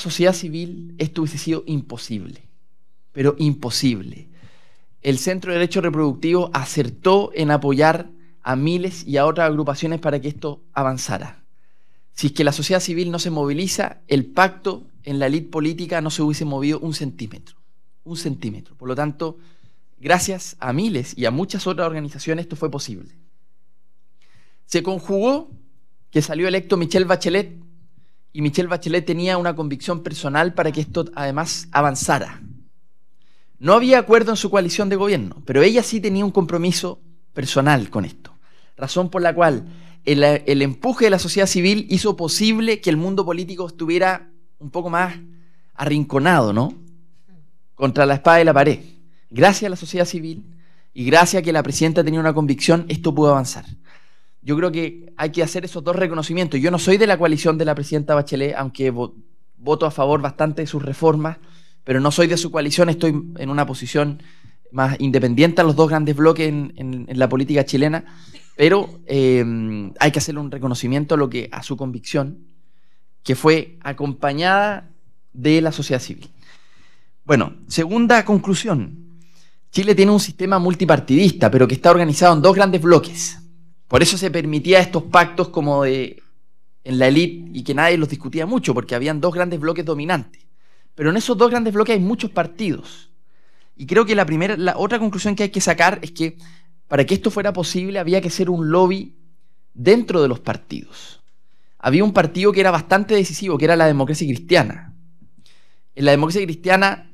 sociedad civil esto hubiese sido imposible, pero imposible. El Centro de Derecho Reproductivo acertó en apoyar a miles y a otras agrupaciones para que esto avanzara. Si es que la sociedad civil no se moviliza, el pacto en la elite política no se hubiese movido un centímetro. Un centímetro. Por lo tanto, gracias a miles y a muchas otras organizaciones esto fue posible. Se conjugó que salió electo Michel Bachelet y Michelle Bachelet tenía una convicción personal para que esto además avanzara. No había acuerdo en su coalición de gobierno, pero ella sí tenía un compromiso personal con esto, razón por la cual el, empuje de la sociedad civil hizo posible que el mundo político estuviera un poco más arrinconado, ¿no? Contra la espada y la pared. Gracias a la sociedad civil y gracias a que la presidenta tenía una convicción, esto pudo avanzar yo creo que hay que hacer esos dos reconocimientos. Yo no soy de la coalición de la presidenta Bachelet, aunque voto a favor bastante de sus reformas, pero no soy de su coalición, estoy en una posición más independiente a los dos grandes bloques en, la política chilena, pero eh, hay que hacerle un reconocimiento lo que, a su convicción, que fue acompañada de la sociedad civil. Bueno, segunda conclusión. Chile tiene un sistema multipartidista, pero que está organizado en dos grandes bloques. Por eso se permitía estos pactos como de en la élite y que nadie los discutía mucho, porque habían dos grandes bloques dominantes. Pero en esos dos grandes bloques hay muchos partidos. Y creo que la primera, la otra conclusión que hay que sacar es que para que esto fuera posible había que ser un lobby dentro de los partidos. Había un partido que era bastante decisivo, que era la democracia cristiana. En la democracia cristiana,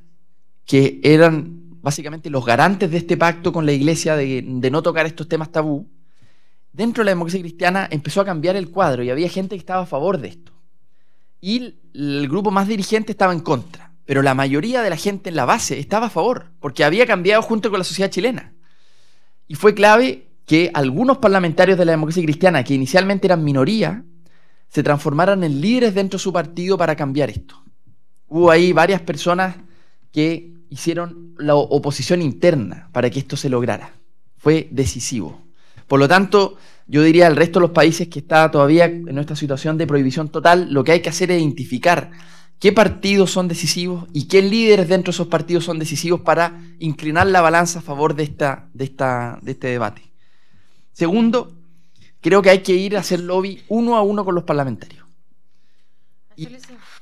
que eran básicamente los garantes de este pacto con la iglesia de, de no tocar estos temas tabú, dentro de la democracia cristiana empezó a cambiar el cuadro y había gente que estaba a favor de esto. Y el grupo más dirigente estaba en contra, pero la mayoría de la gente en la base estaba a favor, porque había cambiado junto con la sociedad chilena. Y fue clave que algunos parlamentarios de la democracia cristiana, que inicialmente eran minoría, se transformaran en líderes dentro de su partido para cambiar esto. Hubo ahí varias personas que hicieron la oposición interna para que esto se lograra. Fue decisivo. Por lo tanto, yo diría al resto de los países que está todavía en nuestra situación de prohibición total, lo que hay que hacer es identificar qué partidos son decisivos y qué líderes dentro de esos partidos son decisivos para inclinar la balanza a favor de, esta, de, esta, de este debate. Segundo, creo que hay que ir a hacer lobby uno a uno con los parlamentarios.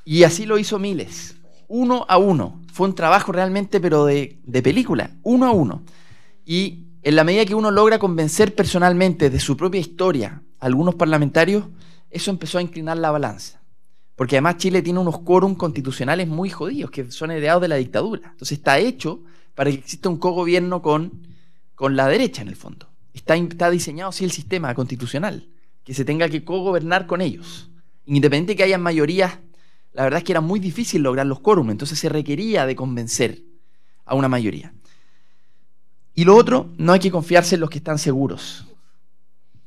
Y, así lo hizo Miles, uno a uno. Fue un trabajo realmente, pero de, de película, uno a uno. Y en la medida que uno logra convencer personalmente de su propia historia a algunos parlamentarios, eso empezó a inclinar la balanza. Porque además Chile tiene unos quórum constitucionales muy jodidos, que son ideados de la dictadura. Entonces está hecho para que exista un cogobierno con, con la derecha en el fondo. Está, está diseñado así el sistema constitucional, que se tenga que cogobernar con ellos. Independiente de que haya mayorías, la verdad es que era muy difícil lograr los quórum, entonces se requería de convencer a una mayoría. Y lo otro, no hay que confiarse en los que están seguros.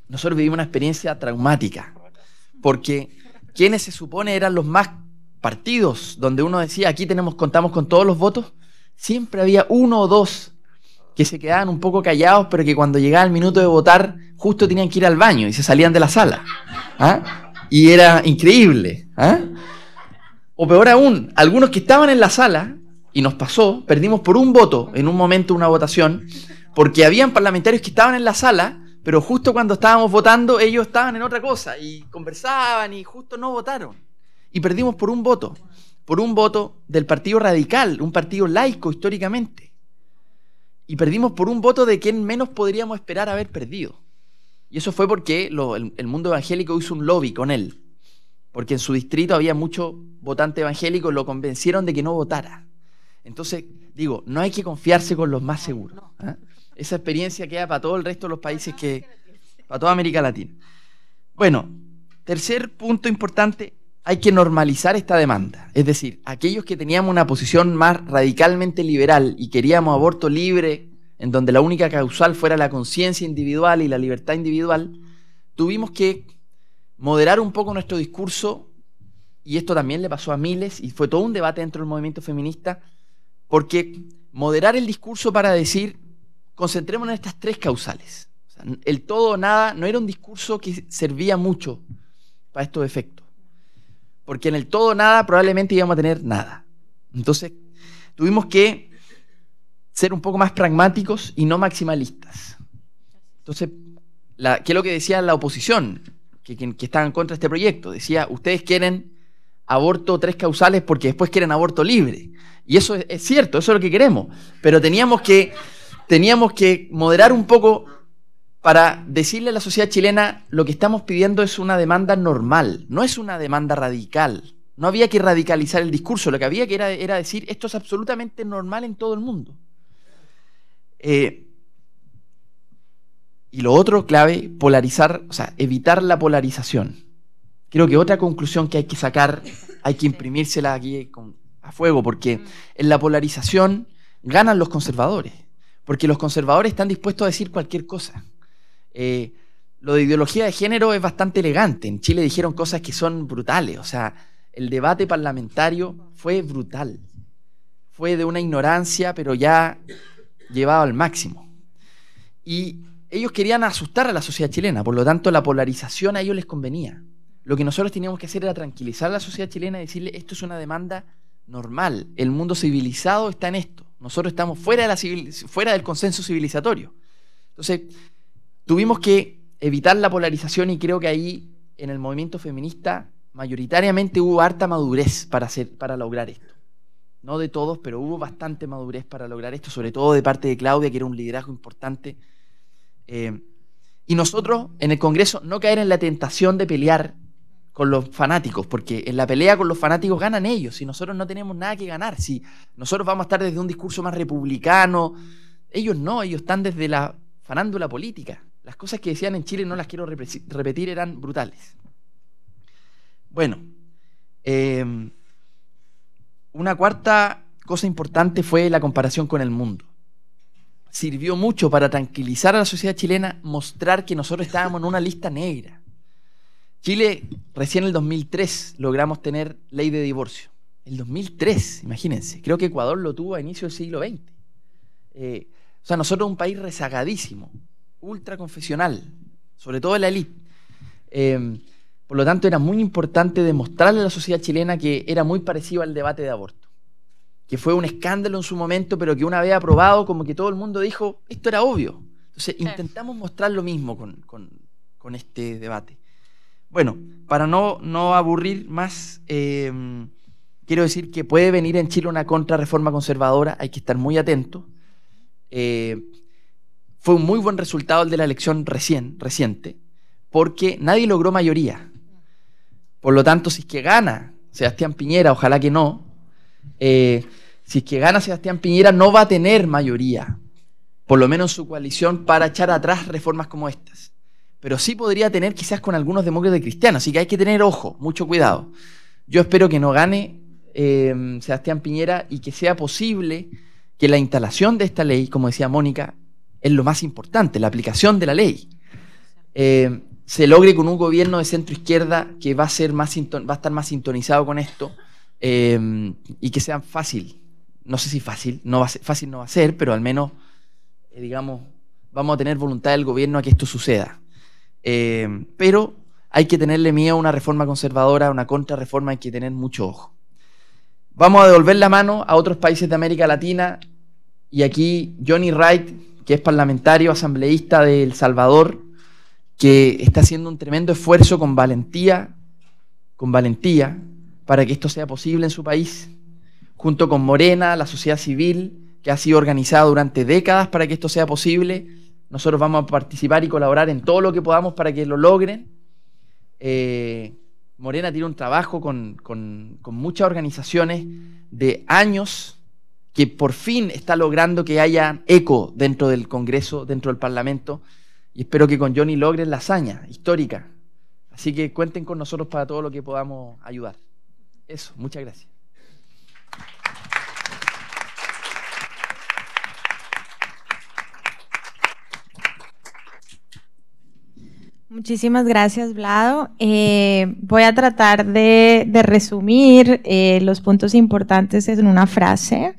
Nosotros vivimos una experiencia traumática, porque quienes se supone eran los más partidos, donde uno decía, aquí tenemos, contamos con todos los votos, siempre había uno o dos que se quedaban un poco callados, pero que cuando llegaba el minuto de votar, justo tenían que ir al baño y se salían de la sala. ¿ah? Y era increíble. ¿ah? O peor aún, algunos que estaban en la sala y nos pasó, perdimos por un voto en un momento una votación, porque habían parlamentarios que estaban en la sala, pero justo cuando estábamos votando ellos estaban en otra cosa y conversaban y justo no votaron. Y perdimos por un voto, por un voto del Partido Radical, un partido laico históricamente. Y perdimos por un voto de quien menos podríamos esperar haber perdido. Y eso fue porque el, mundo evangélico hizo un lobby con él, porque en su distrito había mucho votante evangélico, lo convencieron de que no votara. Entonces, digo, no hay que confiarse con los más seguros. ¿ah? Esa experiencia queda para todo el resto de los países que... para toda América Latina. Bueno, tercer punto importante, hay que normalizar esta demanda. Es decir, aquellos que teníamos una posición más radicalmente liberal y queríamos aborto libre, en donde la única causal fuera la conciencia individual y la libertad individual, tuvimos que moderar un poco nuestro discurso, y esto también le pasó a miles, y fue todo un debate dentro del movimiento feminista, porque moderar el discurso para decir, concentrémonos en estas tres causales. el todo o nada no era un discurso que servía mucho para estos efectos. Porque en el todo o nada probablemente íbamos a tener nada. Entonces, tuvimos que ser un poco más pragmáticos y no maximalistas. Entonces, ¿qué es lo que decía la oposición? Que, que estaba en contra de este proyecto. Decía, ustedes quieren aborto tres causales porque después quieren aborto libre. Y eso es, cierto, eso es lo que queremos. Pero teníamos que, teníamos que moderar un poco para decirle a la sociedad chilena lo que estamos pidiendo es una demanda normal, no es una demanda radical. No había que radicalizar el discurso, lo que había que era, era decir esto es absolutamente normal en todo el mundo. Eh, y lo otro clave, polarizar, o sea, evitar la polarización. Creo que otra conclusión que hay que sacar, hay que imprimírsela aquí con, a fuego, porque mm. en la polarización ganan los conservadores, porque los conservadores están dispuestos a decir cualquier cosa. Eh, lo de ideología de género es bastante elegante. En Chile dijeron cosas que son brutales. O sea, el debate parlamentario fue brutal. Fue de una ignorancia, pero ya llevado al máximo. Y ellos querían asustar a la sociedad chilena, por lo tanto la polarización a ellos les convenía. Lo que nosotros teníamos que hacer era tranquilizar a la sociedad chilena y decirle, esto es una demanda normal. El mundo civilizado está en esto. Nosotros estamos fuera, de la fuera del consenso civilizatorio. Entonces, tuvimos que evitar la polarización y creo que ahí en el movimiento feminista mayoritariamente hubo harta madurez para, hacer, para lograr esto. No de todos, pero hubo bastante madurez para lograr esto, sobre todo de parte de Claudia, que era un liderazgo importante. Eh, y nosotros en el Congreso no caer en la tentación de pelear con los fanáticos, porque en la pelea con los fanáticos ganan ellos y nosotros no tenemos nada que ganar. Si nosotros vamos a estar desde un discurso más republicano, ellos no, ellos están desde la fanándula política. Las cosas que decían en Chile no las quiero repetir, eran brutales. Bueno, em, una cuarta cosa importante fue la comparación con el mundo. Sirvió mucho para tranquilizar a la sociedad chilena mostrar que nosotros estábamos en una lista negra Chile, recién en el 2003 logramos tener ley de divorcio. El 2003, imagínense. Creo que Ecuador lo tuvo a inicio del siglo XX. Eh, o sea, nosotros un país rezagadísimo, ultraconfesional, sobre todo en la élite. Em, por lo tanto, era muy importante demostrarle a la sociedad chilena que era muy parecido al debate de aborto, que fue un escándalo en su momento, pero que una vez aprobado, como que todo el mundo dijo, esto era obvio. Entonces, intentamos mostrar lo mismo con este debate. Bueno, para no, no aburrir más, eh, quiero decir que puede venir en Chile una contrarreforma conservadora, hay que estar muy atento. Eh, fue un muy buen resultado el de la elección recién, reciente, porque nadie logró mayoría. Por lo tanto, si es que gana Sebastián Piñera, ojalá que no, eh, si es que gana Sebastián Piñera no va a tener mayoría, por lo menos su coalición, para echar atrás reformas como estas pero sí podría tener quizás con algunos demócratas cristianos. Así que hay que tener ojo, mucho cuidado. Yo espero que no gane em, Sebastián Piñera y que sea posible que la instalación de esta ley, como decía Mónica, es lo más importante, la aplicación de la ley. Em, se logre con un gobierno de centro izquierda que va a, ser más va a estar más sintonizado con esto em, y que sea fácil. No sé si fácil, no va a ser, fácil no va a ser, pero al menos, eh, digamos, vamos a tener voluntad del gobierno a que esto suceda. Eh, pero hay que tenerle miedo a una reforma conservadora, a una contrarreforma, hay que tener mucho ojo. Vamos a devolver la mano a otros países de América Latina y aquí Johnny Wright, que es parlamentario asambleísta de El Salvador, que está haciendo un tremendo esfuerzo con valentía, con valentía, para que esto sea posible en su país, junto con Morena, la sociedad civil, que ha sido organizada durante décadas para que esto sea posible nosotros vamos a participar y colaborar en todo lo que podamos para que lo logren. Eh, Morena tiene un trabajo con, con muchas organizaciones de años que por fin está logrando que haya eco dentro del Congreso, dentro del Parlamento, y espero que con Johnny logren la hazaña histórica. Así que cuenten con nosotros para todo lo que podamos ayudar. Eso, muchas gracias. Muchísimas gracias, Vlado. Eh, voy a tratar de, resumir eh, los puntos importantes en una frase.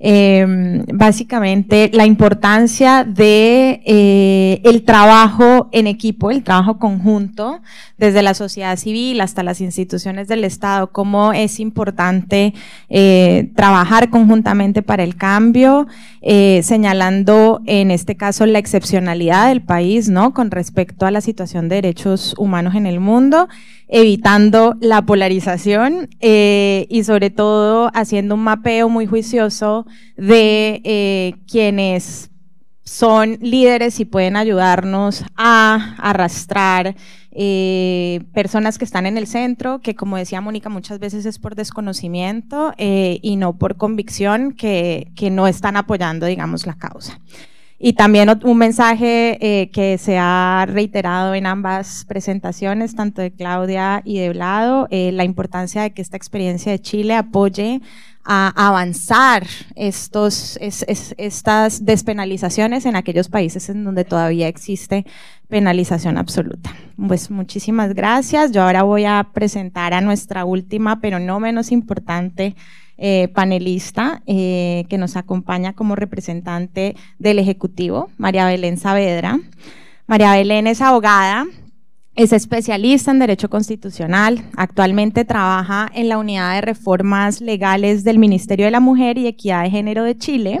Em, básicamente la importancia de eh, el trabajo en equipo, el trabajo conjunto, desde la sociedad civil hasta las instituciones del Estado, cómo es importante eh, trabajar conjuntamente para el cambio, eh, señalando en este caso la excepcionalidad del país, ¿no? Con respecto a la situación de derechos humanos en el mundo evitando la polarización eh, y sobre todo haciendo un mapeo muy juicioso de eh, quienes son líderes y pueden ayudarnos a arrastrar eh, personas que están en el centro, que como decía Mónica, muchas veces es por desconocimiento y no por convicción que, que no están apoyando, digamos, la causa. Y también un mensaje eh, que se ha reiterado en ambas presentaciones, tanto de Claudia y de Vlado, eh, la importancia de que esta experiencia de Chile apoye a avanzar estas despenalizaciones en aquellos países en donde todavía existe penalización absoluta. Pues muchísimas gracias. Yo ahora voy a presentar a nuestra última, pero no menos importante eh, panelista eh, que nos acompaña como representante del Ejecutivo, María Belén Saavedra. María Belén es abogada, es especialista en Derecho Constitucional, actualmente trabaja en la Unidad de Reformas Legales del Ministerio de la Mujer y Equidad de Género de Chile.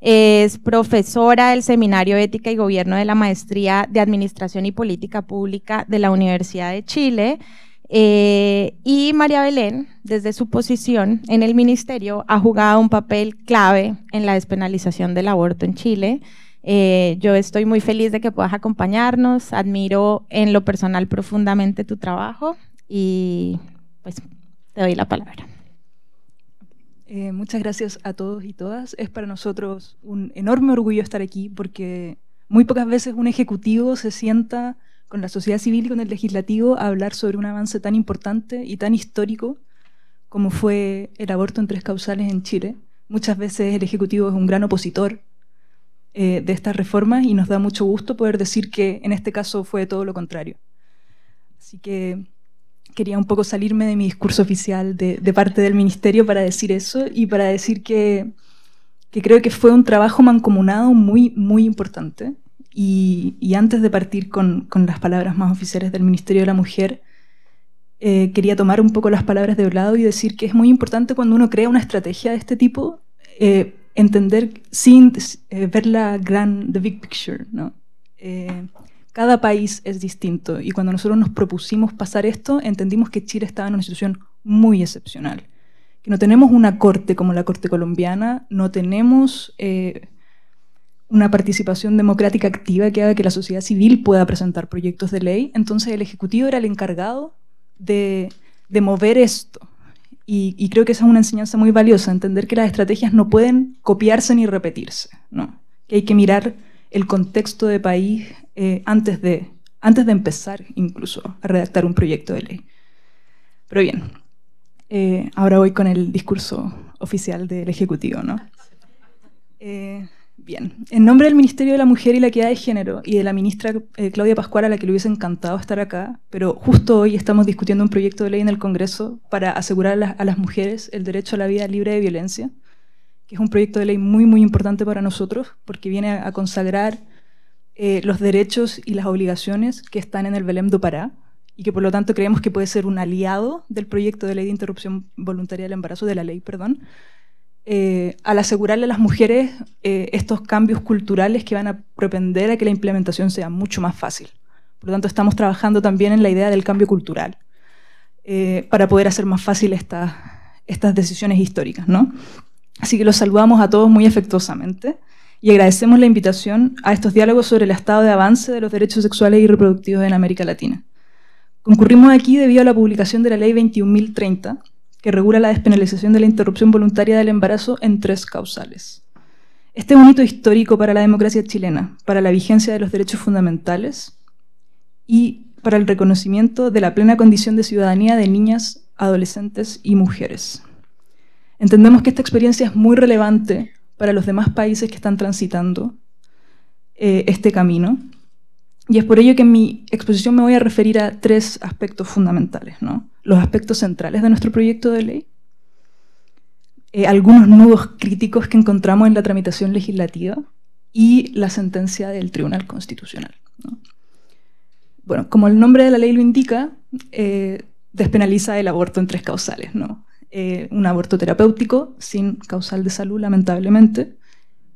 Es profesora del Seminario Ética y Gobierno de la Maestría de Administración y Política Pública de la Universidad de Chile eh, y María Belén, desde su posición en el ministerio, ha jugado un papel clave en la despenalización del aborto en Chile. Eh, yo estoy muy feliz de que puedas acompañarnos, admiro en lo personal profundamente tu trabajo y pues te doy la palabra. Eh, muchas gracias a todos y todas. Es para nosotros un enorme orgullo estar aquí porque muy pocas veces un ejecutivo se sienta con la sociedad civil y con el legislativo a hablar sobre un avance tan importante y tan histórico como fue el aborto en tres causales en Chile. Muchas veces el Ejecutivo es un gran opositor eh, de estas reformas y nos da mucho gusto poder decir que en este caso fue todo lo contrario. Así que quería un poco salirme de mi discurso oficial de, parte del Ministerio para decir eso y para decir que, que creo que fue un trabajo mancomunado muy, muy importante y, antes de partir con, las palabras más oficiales del Ministerio de la Mujer, eh, quería tomar un poco las palabras de un lado y decir que es muy importante cuando uno crea una estrategia de este tipo, eh, entender sin eh, ver la gran, the big picture, cada país es distinto y cuando nosotros nos propusimos pasar esto, entendimos que Chile estaba en una situación muy excepcional. Que no tenemos una corte como la corte colombiana, no tenemos una participación democrática activa que haga que la sociedad civil pueda presentar proyectos de ley. Entonces el Ejecutivo era el encargado de, mover esto. Y, creo que esa es una enseñanza muy valiosa, entender que las estrategias no pueden copiarse ni repetirse, ¿no? que hay que mirar el contexto de país eh, antes, de, antes de empezar incluso a redactar un proyecto de ley. Pero bien, eh, ahora voy con el discurso oficial del Ejecutivo. ¿no? Eh, Bien, en nombre del Ministerio de la Mujer y la Equidad de Género y de la ministra eh, Claudia Pascual, a la que le hubiese encantado estar acá, pero justo hoy estamos discutiendo un proyecto de ley en el Congreso para asegurar a las, mujeres el derecho a la vida libre de violencia, que es un proyecto de ley muy, muy importante para nosotros porque viene a, consagrar eh, los derechos y las obligaciones que están en el Belém do Pará y que por lo tanto creemos que puede ser un aliado del proyecto de ley de interrupción voluntaria del embarazo, de la ley, perdón, eh, al asegurarle a las mujeres eh, estos cambios culturales que van a propender a que la implementación sea mucho más fácil. Por lo tanto, estamos trabajando también en la idea del cambio cultural eh, para poder hacer más fácil estas decisiones históricas. Así que los saludamos a todos muy afectuosamente y agradecemos la invitación a estos diálogos sobre el estado de avance de los derechos sexuales y reproductivos en América Latina. Concurrimos aquí debido a la publicación de la Ley 21.030, que regula la despenalización de la interrupción voluntaria del embarazo en tres causales. Este es un hito histórico para la democracia chilena, para la vigencia de los derechos fundamentales y para el reconocimiento de la plena condición de ciudadanía de niñas, adolescentes y mujeres. Entendemos que esta experiencia es muy relevante para los demás países que están transitando eh, este camino y es por ello que en mi exposición me voy a referir a tres aspectos fundamentales. ¿no? los aspectos centrales de nuestro proyecto de ley, eh, algunos nudos críticos que encontramos en la tramitación legislativa y la sentencia del Tribunal Constitucional. Bueno, como el nombre de la ley lo indica, eh, despenaliza el aborto en tres causales, ¿no? Eh, un aborto terapéutico sin causal de salud, lamentablemente,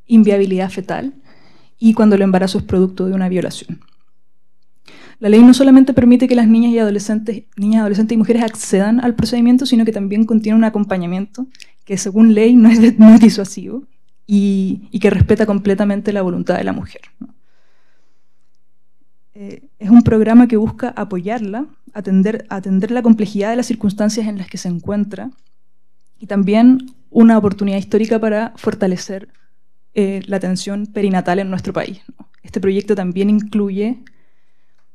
inviabilidad fetal y cuando el embarazo es producto de una violación. La ley no solamente permite que las niñas y adolescentes, niñas, adolescentes y mujeres accedan al procedimiento, sino que también contiene un acompañamiento que según ley no es, muy disuasivo y, que respeta completamente la voluntad de la mujer. Eh, es un programa que busca apoyarla, atender, atender la complejidad de las circunstancias en las que se encuentra y también una oportunidad histórica para fortalecer eh, la atención perinatal en nuestro país. Este proyecto también incluye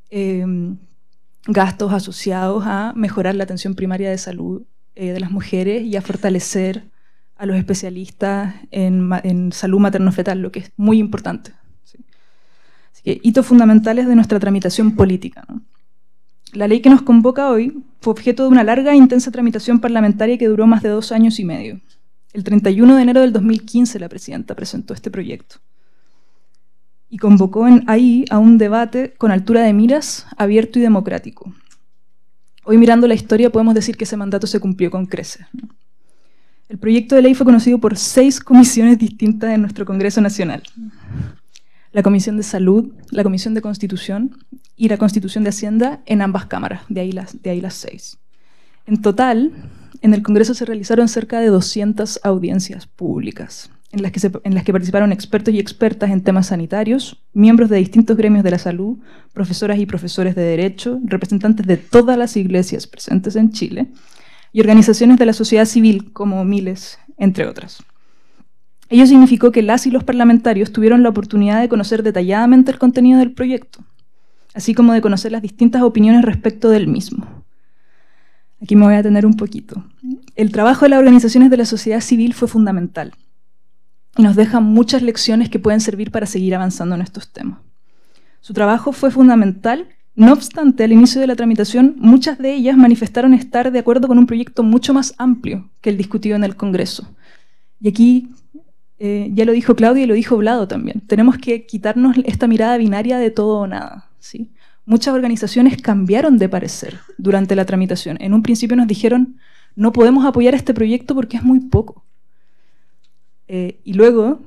Em, gastos asociados a mejorar la atención primaria de salud eh, de las mujeres y a fortalecer a los especialistas en, salud materno-fetal, lo que es muy importante. Así que hitos fundamentales de nuestra tramitación política. La ley que nos convoca hoy fue objeto de una larga e intensa tramitación parlamentaria que duró más de dos años y medio. El 31 de enero del 2015 la presidenta presentó este proyecto y convocó ahí a un debate con altura de miras, abierto y democrático. Hoy mirando la historia podemos decir que ese mandato se cumplió con creces. El proyecto de ley fue conocido por seis comisiones distintas de nuestro Congreso Nacional. La Comisión de Salud, la Comisión de Constitución y la Constitución de Hacienda en ambas cámaras, de ahí de ahí las seis. En total, en el Congreso se realizaron cerca de 200 audiencias públicas en las, que participaron expertos y expertas en temas sanitarios, miembros de distintos gremios de la salud, profesoras y profesores de derecho, representantes de todas las iglesias presentes en Chile y organizaciones de la sociedad civil como Miles, entre otras. Ello significó que las y los parlamentarios tuvieron la oportunidad de conocer detalladamente el contenido del proyecto, así como de conocer las distintas opiniones respecto del mismo. Aquí me voy a tener un poquito. El trabajo de las organizaciones de la sociedad civil fue fundamental y nos deja muchas lecciones que pueden servir para seguir avanzando en estos temas. Su trabajo fue fundamental, no obstante, al inicio de la tramitación, muchas de ellas manifestaron estar de acuerdo con un proyecto mucho más amplio que el discutido en el Congreso. Y aquí eh, ya lo dijo Claudia y lo dijo Vlado también, tenemos que quitarnos esta mirada binaria de todo o nada. ¿sí? Muchas organizaciones cambiaron de parecer durante la tramitación. En un principio nos dijeron, no podemos apoyar este proyecto porque es muy poco. Eh, y luego,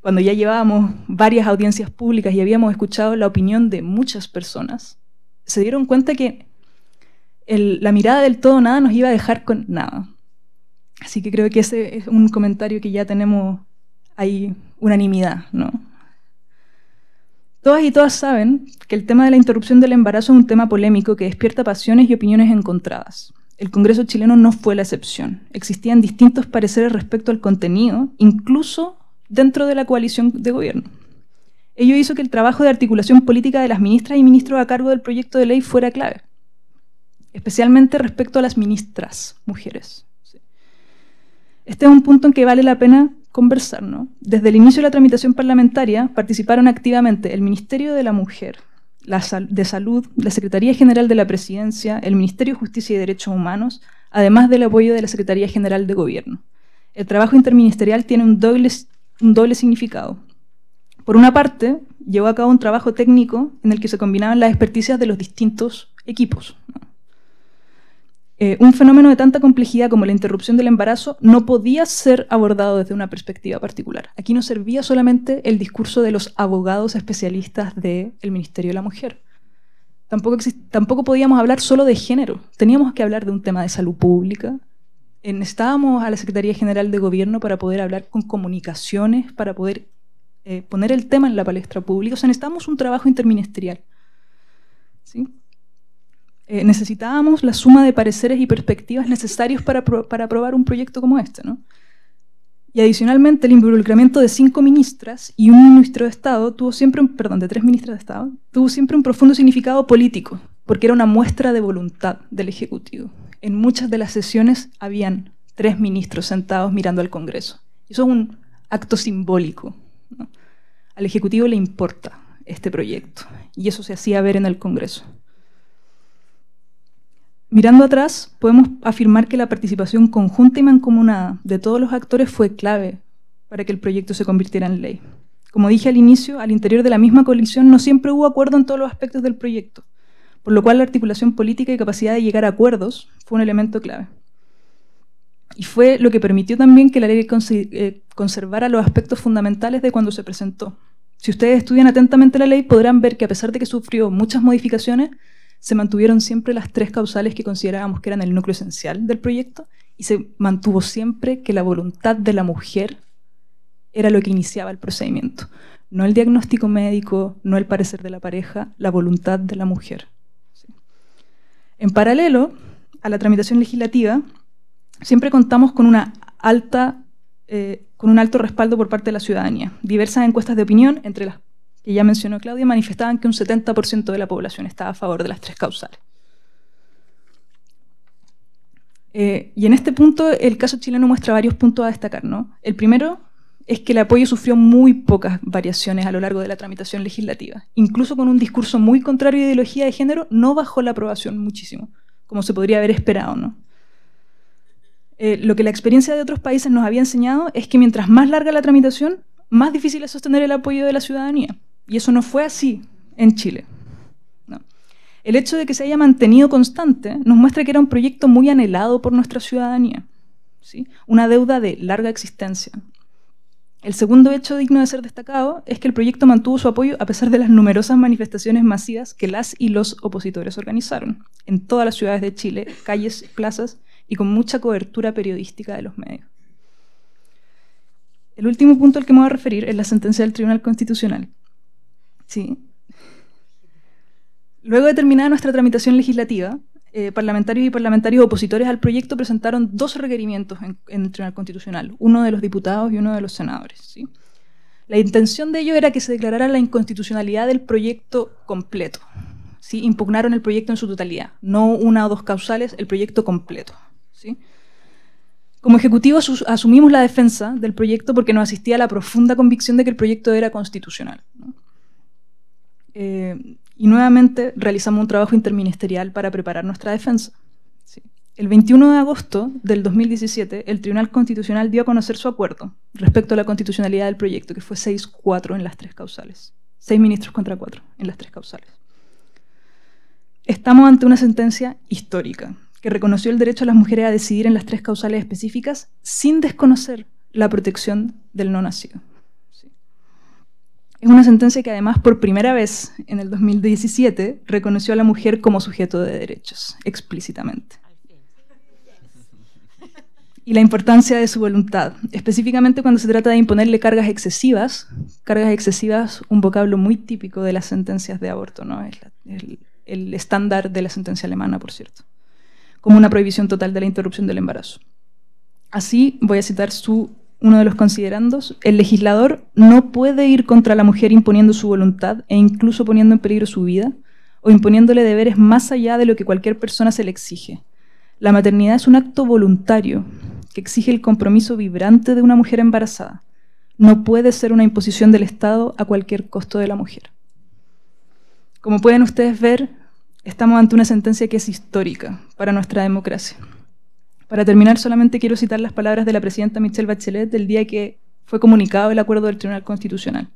cuando ya llevábamos varias audiencias públicas y habíamos escuchado la opinión de muchas personas, se dieron cuenta que la mirada del todo nada nos iba a dejar con nada. Así que creo que ese es un comentario que ya tenemos ahí unanimidad, ¿no? Todas y todas saben que el tema de la interrupción del embarazo es un tema polémico que despierta pasiones y opiniones encontradas. El Congreso chileno no fue la excepción. Existían distintos pareceres respecto al contenido, incluso dentro de la coalición de gobierno. Ello hizo que el trabajo de articulación política de las ministras y ministros a cargo del proyecto de ley fuera clave, especialmente respecto a las ministras, mujeres. Este es un punto en que vale la pena conversar. Desde el inicio de la tramitación parlamentaria participaron activamente el Ministerio de la Mujer, la de Salud, la Secretaría General de la Presidencia, el Ministerio de Justicia y Derechos Humanos, además del apoyo de la Secretaría General de Gobierno. El trabajo interministerial tiene un doble, significado. Por una parte, llevó a cabo un trabajo técnico en el que se combinaban las experticias de los distintos equipos. Eh, un fenómeno de tanta complejidad como la interrupción del embarazo no podía ser abordado desde una perspectiva particular. Aquí no servía solamente el discurso de los abogados especialistas del Ministerio de la Mujer. Tampoco, podíamos hablar solo de género. Teníamos que hablar de un tema de salud pública. Necesitábamos a la Secretaría General de Gobierno para poder hablar con comunicaciones, para poder eh, poner el tema en la palestra pública. O sea, necesitábamos un trabajo interministerial. Eh, necesitábamos la suma de pareceres y perspectivas necesarios para, aprobar un proyecto como este. Y adicionalmente, el involucramiento de cinco ministras y un ministro de Estado tuvo siempre un, perdón, de tres ministras de Estado, tuvo siempre un profundo significado político, porque era una muestra de voluntad del Ejecutivo. En muchas de las sesiones habían tres ministros sentados mirando al Congreso. Eso es un acto simbólico. Al Ejecutivo le importa este proyecto, y eso se hacía ver en el Congreso. Mirando atrás, podemos afirmar que la participación conjunta y mancomunada de todos los actores fue clave para que el proyecto se convirtiera en ley. Como dije al inicio, al interior de la misma coalición no siempre hubo acuerdo en todos los aspectos del proyecto, por lo cual la articulación política y capacidad de llegar a acuerdos fue un elemento clave. Y fue lo que permitió también que la ley eh, conservara los aspectos fundamentales de cuando se presentó. Si ustedes estudian atentamente la ley, podrán ver que a pesar de que sufrió muchas modificaciones, se mantuvieron siempre las tres causales que considerábamos que eran el núcleo esencial del proyecto y se mantuvo siempre que la voluntad de la mujer era lo que iniciaba el procedimiento. No el diagnóstico médico, no el parecer de la pareja, la voluntad de la mujer. En paralelo a la tramitación legislativa, siempre contamos con una alta eh, con un alto respaldo por parte de la ciudadanía. Diversas encuestas de opinión, entre las que ya mencionó Claudia, manifestaban que un 70% de la población estaba a favor de las tres causales. Eh, y en este punto el caso chileno muestra varios puntos a destacar. ¿no? El primero es que el apoyo sufrió muy pocas variaciones a lo largo de la tramitación legislativa. Incluso con un discurso muy contrario a ideología de género, no bajó la aprobación muchísimo, como se podría haber esperado. ¿no? Eh, lo que la experiencia de otros países nos había enseñado es que mientras más larga la tramitación, más difícil es sostener el apoyo de la ciudadanía. Y eso no fue así en Chile. El hecho de que se haya mantenido constante nos muestra que era un proyecto muy anhelado por nuestra ciudadanía, ¿sí? una deuda de larga existencia. El segundo hecho digno de ser destacado es que el proyecto mantuvo su apoyo a pesar de las numerosas manifestaciones masivas que las y los opositores organizaron en todas las ciudades de Chile, calles, plazas y con mucha cobertura periodística de los medios. El último punto al que me voy a referir es la sentencia del Tribunal Constitucional, Luego de terminada nuestra tramitación legislativa, eh, parlamentarios y parlamentarios opositores al proyecto presentaron dos requerimientos en, el Tribunal Constitucional, uno de los diputados y uno de los senadores. ¿sí? La intención de ello era que se declarara la inconstitucionalidad del proyecto completo. ¿sí? Impugnaron el proyecto en su totalidad, no una o dos causales, el proyecto completo. ¿sí? Como Ejecutivo asumimos la defensa del proyecto porque nos asistía a la profunda convicción de que el proyecto era constitucional. Eh, y nuevamente realizamos un trabajo interministerial para preparar nuestra defensa. El 21 de agosto del 2017, el Tribunal Constitucional dio a conocer su acuerdo respecto a la constitucionalidad del proyecto, que fue 6-4 en las tres causales. Seis ministros contra cuatro en las tres causales. Estamos ante una sentencia histórica que reconoció el derecho a las mujeres a decidir en las tres causales específicas sin desconocer la protección del no nacido. Es una sentencia que además por primera vez en el 2017 reconoció a la mujer como sujeto de derechos, explícitamente. Y la importancia de su voluntad, específicamente cuando se trata de imponerle cargas excesivas, cargas excesivas, un vocablo muy típico de las sentencias de aborto, ¿no? Es el estándar de la sentencia alemana, por cierto, como una prohibición total de la interrupción del embarazo. Así voy a citar su uno de los considerandos, el legislador no puede ir contra la mujer imponiendo su voluntad e incluso poniendo en peligro su vida o imponiéndole deberes más allá de lo que cualquier persona se le exige. La maternidad es un acto voluntario que exige el compromiso vibrante de una mujer embarazada. No puede ser una imposición del Estado a cualquier costo de la mujer. Como pueden ustedes ver, estamos ante una sentencia que es histórica para nuestra democracia. Para terminar, solamente quiero citar las palabras de la presidenta Michelle Bachelet del día que fue comunicado el acuerdo del Tribunal Constitucional.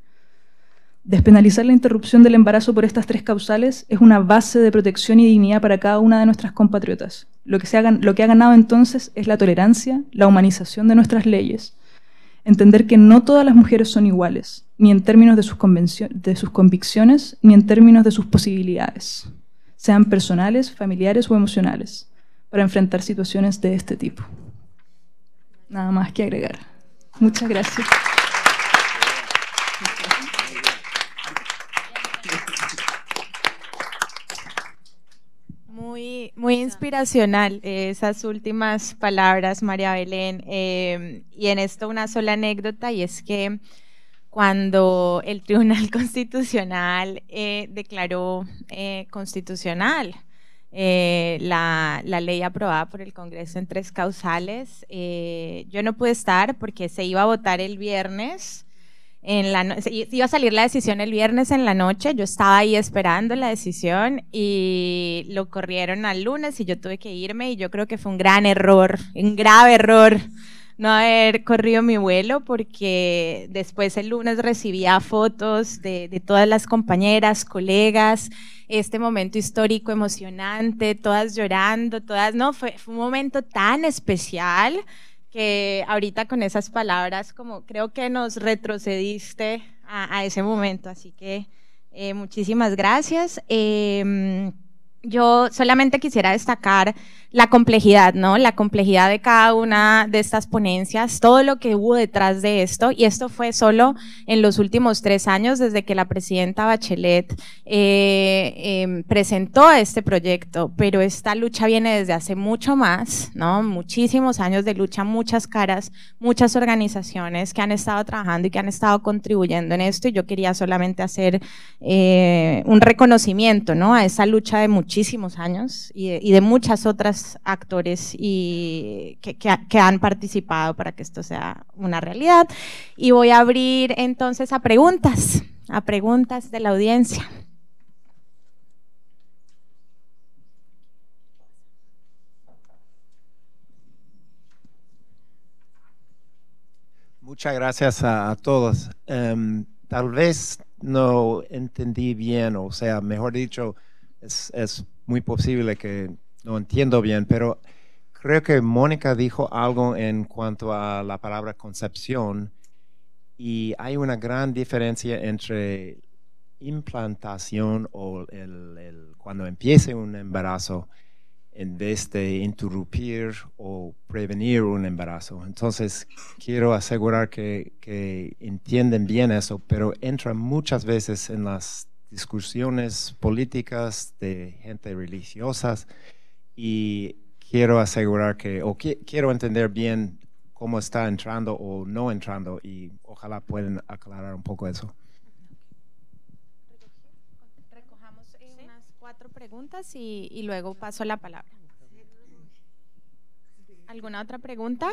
Despenalizar la interrupción del embarazo por estas tres causales es una base de protección y dignidad para cada una de nuestras compatriotas. Lo que, se ha ganado entonces es la tolerancia, la humanización de nuestras leyes, entender que no todas las mujeres son iguales, ni en términos de sus, de sus convicciones, ni en términos de sus posibilidades, sean personales, familiares o emocionales para enfrentar situaciones de este tipo. Nada más que agregar. Muchas gracias. Muy, muy inspiracional esas últimas palabras, María Belén. Eh, y en esto una sola anécdota, y es que cuando el Tribunal Constitucional eh, declaró eh, constitucional eh, la, ley aprobada por el Congreso en tres causales. Eh, yo no pude estar porque se iba a votar el viernes. En la iba a salir la decisión el viernes en la noche, yo estaba ahí esperando la decisión y lo corrieron al lunes y yo tuve que irme y yo creo que fue un gran error, un grave error no haber corrido mi vuelo porque después el lunes recibía fotos de, todas las compañeras, colegas, este momento histórico, emocionante, todas llorando, todas, no, fue, un momento tan especial que ahorita con esas palabras como creo que nos retrocediste a, ese momento, así que eh, muchísimas gracias. Em, yo solamente quisiera destacar la complejidad, ¿no? La complejidad de cada una de estas ponencias, todo lo que hubo detrás de esto, y esto fue solo en los últimos tres años desde que la presidenta Bachelet eh, em, presentó este proyecto, pero esta lucha viene desde hace mucho más, ¿no? Muchísimos años de lucha, muchas caras, muchas organizaciones que han estado trabajando y que han estado contribuyendo en esto, y yo quería solamente hacer eh, un reconocimiento, ¿no? A esa lucha de muchísimos años y de muchas otras actores y que, han participado para que esto sea una realidad. Y voy a abrir entonces a preguntas, a preguntas de la audiencia. Muchas gracias a, todos. Em, tal vez no entendí bien, o sea, mejor dicho, es, es muy posible que no entiendo bien, pero creo que Mónica dijo algo en cuanto a la palabra concepción y hay una gran diferencia entre implantación o el, cuando empiece un embarazo en vez de interrumpir o prevenir un embarazo. Entonces, quiero asegurar que, que entienden bien eso, pero entra muchas veces en las discusiones políticas de gente religiosa y quiero asegurar que, o quiero entender bien cómo está entrando o no entrando y ojalá pueden aclarar un poco eso. Recojamos unas cuatro preguntas y, y luego paso la palabra. ¿Alguna otra pregunta?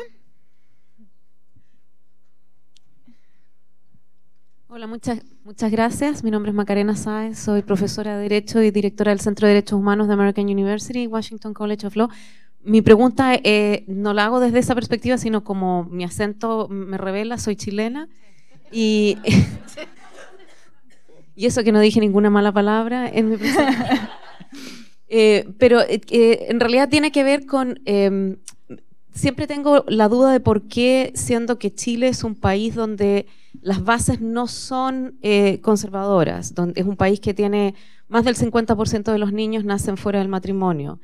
Hola, muchas, muchas gracias. Mi nombre es Macarena Saez, soy profesora de Derecho y directora del Centro de Derechos Humanos de American University, Washington College of Law. Mi pregunta eh, no la hago desde esa perspectiva, sino como mi acento me revela, soy chilena y, y eso que no dije ninguna mala palabra en mi presentación. Eh, pero eh, en realidad tiene que ver con em, siempre tengo la duda de por qué, siendo que Chile es un país donde las bases no son eh, conservadoras, es un país que tiene más del 50% de los niños nacen fuera del matrimonio.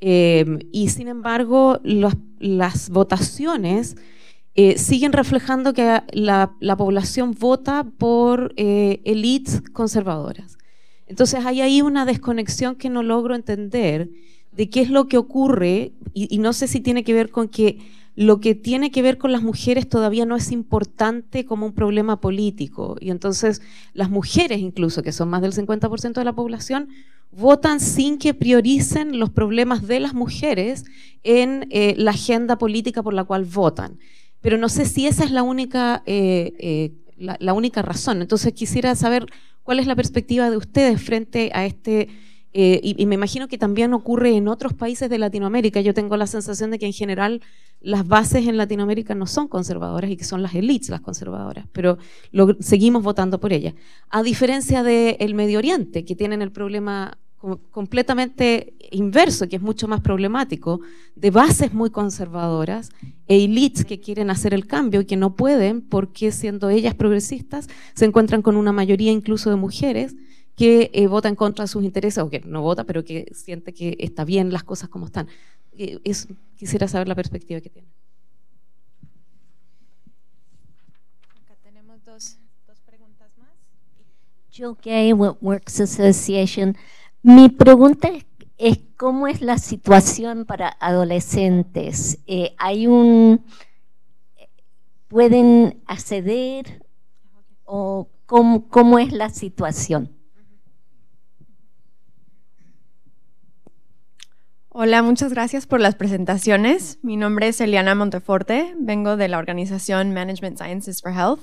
Em, y sin embargo, las votaciones eh, siguen reflejando que la, población vota por élites eh, conservadoras. Entonces hay ahí una desconexión que no logro entender de qué es lo que ocurre, y no sé si tiene que ver con que lo que tiene que ver con las mujeres todavía no es importante como un problema político. Y entonces las mujeres incluso, que son más del 50% de la población, votan sin que prioricen los problemas de las mujeres en eh, la agenda política por la cual votan. Pero no sé si esa es la única, eh, eh, la, única razón. Entonces quisiera saber cuál es la perspectiva de ustedes frente a este... y, me imagino que también ocurre en otros países de Latinoamérica. Yo tengo la sensación de que en general las bases en Latinoamérica no son conservadoras y que son las élites las conservadoras, pero seguimos votando por ellas. A diferencia del Medio Oriente, que tienen el problema completamente inverso, que es mucho más problemático, de bases muy conservadoras, e elites que quieren hacer el cambio y que no pueden porque siendo ellas progresistas se encuentran con una mayoría incluso de mujeres que eh, votan contra sus intereses o que no vota, pero que siente que está bien las cosas como están quisiera saber la perspectiva que tiene. Acá tenemos dos, dos preguntas más. Works Association. Mi pregunta es, cómo es la situación para adolescentes. Eh, hay un pueden acceder o cómo es la situación. Hola, muchas gracias por las presentaciones. Mi nombre es Eliana Monteforte, vengo de la organización Management Sciences for Health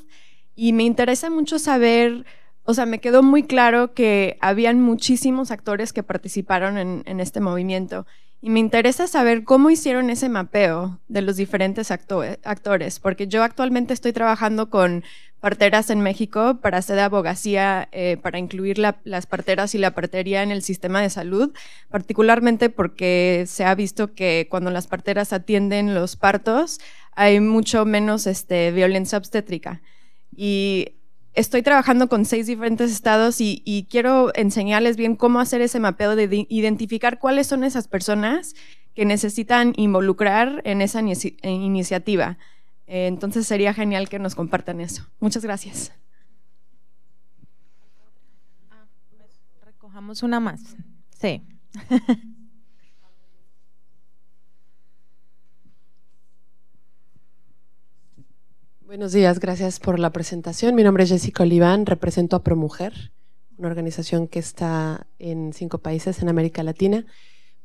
y me interesa mucho saber, o sea, me quedó muy claro que habían muchísimos actores que participaron en, este movimiento y me interesa saber cómo hicieron ese mapeo de los diferentes actores, porque yo actualmente estoy trabajando con parteras en México para hacer abogacía, eh, para incluir las parteras y la partería en el sistema de salud, particularmente porque se ha visto que cuando las parteras atienden los partos hay mucho menos este, violencia obstétrica. Y estoy trabajando con seis diferentes estados y, quiero enseñarles bien cómo hacer ese mapeo de identificar cuáles son esas personas que necesitan involucrar en esa eh, iniciativa. Eh, entonces sería genial que nos compartan eso. Muchas gracias. Recojamos una más. Sí. Buenos días, gracias por la presentación. Mi nombre es Jessica Oliván, represento a ProMujer, una organización que está en cinco países en América Latina.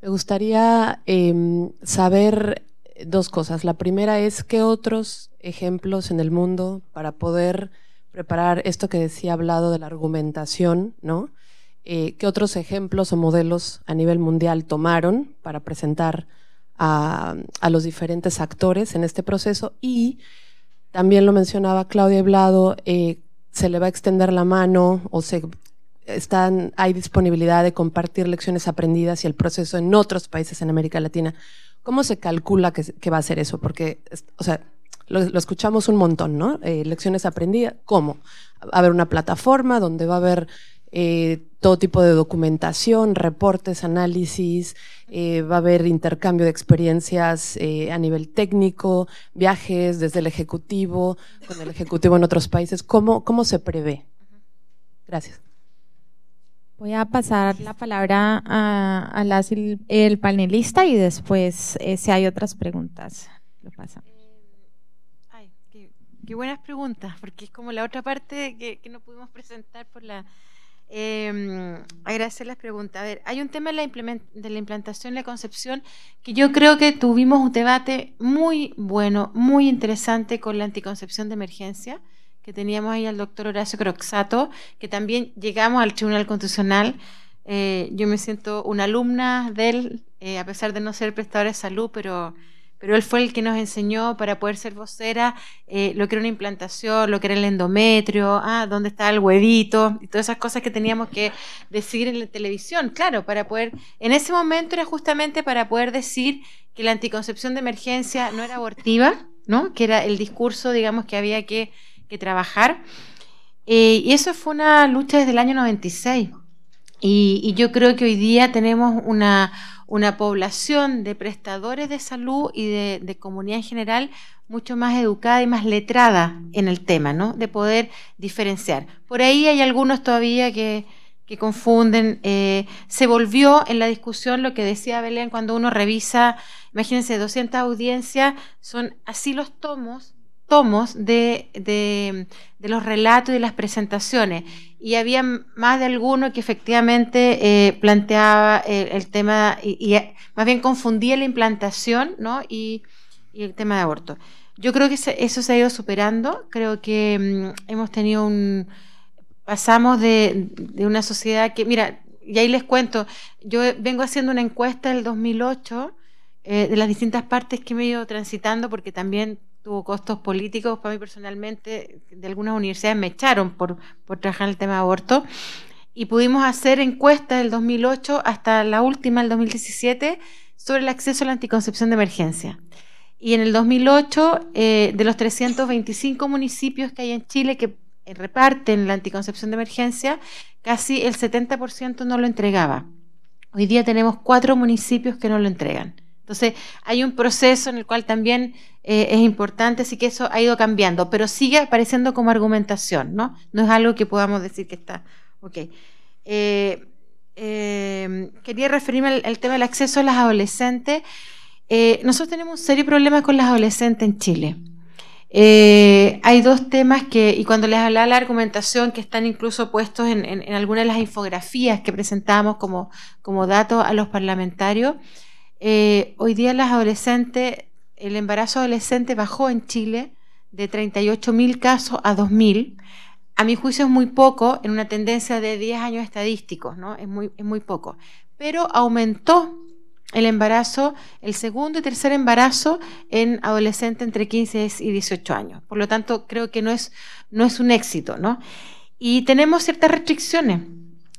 Me gustaría em, saber dos cosas. La primera es qué otros ejemplos en el mundo para poder preparar esto que decía hablado de la argumentación, ¿no? Eh, ¿Qué otros ejemplos o modelos a nivel mundial tomaron para presentar a, los diferentes actores en este proceso? Y también lo mencionaba Claudia Blado, eh, se le va a extender la mano o se están, hay disponibilidad de compartir lecciones aprendidas y el proceso en otros países en América Latina. ¿Cómo se calcula que, va a ser eso? Porque, o sea, lo, escuchamos un montón, ¿no? Eh, lecciones aprendidas, ¿cómo? Va a haber una plataforma donde va a haber eh, todo tipo de documentación, reportes, análisis, eh, va a haber intercambio de experiencias a nivel técnico, viajes desde el Ejecutivo, con el Ejecutivo en otros países. ¿Cómo, cómo se prevé? Gracias. Voy a pasar la palabra a, el, panelista y después, eh, si hay otras preguntas, lo pasamos. Eh, ay, qué, buenas preguntas, porque es como la otra parte que, no pudimos presentar por la... Em, agradecer las preguntas. A ver, hay un tema de la, implantación de la implantación, la concepción, que yo creo que tuvimos un debate muy bueno, muy interesante con la anticoncepción de emergencia que teníamos ahí al doctor Horacio Croxato, que también llegamos al Tribunal Constitucional. Eh, yo me siento una alumna de él, eh, a pesar de no ser prestadora de salud, pero, pero él fue el que nos enseñó para poder ser vocera eh, lo que era una implantación, lo que era el endometrio, ah, dónde estaba el huevito, y todas esas cosas que teníamos que decir en la televisión, claro, para poder, en ese momento era justamente para poder decir que la anticoncepción de emergencia no era abortiva, ¿no? Que era el discurso, digamos, que había que que trabajar. Eh, y eso fue una lucha desde el año 96. Y, y yo creo que hoy día tenemos una, población de prestadores de salud y de, comunidad en general mucho más educada y más letrada en el tema, ¿no? De poder diferenciar. Por ahí hay algunos todavía que, confunden. Eh, se volvió en la discusión lo que decía Belén cuando uno revisa, imagínense, 200 audiencias, son así los tomos tomos de, los relatos y de las presentaciones. Y había más de alguno que efectivamente eh, planteaba eh, el, tema, y, eh, más bien confundía la implantación ¿no? y, el tema de aborto. Yo creo que eso se ha ido superando, creo que mm, hemos tenido un... Pasamos de, una sociedad que, mira, y ahí les cuento, yo vengo haciendo una encuesta del 2008 de las distintas partes que me he ido transitando, porque también tuvo costos políticos. Para mí personalmente, de algunas universidades me echaron por, por trabajar en el tema de aborto. Y pudimos hacer encuestas del 2008 hasta la última, el 2017, sobre el acceso a la anticoncepción de emergencia. Y en el 2008, eh, de los 325 municipios que hay en Chile que eh, reparten la anticoncepción de emergencia, casi el 70% no lo entregaba. Hoy día tenemos cuatro municipios que no lo entregan. Entonces, hay un proceso en el cual también eh, es importante, así que eso ha ido cambiando, pero sigue apareciendo como argumentación, ¿no? No es algo que podamos decir que está. Ok. Eh, em, quería referirme al, tema del acceso a las adolescentes. Eh, nosotros tenemos un serio problema con las adolescentes en Chile. hay dos temas que, y cuando les hablaba la argumentación, que están incluso puestos en, algunas de las infografías que presentamos como datos a los parlamentarios, eh, hoy día las adolescentes, el embarazo adolescente bajó en Chile de 38.000 casos a 2.000. A mi juicio es muy poco en una tendencia de 10 años estadísticos, ¿no? Es muy, es muy poco. Pero aumentó el embarazo, el segundo y tercer embarazo en adolescentes entre 15 y 18 años. Por lo tanto, creo que no es, no es un éxito, ¿no? Y tenemos ciertas restricciones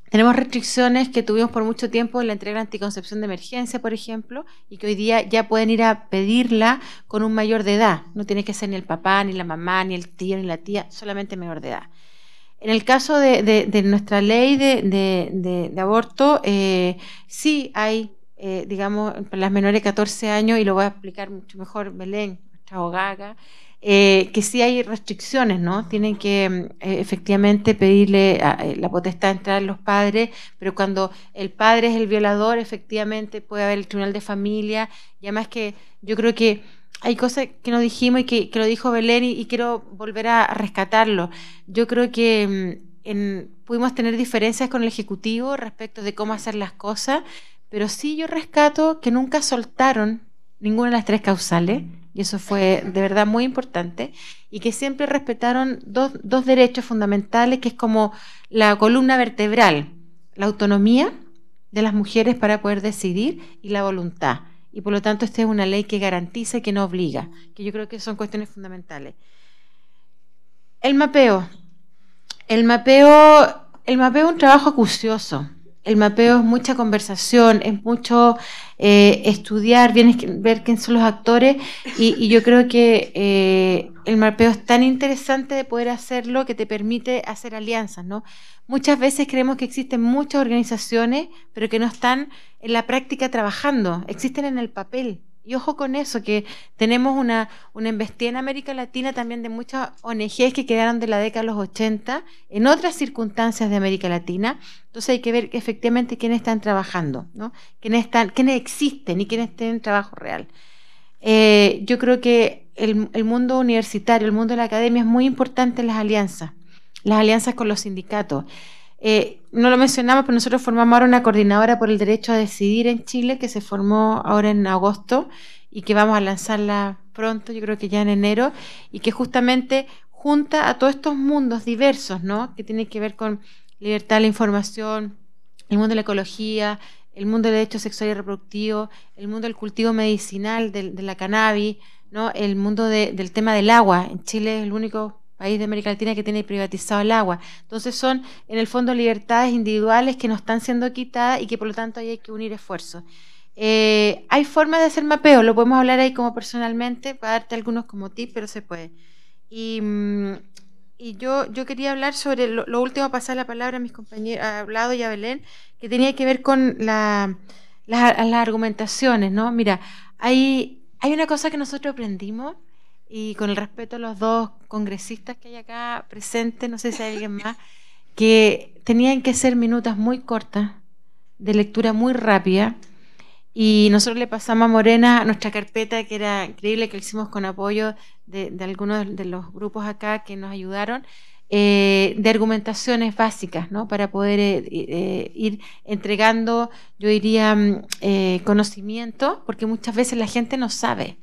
tenemos restricciones que tuvimos por mucho tiempo en la entrega de anticoncepción de emergencia, por ejemplo, y que hoy día ya pueden ir a pedirla con un mayor de edad. No tiene que ser ni el papá, ni la mamá, ni el tío, ni la tía, solamente mayor de edad. En el caso de, nuestra ley de, aborto, eh, sí hay, eh, digamos, para las menores de 14 años, y lo voy a explicar mucho mejor Belén, nuestra abogada, eh, que sí hay restricciones, ¿no? Tienen que mm, eh, efectivamente pedirle ah, eh, la potestad de entrar los padres, pero cuando el padre es el violador, efectivamente puede haber el tribunal de familia, y además que yo creo que hay cosas que no dijimos y que, lo dijo Belén y, quiero volver a rescatarlo. Yo creo que mm, en, pudimos tener diferencias con el Ejecutivo respecto de cómo hacer las cosas, pero sí yo rescato que nunca soltaron ninguna de las tres causales, y eso fue de verdad muy importante, y que siempre respetaron dos, derechos fundamentales, que es como la columna vertebral, la autonomía de las mujeres para poder decidir y la voluntad. Y por lo tanto, esta es una ley que garantiza y que no obliga, que yo creo que son cuestiones fundamentales. El mapeo. El mapeo, el mapeo es un trabajo acucioso el mapeo es mucha conversación, es mucho eh, estudiar, vienes que, ver quién son los actores y, yo creo que eh, el mapeo es tan interesante de poder hacerlo que te permite hacer alianzas, ¿no? Muchas veces creemos que existen muchas organizaciones, pero que no están en la práctica trabajando, existen en el papel. Y ojo con eso, que tenemos una, una embestida en América Latina también de muchas ONGs que quedaron de la década de los 80 en otras circunstancias de América Latina. Entonces hay que ver efectivamente quiénes están trabajando, ¿no? quiénes, están, quiénes existen y quiénes tienen trabajo real. Eh, yo creo que el, el mundo universitario, el mundo de la academia es muy importante en las alianzas, las alianzas con los sindicatos. Eh, no lo mencionamos, pero nosotros formamos ahora una coordinadora por el derecho a decidir en Chile, que se formó ahora en agosto y que vamos a lanzarla pronto, yo creo que ya en enero, y que justamente junta a todos estos mundos diversos, ¿no? Que tienen que ver con libertad de la información, el mundo de la ecología, el mundo del derecho sexual y reproductivo, el mundo del cultivo medicinal de, la cannabis, ¿no? El mundo del tema del agua. En Chile es el único país de América Latina que tiene privatizado el agua. Entonces son, en el fondo, libertades individuales que nos están siendo quitadas y que por lo tanto ahí hay que unir esfuerzos. Eh, hay formas de hacer mapeo, lo podemos hablar ahí como personalmente, para darte algunos como tips, pero se puede. Y, mm, yo, yo quería hablar sobre lo, último, pasar la palabra a mis compañeros, a Vlado y a Belén, que tenía que ver con las argumentaciones, ¿no? Mira, hay, hay una cosa que nosotros aprendimos y con el respeto a los dos congresistas que hay acá presentes, no sé si hay alguien más, que tenían que ser minutas muy cortas, de lectura muy rápida. Y nosotros le pasamos a Morena nuestra carpeta, que era increíble, que lo hicimos con apoyo de, algunos de los grupos acá que nos ayudaron, eh, de argumentaciones básicas, ¿no? Para poder eh, eh, ir entregando, yo diría, mm, conocimiento, porque muchas veces la gente no sabe.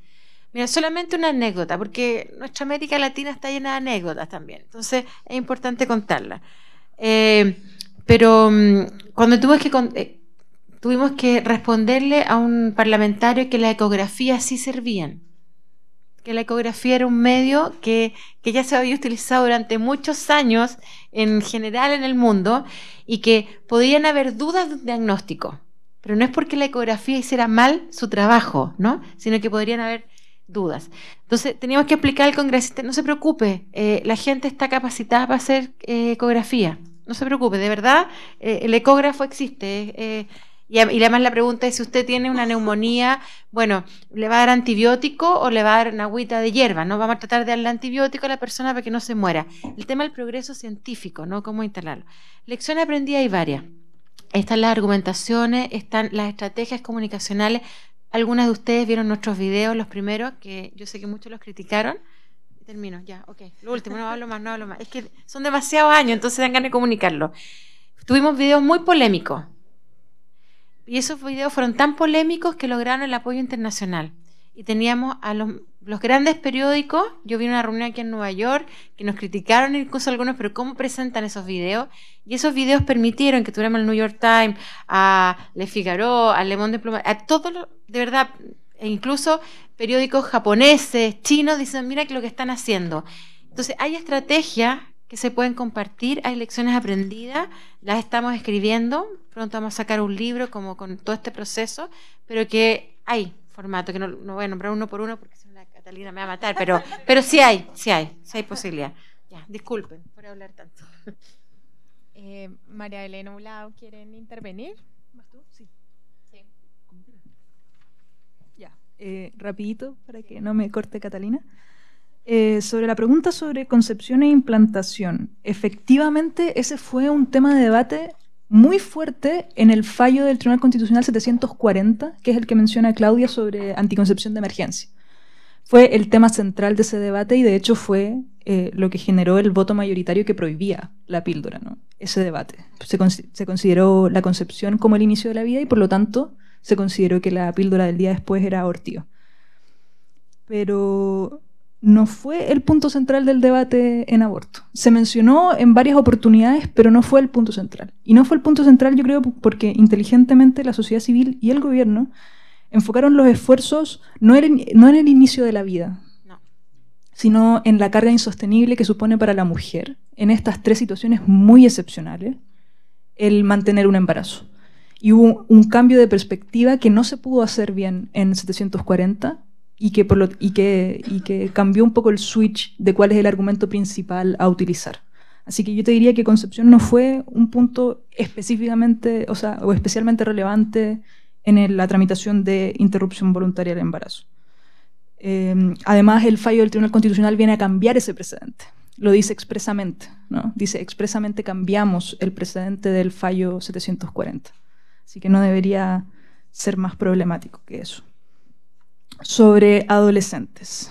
Mira, solamente una anécdota, porque nuestra América Latina está llena de anécdotas también, entonces es importante contarla. Eh, pero mm, cuando tuvimos que, eh, tuvimos que responderle a un parlamentario que la ecografía sí servían, que la ecografía era un medio que, ya se había utilizado durante muchos años en general en el mundo y que podían haber dudas de un diagnóstico, pero no es porque la ecografía hiciera mal su trabajo, ¿no? sino que podrían haber dudas. Entonces, teníamos que explicar al congresista, no se preocupe, eh, la gente está capacitada para hacer eh, ecografía, no se preocupe, de verdad, eh, el ecógrafo existe. Y, además la pregunta es si usted tiene una neumonía, bueno, ¿le va a dar antibiótico o le va a dar una agüita de hierba? No vamos a tratar de darle antibiótico a la persona para que no se muera. El tema del progreso científico, ¿no? Cómo instalarlo. Lección aprendida hay varias. Están las argumentaciones, están las estrategias comunicacionales, algunas de ustedes vieron nuestros videos, los primeros, que yo sé que muchos los criticaron. Termino, ya, ok. Lo último, no hablo más, no hablo más. Es que son demasiados años, entonces dan ganas de comunicarlo. Tuvimos videos muy polémicos. Y esos videos fueron tan polémicos que lograron el apoyo internacional. Y teníamos a los los grandes periódicos, yo vi una reunión aquí en Nueva York que nos criticaron incluso algunos, pero cómo presentan esos videos. Y esos videos permitieron que tuviéramos el New York Times, a Le Figaro, a Le Monde Diplomatique, a todos de verdad, e incluso periódicos japoneses, chinos, dicen, mira lo que están haciendo. Entonces, hay estrategias que se pueden compartir, hay lecciones aprendidas, las estamos escribiendo, pronto vamos a sacar un libro como con todo este proceso, pero que hay formato, que no, no voy a nombrar uno por uno porque Catalina me va a matar, pero, pero sí hay, sí hay, sí hay posibilidad. disculpen por hablar tanto. Eh, María Elena Ulao, ¿quieren intervenir? ¿Más tú? Sí. Eh, rapidito para que no me corte Catalina. Eh, sobre la pregunta sobre concepción e implantación, efectivamente ese fue un tema de debate muy fuerte en el fallo del Tribunal Constitucional 740, que es el que menciona Claudia sobre anticoncepción de emergencia fue el tema central de ese debate y de hecho fue eh, lo que generó el voto mayoritario que prohibía la píldora, ¿no? ese debate. Se, se, consideró la concepción como el inicio de la vida y por lo tanto se consideró que la píldora del día después era abortiva. Pero no fue el punto central del debate en aborto. Se mencionó en varias oportunidades, pero no fue el punto central. Y no fue el punto central, yo creo, porque inteligentemente la sociedad civil y el gobierno enfocaron los esfuerzos no en, el inicio de la vida, sino en la carga insostenible que supone para la mujer, en estas tres situaciones muy excepcionales, el mantener un embarazo. Y hubo un cambio de perspectiva que no se pudo hacer bien en 740 y que, por lo, y que, que cambió un poco el switch de cuál es el argumento principal a utilizar. Así que yo te diría que Concepción no fue un punto específicamente, o o especialmente relevante en la tramitación de interrupción voluntaria del embarazo. Em, además, el fallo del Tribunal Constitucional viene a cambiar ese precedente. Lo dice expresamente, ¿no? Dice expresamente cambiamos el precedente del fallo 740. Así que no debería ser más problemático que eso. Sobre adolescentes.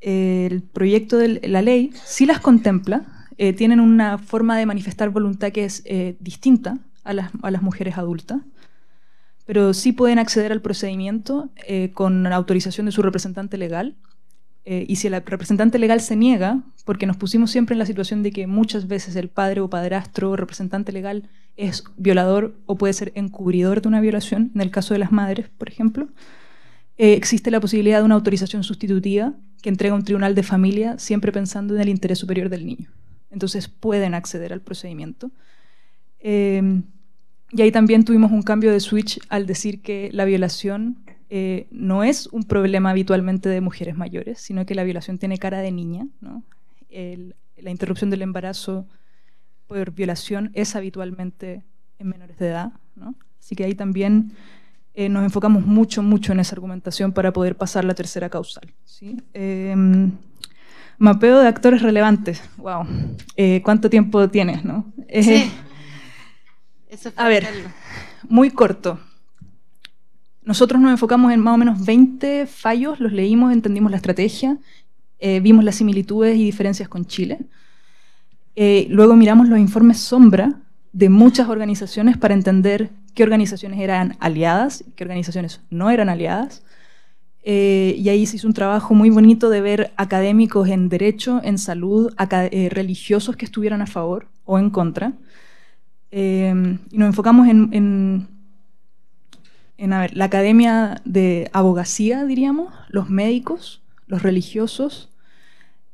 El proyecto de la ley sí las contempla, eh, tienen una forma de manifestar voluntad que es eh, distinta a las, a las mujeres adultas pero sí pueden acceder al procedimiento con eh, con autorización de su representante legal. Eh, y si el representante legal se niega, porque nos pusimos siempre en la situación de que muchas veces el padre o padrastro o representante legal es violador o puede ser encubridor de una violación, en el caso de las madres, por ejemplo, eh, existe la posibilidad de una autorización sustitutiva que entrega un tribunal de familia siempre pensando en el interés superior del niño. Entonces pueden acceder al procedimiento. Y ahí también tuvimos un cambio de switch al decir que la violación eh, no es un problema habitualmente de mujeres mayores, sino que la violación tiene cara de niña. la interrupción del embarazo por violación es habitualmente en menores de edad. Así que ahí también eh, nos enfocamos mucho, mucho en esa argumentación para poder pasar la tercera causal. Em, mapeo de actores relevantes. ¡Wow! Eh, ¿Cuánto tiempo tienes? ¿no? Sí a ver, muy corto. Nosotros nos enfocamos en más o menos 20 fallos, los leímos, entendimos la estrategia, eh, vimos las similitudes y diferencias con Chile. Eh, luego miramos los informes sombra de muchas organizaciones para entender qué organizaciones eran aliadas, y qué organizaciones no eran aliadas. Eh, y ahí se hizo un trabajo muy bonito de ver académicos en derecho, en salud, religiosos que estuvieran a favor o en contra. Em, y nos enfocamos en, en, la academia de abogacía, diríamos, los médicos, los religiosos,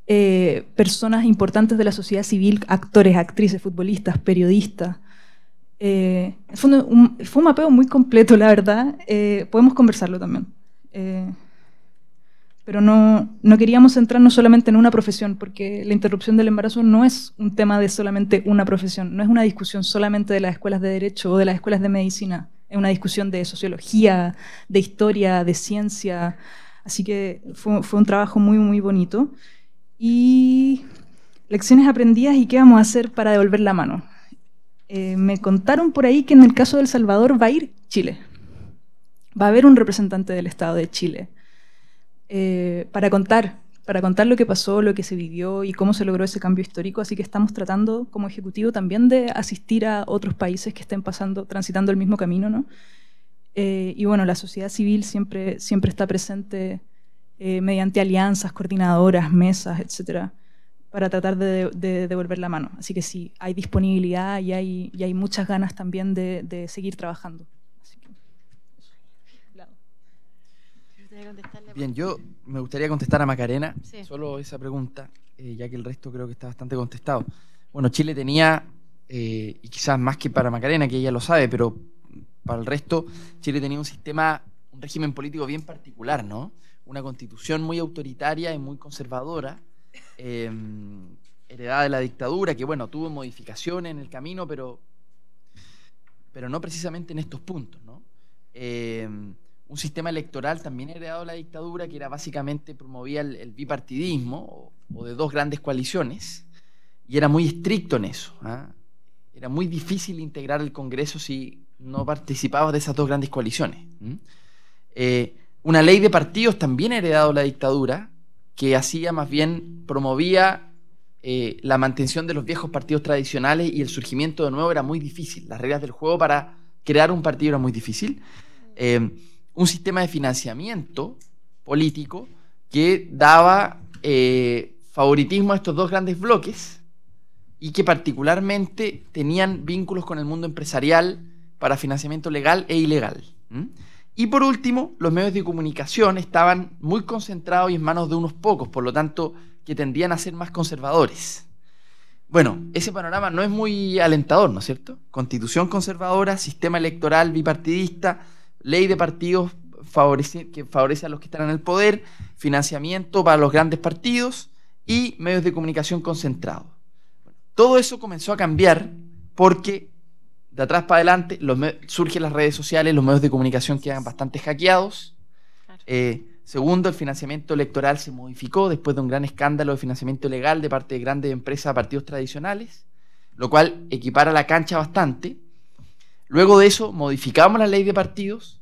eh, personas importantes de la sociedad civil, actores, actrices, futbolistas, periodistas. Eh, fue, un, fue, un, mapeo muy completo, la verdad. Eh, podemos conversarlo también pero no, no queríamos centrarnos solamente en una profesión, porque la interrupción del embarazo no es un tema de solamente una profesión, no es una discusión solamente de las escuelas de derecho o de las escuelas de medicina, es una discusión de sociología, de historia, de ciencia, así que fue, un trabajo muy, muy bonito. Y lecciones aprendidas y qué vamos a hacer para devolver la mano. Eh, me contaron por ahí que en el caso del Salvador va a ir Chile, va a haber un representante del Estado de Chile eh, para contar, para contar lo que pasó, lo que se vivió y cómo se logró ese cambio histórico. Así que estamos tratando como ejecutivo también de asistir a otros países que estén pasando, transitando el mismo camino, ¿no? Eh, y bueno, la sociedad civil siempre, siempre está presente eh, mediante alianzas, coordinadoras, mesas, etcétera, para tratar de, devolver la mano. Así que sí, hay disponibilidad y hay, muchas ganas también de seguir trabajando. Bien, yo me gustaría contestar a Macarena solo esa pregunta, eh, ya que el resto creo que está bastante contestado. Bueno, Chile tenía, eh, y quizás más que para Macarena, que ella lo sabe, pero para el resto, Chile tenía un sistema, un régimen político bien particular, ¿no? Una constitución muy autoritaria y muy conservadora, em, heredada de la dictadura, que bueno, tuvo modificaciones en el camino, pero, pero no precisamente en estos puntos, ¿no? Em, un sistema electoral también heredado de la dictadura, que era básicamente promovía el, bipartidismo o, de dos grandes coaliciones, y era muy estricto en eso. ¿ah? Era muy difícil integrar el Congreso si no participaba de esas dos grandes coaliciones. Eh, una ley de partidos también heredado de la dictadura, que hacía más bien, promovía eh, la mantención de los viejos partidos tradicionales y el surgimiento de nuevo era muy difícil. Las reglas del juego para crear un partido era muy difícil. Eh, un sistema de financiamiento político que daba eh, favoritismo a estos dos grandes bloques y que particularmente tenían vínculos con el mundo empresarial para financiamiento legal e ilegal. Y por último, los medios de comunicación estaban muy concentrados y en manos de unos pocos, por lo tanto, que tendían a ser más conservadores. Bueno, ese panorama no es muy alentador, ¿no es cierto? Constitución conservadora, sistema electoral bipartidista, ley de partidos que favorece a los que están en el poder, financiamiento para los grandes partidos y medios de comunicación concentrados. Todo eso comenzó a cambiar porque de atrás para adelante surgen las redes sociales, los medios de comunicación quedan bastante hackeados. Eh, segundo, el financiamiento electoral se modificó después de un gran escándalo de financiamiento legal de parte de grandes empresas a partidos tradicionales, lo cual equipara la cancha bastante Luego de eso, modificamos la ley de partidos,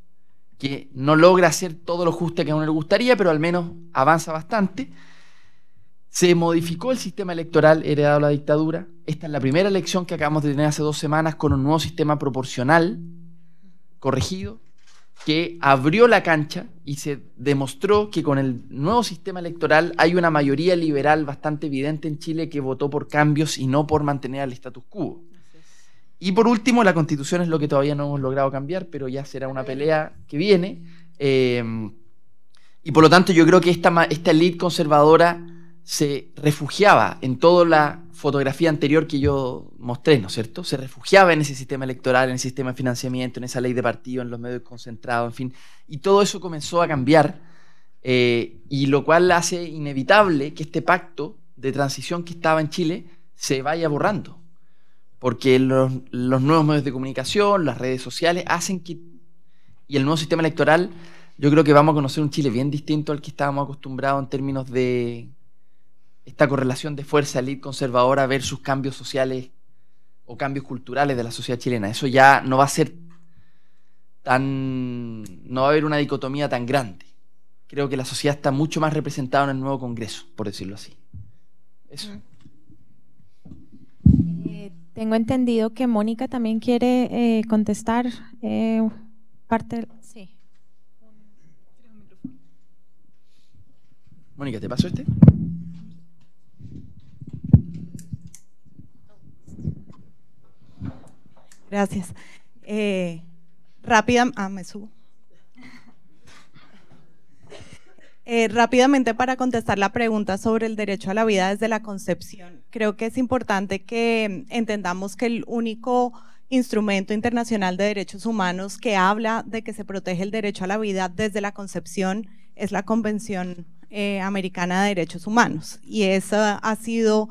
que no logra hacer todo lo justo que a uno le gustaría, pero al menos avanza bastante. Se modificó el sistema electoral heredado de la dictadura. Esta es la primera elección que acabamos de tener hace dos semanas con un nuevo sistema proporcional corregido que abrió la cancha y se demostró que con el nuevo sistema electoral hay una mayoría liberal bastante evidente en Chile que votó por cambios y no por mantener el status quo. Y por último, la constitución es lo que todavía no hemos logrado cambiar, pero ya será una pelea que viene. Eh, y por lo tanto yo creo que esta, esta elite conservadora se refugiaba en toda la fotografía anterior que yo mostré, ¿no es cierto? Se refugiaba en ese sistema electoral, en el sistema de financiamiento, en esa ley de partido, en los medios concentrados, en fin. Y todo eso comenzó a cambiar, eh, y lo cual hace inevitable que este pacto de transición que estaba en Chile se vaya borrando. Porque los, nuevos medios de comunicación, las redes sociales, hacen que... Y el nuevo sistema electoral, yo creo que vamos a conocer un Chile bien distinto al que estábamos acostumbrados en términos de esta correlación de fuerza elite conservadora versus cambios sociales o cambios culturales de la sociedad chilena. Eso ya no va a ser tan. no va a haber una dicotomía tan grande. Creo que la sociedad está mucho más representada en el nuevo Congreso, por decirlo así. Eso. Mm. Eh, tengo entendido que Mónica también quiere eh, contestar eh, parte. Sí. Mónica, ¿te pasó este? Gracias. Eh, rápida, ah, me subo. Eh, rápidamente para contestar la pregunta sobre el derecho a la vida desde la concepción, creo que es importante que entendamos que el único instrumento internacional de derechos humanos que habla de que se protege el derecho a la vida desde la concepción es la Convención eh, Americana de Derechos Humanos. Y esa ha sido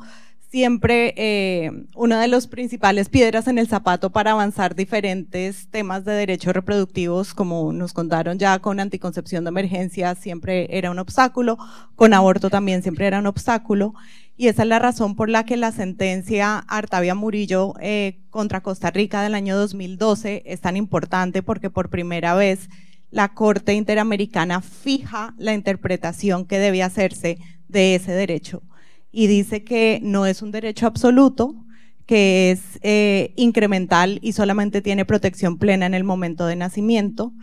siempre eh, una de las principales piedras en el zapato para avanzar diferentes temas de derechos reproductivos, como nos contaron ya con anticoncepción de emergencia, siempre era un obstáculo, con aborto también siempre era un obstáculo. Y esa es la razón por la que la sentencia Artavia Murillo eh, contra Costa Rica del año 2012 es tan importante porque por primera vez la Corte Interamericana fija la interpretación que debe hacerse de ese derecho y dice que no es un derecho absoluto, que es eh, incremental y solamente tiene protección plena en el momento de nacimiento,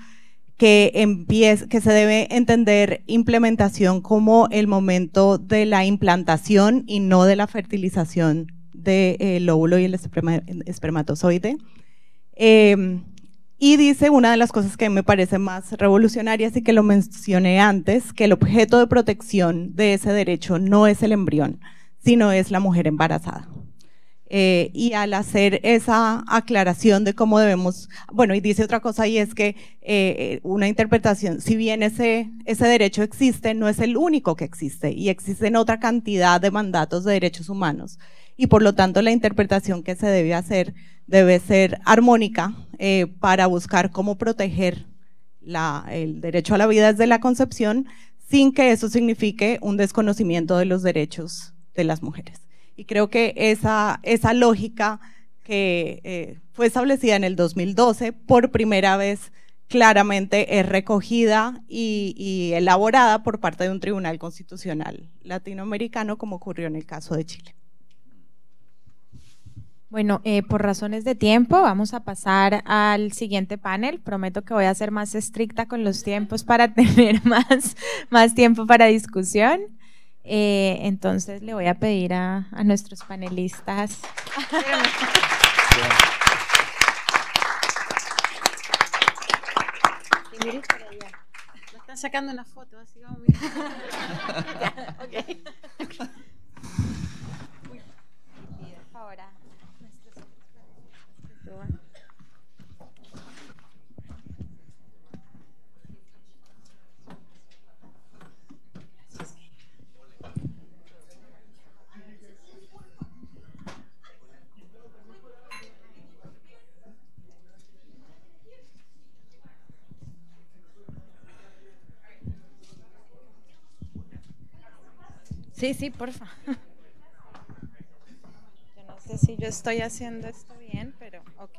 que, que se debe entender implementación como el momento de la implantación y no de la fertilización del óvulo y el espermatozoide. Em, y dice una de las cosas que me parece más revolucionarias y que lo mencioné antes, que el objeto de protección de ese derecho no es el embrión, sino es la mujer embarazada. Eh, y al hacer esa aclaración de cómo debemos, bueno, y dice otra cosa y es que eh, una interpretación, si bien ese, ese derecho existe, no es el único que existe y existen otra cantidad de mandatos de derechos humanos y por lo tanto la interpretación que se debe hacer debe ser armónica eh, para buscar cómo proteger el derecho a la vida desde la concepción sin que eso signifique un desconocimiento de los derechos de las mujeres. Y creo que esa, lógica que eh, fue establecida en el 2012 por primera vez claramente es recogida y, elaborada por parte de un tribunal constitucional latinoamericano, como ocurrió en el caso de Chile. Bueno, eh, por razones de tiempo, vamos a pasar al siguiente panel. Prometo que voy a ser más estricta con los tiempos para tener más, más tiempo para discusión. Eh, entonces le voy a pedir a, nuestros panelistas. sacando foto, Sí, sí, porfa. Yo no sé si yo estoy haciendo esto bien, pero ok.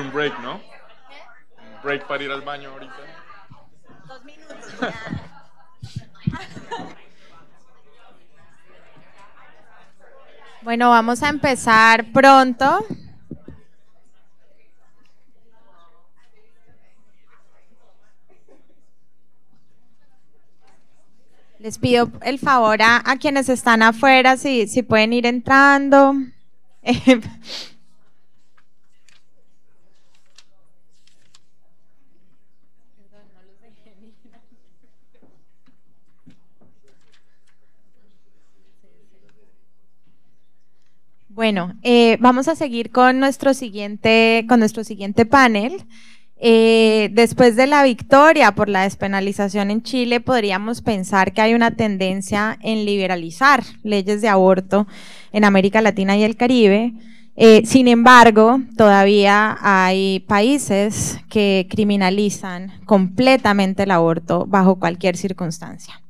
un break, ¿no? Un break para ir al baño ahorita. Dos minutos. bueno, vamos a empezar pronto. Les pido el favor a, a, quienes están afuera si, si pueden ir entrando. Bueno, eh, vamos a seguir con nuestro siguiente, con nuestro siguiente panel. Eh, después de la victoria por la despenalización en Chile, podríamos pensar que hay una tendencia en liberalizar leyes de aborto en América Latina y el Caribe. Eh, sin embargo, todavía hay países que criminalizan completamente el aborto bajo cualquier circunstancia.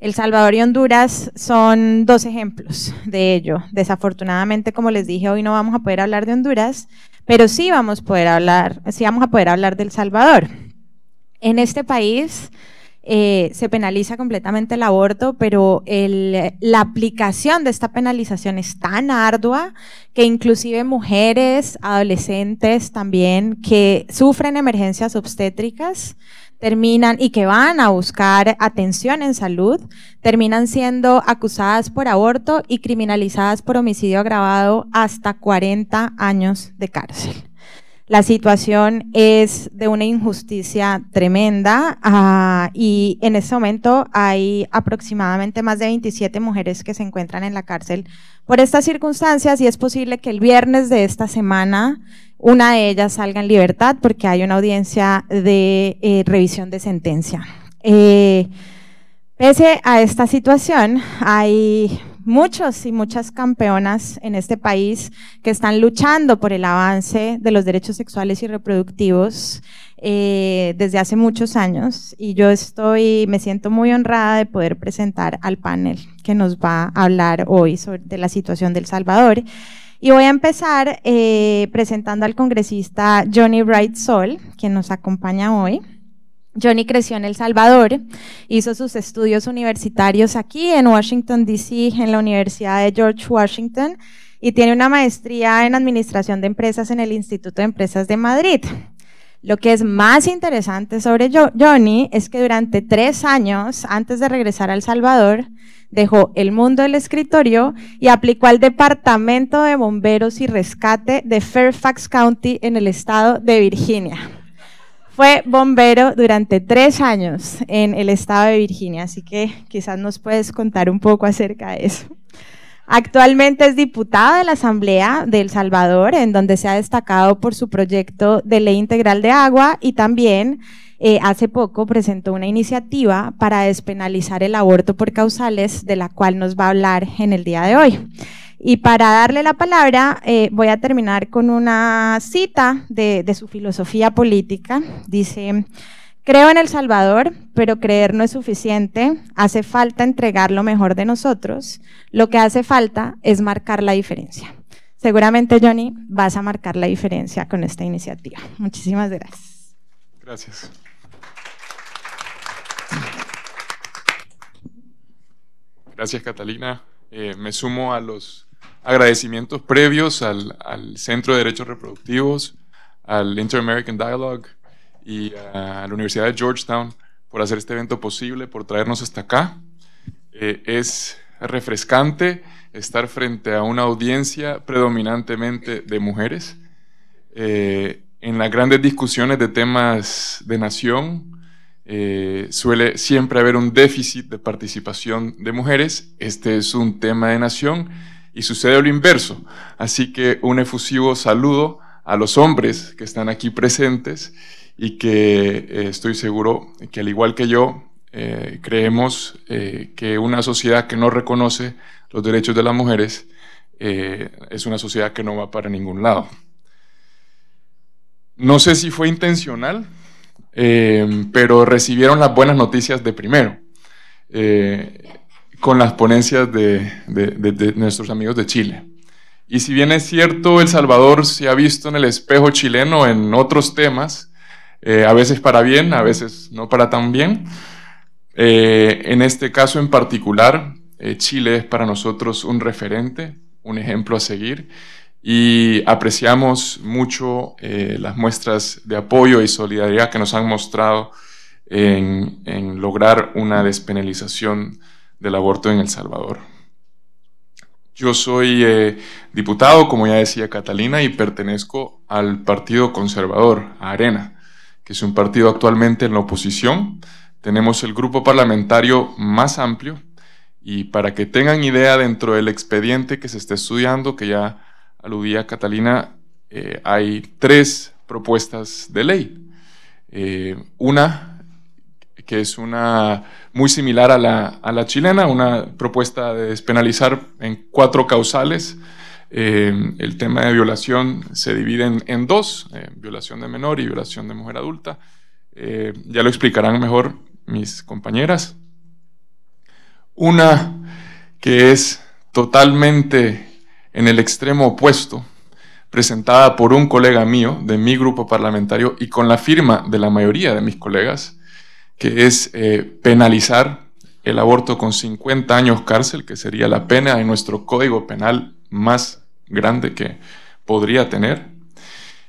El Salvador y Honduras son dos ejemplos de ello. Desafortunadamente, como les dije, hoy no vamos a poder hablar de Honduras, pero sí vamos a poder hablar, sí vamos a poder hablar del Salvador. En este país eh, se penaliza completamente el aborto, pero la aplicación de esta penalización es tan ardua que inclusive mujeres, adolescentes también que sufren emergencias obstétricas terminan y que van a buscar atención en salud, terminan siendo acusadas por aborto y criminalizadas por homicidio agravado hasta 40 años de cárcel. La situación es de una injusticia tremenda ah, y en este momento hay aproximadamente más de 27 mujeres que se encuentran en la cárcel por estas circunstancias y es posible que el viernes de esta semana una de ellas salga en libertad porque hay una audiencia de eh, revisión de sentencia. Eh, pese a esta situación, hay muchos y muchas campeonas en este país que están luchando por el avance de los derechos sexuales y reproductivos eh, desde hace muchos años y yo estoy, me siento muy honrada de poder presentar al panel que nos va a hablar hoy sobre la situación del Salvador. Y voy a empezar eh, presentando al congresista Johnny Wright Sol, quien nos acompaña hoy. Johnny creció en El Salvador, hizo sus estudios universitarios aquí en Washington, D.C., en la Universidad de George Washington, y tiene una maestría en Administración de Empresas en el Instituto de Empresas de Madrid. Lo que es más interesante sobre Johnny es que durante tres años, antes de regresar a El Salvador, dejó el mundo del escritorio y aplicó al Departamento de Bomberos y Rescate de Fairfax County en el estado de Virginia. Fue bombero durante tres años en el estado de Virginia, así que quizás nos puedes contar un poco acerca de eso. Actualmente es diputada de la Asamblea de El Salvador, en donde se ha destacado por su proyecto de ley integral de agua y también eh, hace poco presentó una iniciativa para despenalizar el aborto por causales, de la cual nos va a hablar en el día de hoy. Y para darle la palabra, eh, voy a terminar con una cita de, de su filosofía política. Dice, Creo en El Salvador, pero creer no es suficiente. Hace falta entregar lo mejor de nosotros. Lo que hace falta es marcar la diferencia. Seguramente, Johnny, vas a marcar la diferencia con esta iniciativa. Muchísimas gracias. Gracias. Gracias, Catalina. Eh, me sumo a los agradecimientos previos al, al Centro de Derechos Reproductivos, al Interamerican Dialogue y a la Universidad de Georgetown por hacer este evento posible, por traernos hasta acá. Eh, es refrescante estar frente a una audiencia predominantemente de mujeres eh, en las grandes discusiones de temas de nación, eh, suele siempre haber un déficit de participación de mujeres. Este es un tema de nación y sucede lo inverso. Así que un efusivo saludo a los hombres que están aquí presentes y que eh, estoy seguro que al igual que yo, eh, creemos eh, que una sociedad que no reconoce los derechos de las mujeres es una sociedad que no va para ningún lado. No sé si fue intencional, pero recibieron las buenas noticias de primero con las ponencias de nuestros amigos de Chile. Y si bien es cierto, El Salvador se ha visto en el espejo chileno en otros temas, eh, a veces para bien, a veces no para tan bien. Eh, en este caso en particular, eh, Chile es para nosotros un referente, un ejemplo a seguir y apreciamos mucho las muestras de apoyo y solidaridad que nos han mostrado en, lograr una despenalización del aborto en El Salvador. Yo soy diputado, como ya decía Catalina, y pertenezco al Partido Conservador, Arena es un partido actualmente en la oposición. Tenemos el grupo parlamentario más amplio y para que tengan idea dentro del expediente que se está estudiando, que ya aludía Catalina, eh, hay tres propuestas de ley. Eh, una que es una muy similar a la, a la, chilena, una propuesta de despenalizar en cuatro causales eh, el tema de violación se divide en, dos, eh, violación de menor y violación de mujer adulta. Eh, ya lo explicarán mejor mis compañeras. Una que es totalmente en el extremo opuesto, presentada por un colega mío de mi grupo parlamentario y con la firma de la mayoría de mis colegas, que es penalizar el aborto con 50 años cárcel, que sería la pena de nuestro código penal más grande que podría tener.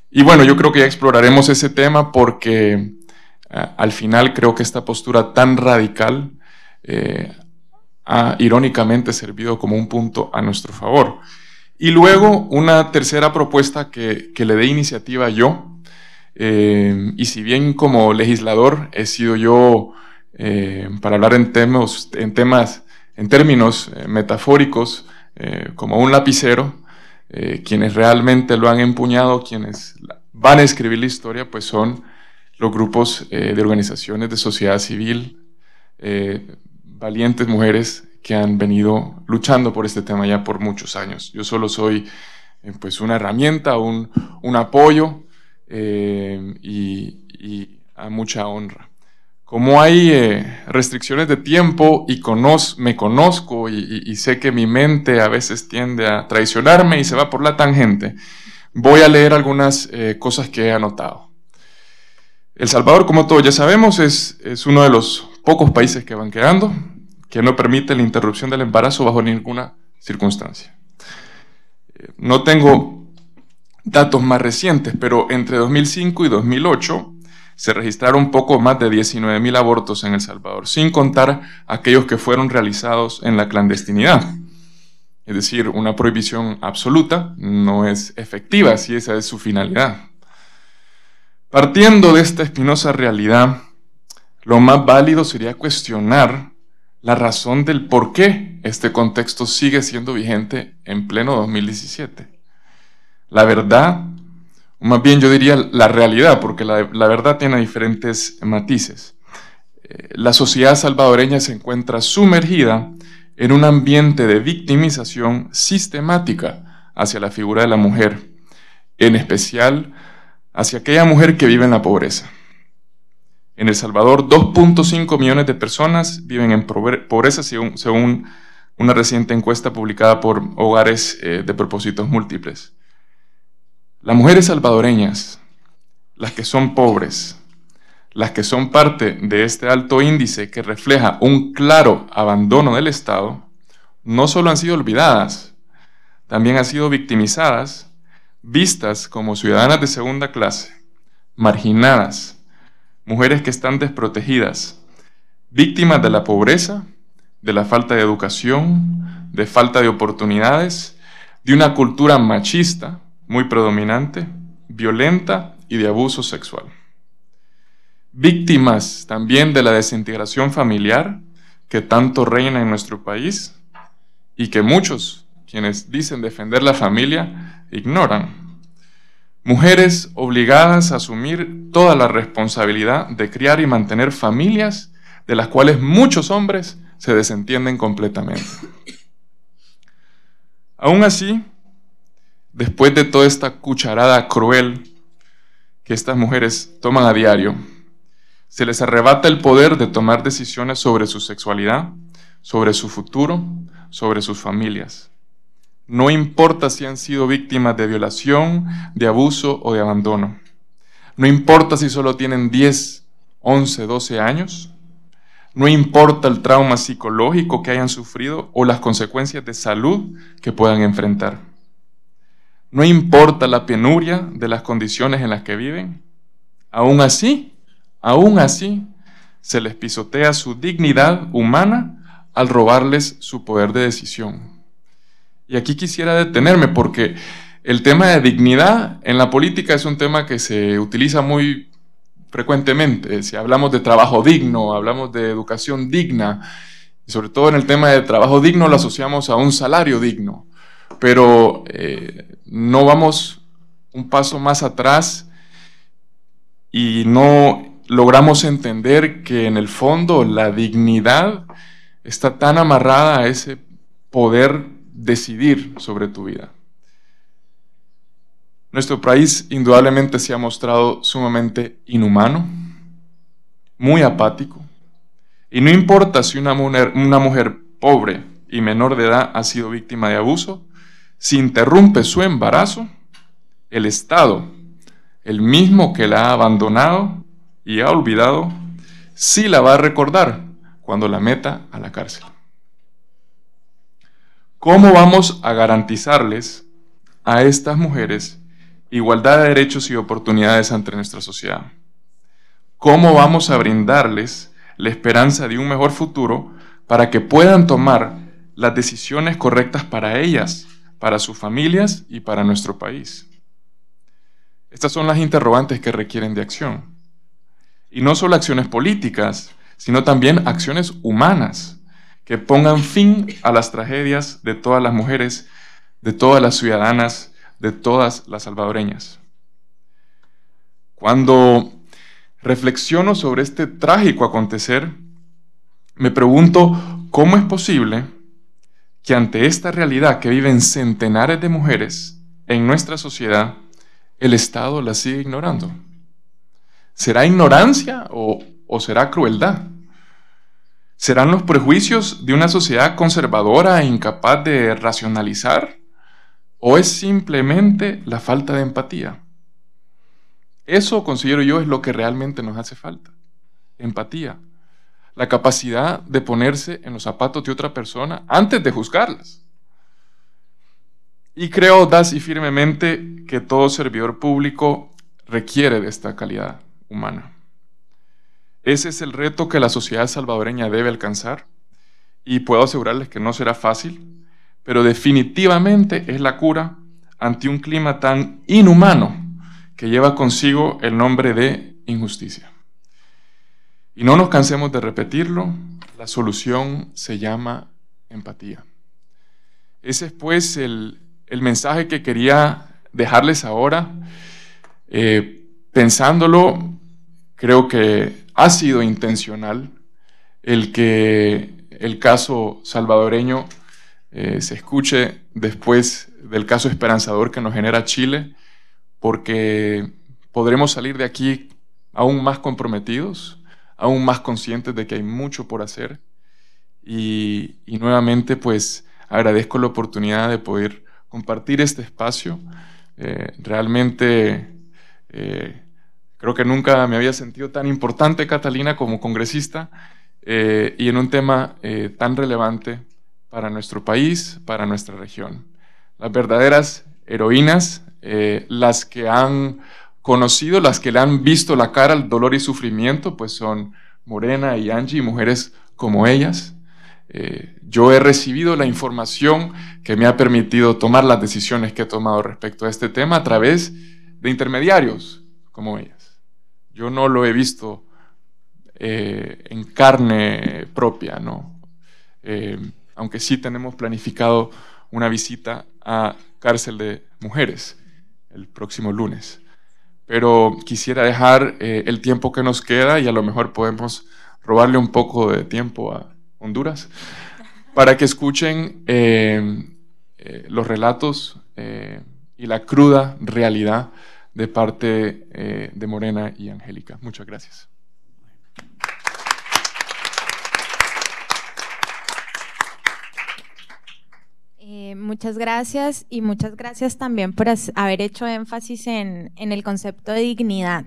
Y bueno, yo creo que ya exploraremos ese tema porque eh, al final creo que esta postura tan radical eh, ha irónicamente servido como un punto a nuestro favor. Y luego una tercera propuesta que, le dé iniciativa yo, eh, y si bien como legislador he sido yo, para hablar en temas, en términos metafóricos, como un lapicero, eh, quienes realmente lo han empuñado, quienes van a escribir la historia, pues son los grupos eh, de organizaciones de sociedad civil, eh, valientes mujeres que han venido luchando por este tema ya por muchos años. Yo solo soy pues una herramienta, un, un apoyo y a mucha honra como hay eh, restricciones de tiempo y me conozco y, sé que mi mente a veces tiende a traicionarme y se va por la tangente, voy a leer algunas eh, cosas que he anotado. El Salvador, como todos ya sabemos, es, es uno de los pocos países que van quedando, que no permite la interrupción del embarazo bajo ninguna circunstancia. Eh, no tengo datos más recientes, pero entre 2005 y 2008, se registraron poco más de 19.000 abortos en El Salvador, sin contar aquellos que fueron realizados en la clandestinidad. Es decir, una prohibición absoluta no es efectiva si esa es su finalidad. Partiendo de esta espinosa realidad, lo más válido sería cuestionar la razón del por qué este contexto sigue siendo vigente en pleno 2017. La verdad más bien yo diría la realidad, porque la, verdad tiene diferentes matices. Eh, la sociedad salvadoreña se encuentra sumergida en un ambiente de victimización sistemática hacia la figura de la mujer, en especial hacia aquella mujer que vive en la pobreza. En El Salvador, 2.5 millones de personas viven en pobreza según, una reciente encuesta publicada por Hogares eh, de Propósitos Múltiples. Las mujeres salvadoreñas, las que son pobres, las que son parte de este alto índice que refleja un claro abandono del Estado, no solo han sido olvidadas, también han sido victimizadas, vistas como ciudadanas de segunda clase, marginadas, mujeres que están desprotegidas, víctimas de la pobreza, de la falta de educación, de falta de oportunidades, de una cultura machista muy predominante, violenta y de abuso sexual. Víctimas también de la desintegración familiar que tanto reina en nuestro país y que muchos quienes dicen defender la familia ignoran. Mujeres obligadas a asumir toda la responsabilidad de criar y mantener familias de las cuales muchos hombres se desentienden completamente. Aún así, después de toda esta cucharada cruel que estas mujeres toman a diario, se les arrebata el poder de tomar decisiones sobre su sexualidad, sobre su futuro, sobre sus familias. No importa si han sido víctimas de violación, de abuso o de abandono. No importa si solo tienen 10, 11, 12 años. No importa el trauma psicológico que hayan sufrido o las consecuencias de salud que puedan enfrentar. No importa la penuria de las condiciones en las que viven, aún así, aún así, se les pisotea su dignidad humana al robarles su poder de decisión. Y aquí quisiera detenerme porque el tema de dignidad en la política es un tema que se utiliza muy frecuentemente. Si hablamos de trabajo digno, hablamos de educación digna, y sobre todo en el tema de trabajo digno lo asociamos a un salario digno pero eh, no vamos un paso más atrás y no logramos entender que en el fondo la dignidad está tan amarrada a ese poder decidir sobre tu vida. Nuestro país indudablemente se ha mostrado sumamente inhumano, muy apático, y no importa si una mujer pobre y menor de edad ha sido víctima de abuso, si interrumpe su embarazo, el Estado, el mismo que la ha abandonado y ha olvidado, sí la va a recordar cuando la meta a la cárcel. ¿Cómo vamos a garantizarles a estas mujeres igualdad de derechos y oportunidades ante nuestra sociedad? ¿Cómo vamos a brindarles la esperanza de un mejor futuro para que puedan tomar las decisiones correctas para ellas para sus familias y para nuestro país. Estas son las interrogantes que requieren de acción. Y no solo acciones políticas, sino también acciones humanas que pongan fin a las tragedias de todas las mujeres, de todas las ciudadanas, de todas las salvadoreñas. Cuando reflexiono sobre este trágico acontecer, me pregunto cómo es posible que ante esta realidad que viven centenares de mujeres en nuestra sociedad, el Estado la sigue ignorando. ¿Será ignorancia o, será crueldad? ¿Serán los prejuicios de una sociedad conservadora e incapaz de racionalizar? ¿O es simplemente la falta de empatía? Eso considero yo es lo que realmente nos hace falta. Empatía la capacidad de ponerse en los zapatos de otra persona antes de juzgarlas. Y creo das y firmemente que todo servidor público requiere de esta calidad humana. Ese es el reto que la sociedad salvadoreña debe alcanzar y puedo asegurarles que no será fácil, pero definitivamente es la cura ante un clima tan inhumano que lleva consigo el nombre de injusticia. Y no nos cansemos de repetirlo, la solución se llama empatía. Ese es pues el, mensaje que quería dejarles ahora. Eh, pensándolo, creo que ha sido intencional el que el caso salvadoreño eh, se escuche después del caso esperanzador que nos genera Chile, porque podremos salir de aquí aún más comprometidos aún más conscientes de que hay mucho por hacer. Y, nuevamente, pues agradezco la oportunidad de poder compartir este espacio. Eh, realmente eh, creo que nunca me había sentido tan importante, Catalina, como congresista, eh, y en un tema tan relevante para nuestro país, para nuestra región. Las verdaderas heroínas, las que han conocido, las que le han visto la cara al dolor y sufrimiento, pues son Morena y Angie, mujeres como ellas. Eh, yo he recibido la información que me ha permitido tomar las decisiones que he tomado respecto a este tema a través de intermediarios como ellas. Yo no lo he visto eh, en carne propia, ¿no? Eh, aunque sí tenemos planificado una visita a cárcel de mujeres el próximo lunes pero quisiera dejar eh, el tiempo que nos queda y a lo mejor podemos robarle un poco de tiempo a Honduras para que escuchen eh, eh, los relatos y la cruda realidad de parte de Morena y Angélica. Muchas gracias. Eh, muchas gracias y muchas gracias también por haber hecho énfasis en, el concepto de dignidad,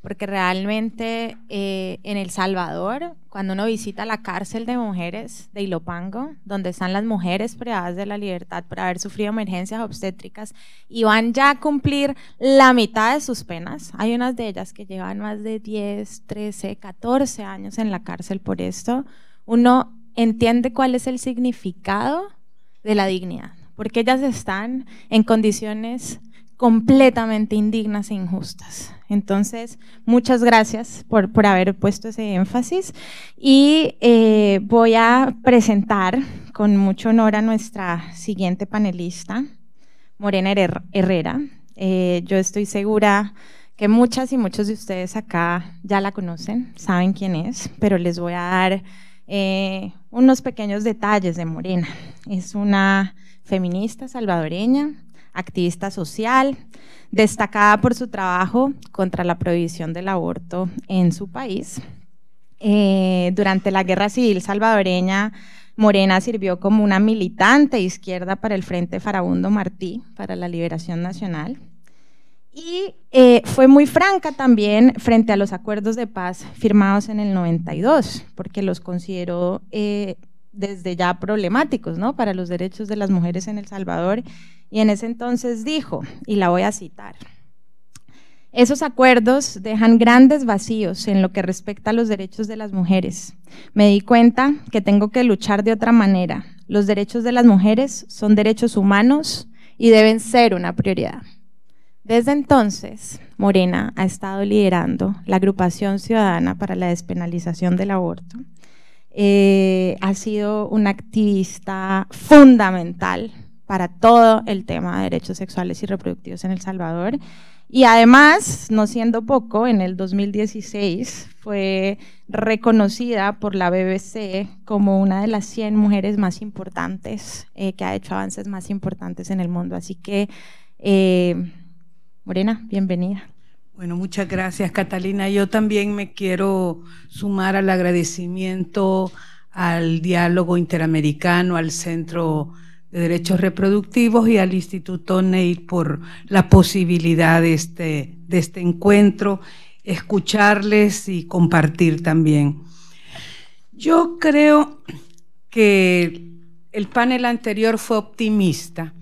porque realmente eh, en El Salvador, cuando uno visita la cárcel de mujeres de Ilopango, donde están las mujeres privadas de la libertad por haber sufrido emergencias obstétricas y van ya a cumplir la mitad de sus penas, hay unas de ellas que llevan más de 10, 13, 14 años en la cárcel por esto, uno entiende cuál es el significado de la dignidad, porque ellas están en condiciones completamente indignas e injustas. Entonces, muchas gracias por, por haber puesto ese énfasis y eh, voy a presentar con mucho honor a nuestra siguiente panelista, Morena Herrera. Eh, yo estoy segura que muchas y muchos de ustedes acá ya la conocen, saben quién es, pero les voy a dar eh, unos pequeños detalles de Morena. Es una feminista salvadoreña, activista social, destacada por su trabajo contra la prohibición del aborto en su país. Eh, durante la Guerra Civil salvadoreña, Morena sirvió como una militante izquierda para el Frente Farabundo Martí, para la Liberación Nacional y eh, fue muy franca también frente a los acuerdos de paz firmados en el 92, porque los consideró eh, desde ya problemáticos para los derechos de las mujeres en El Salvador. Y en ese entonces dijo, y la voy a citar, esos acuerdos dejan grandes vacíos en lo que respecta a los derechos de las mujeres. Me di cuenta que tengo que luchar de otra manera. Los derechos de las mujeres son derechos humanos y deben ser una prioridad. Desde entonces, Morena ha estado liderando la agrupación ciudadana para la despenalización del aborto. Eh, ha sido una activista fundamental para todo el tema de derechos sexuales y reproductivos en El Salvador. Y además, no siendo poco, en el 2016 fue reconocida por la BBC como una de las 100 mujeres más importantes, eh, que ha hecho avances más importantes en el mundo. Así que eh, Morena, bienvenida. Bueno, muchas gracias, Catalina. Yo también me quiero sumar al agradecimiento al diálogo interamericano, al Centro de Derechos Reproductivos y al Instituto neil por la posibilidad de este, de este encuentro, escucharles y compartir también. Yo creo que el panel anterior fue optimista,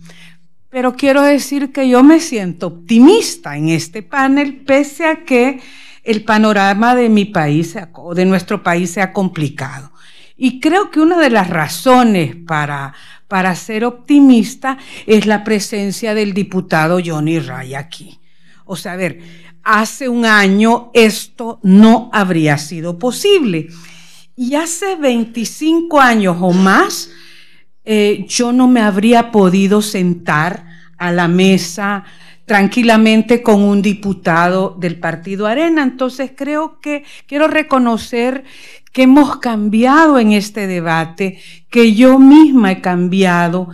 pero quiero decir que yo me siento optimista en este panel, pese a que el panorama de mi país o de nuestro país se complicado. Y creo que una de las razones para, para ser optimista es la presencia del diputado Johnny Ray aquí. O sea, a ver, hace un año esto no habría sido posible. Y hace 25 años o más, eh, yo no me habría podido sentar a la mesa tranquilamente con un diputado del partido Arena. Entonces creo que quiero reconocer que hemos cambiado en este debate, que yo misma he cambiado,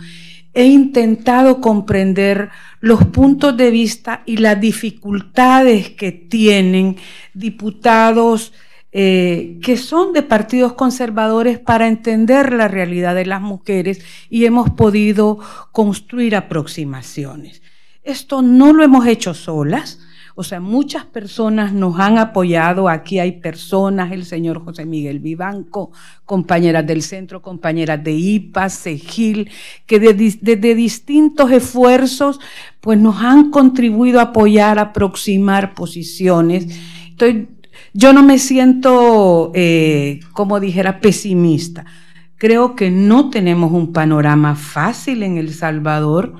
he intentado comprender los puntos de vista y las dificultades que tienen diputados eh, que son de partidos conservadores para entender la realidad de las mujeres y hemos podido construir aproximaciones. Esto no lo hemos hecho solas, o sea, muchas personas nos han apoyado. Aquí hay personas, el señor José Miguel Vivanco, compañeras del centro, compañeras de IPA, Segil, que desde distintos esfuerzos, pues nos han contribuido a apoyar, a aproximar posiciones. Estoy yo no me siento, eh, como dijera, pesimista. Creo que no tenemos un panorama fácil en El Salvador.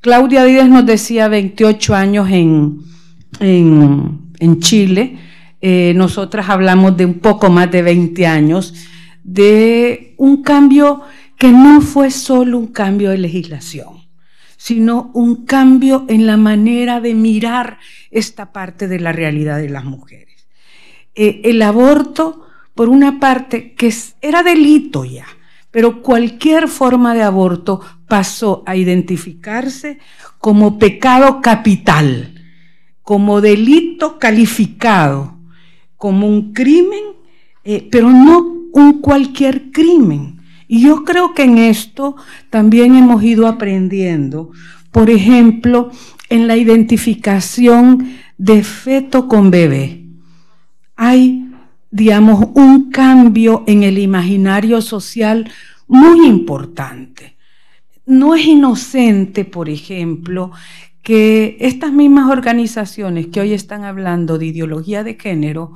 Claudia Díaz nos decía 28 años en, en, Chile. Eh, nosotras hablamos de un poco más de 20 años, de un cambio que no fue solo un cambio de legislación, sino un cambio en la manera de mirar esta parte de la realidad de las mujeres. Eh, el aborto, por una parte, que era delito ya, pero cualquier forma de aborto pasó a identificarse como pecado capital, como delito calificado, como un crimen, eh, pero no un cualquier crimen. Y yo creo que en esto también hemos ido aprendiendo, por ejemplo, en la identificación de feto con bebé hay, digamos, un cambio en el imaginario social muy importante. No es inocente, por ejemplo, que estas mismas organizaciones que hoy están hablando de ideología de género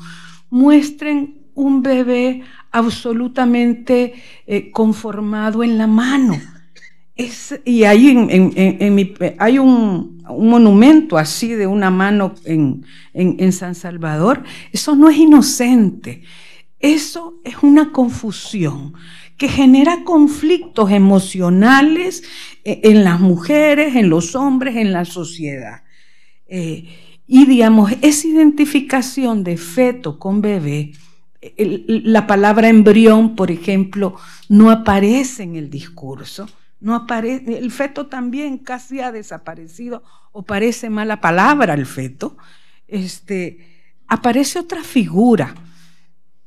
muestren un bebé absolutamente eh, conformado en la mano y ahí hay un, monumento así de una mano en San Salvador. Eso no es inocente. Eso es una confusión que genera conflictos emocionales eh, en las mujeres, en los hombres, en la sociedad. Eh, y digamos, esa identificación de feto con bebé, la palabra embrión, por ejemplo, no aparece en el discurso el feto también casi ha desaparecido, o parece mala palabra el feto. Este, aparece otra figura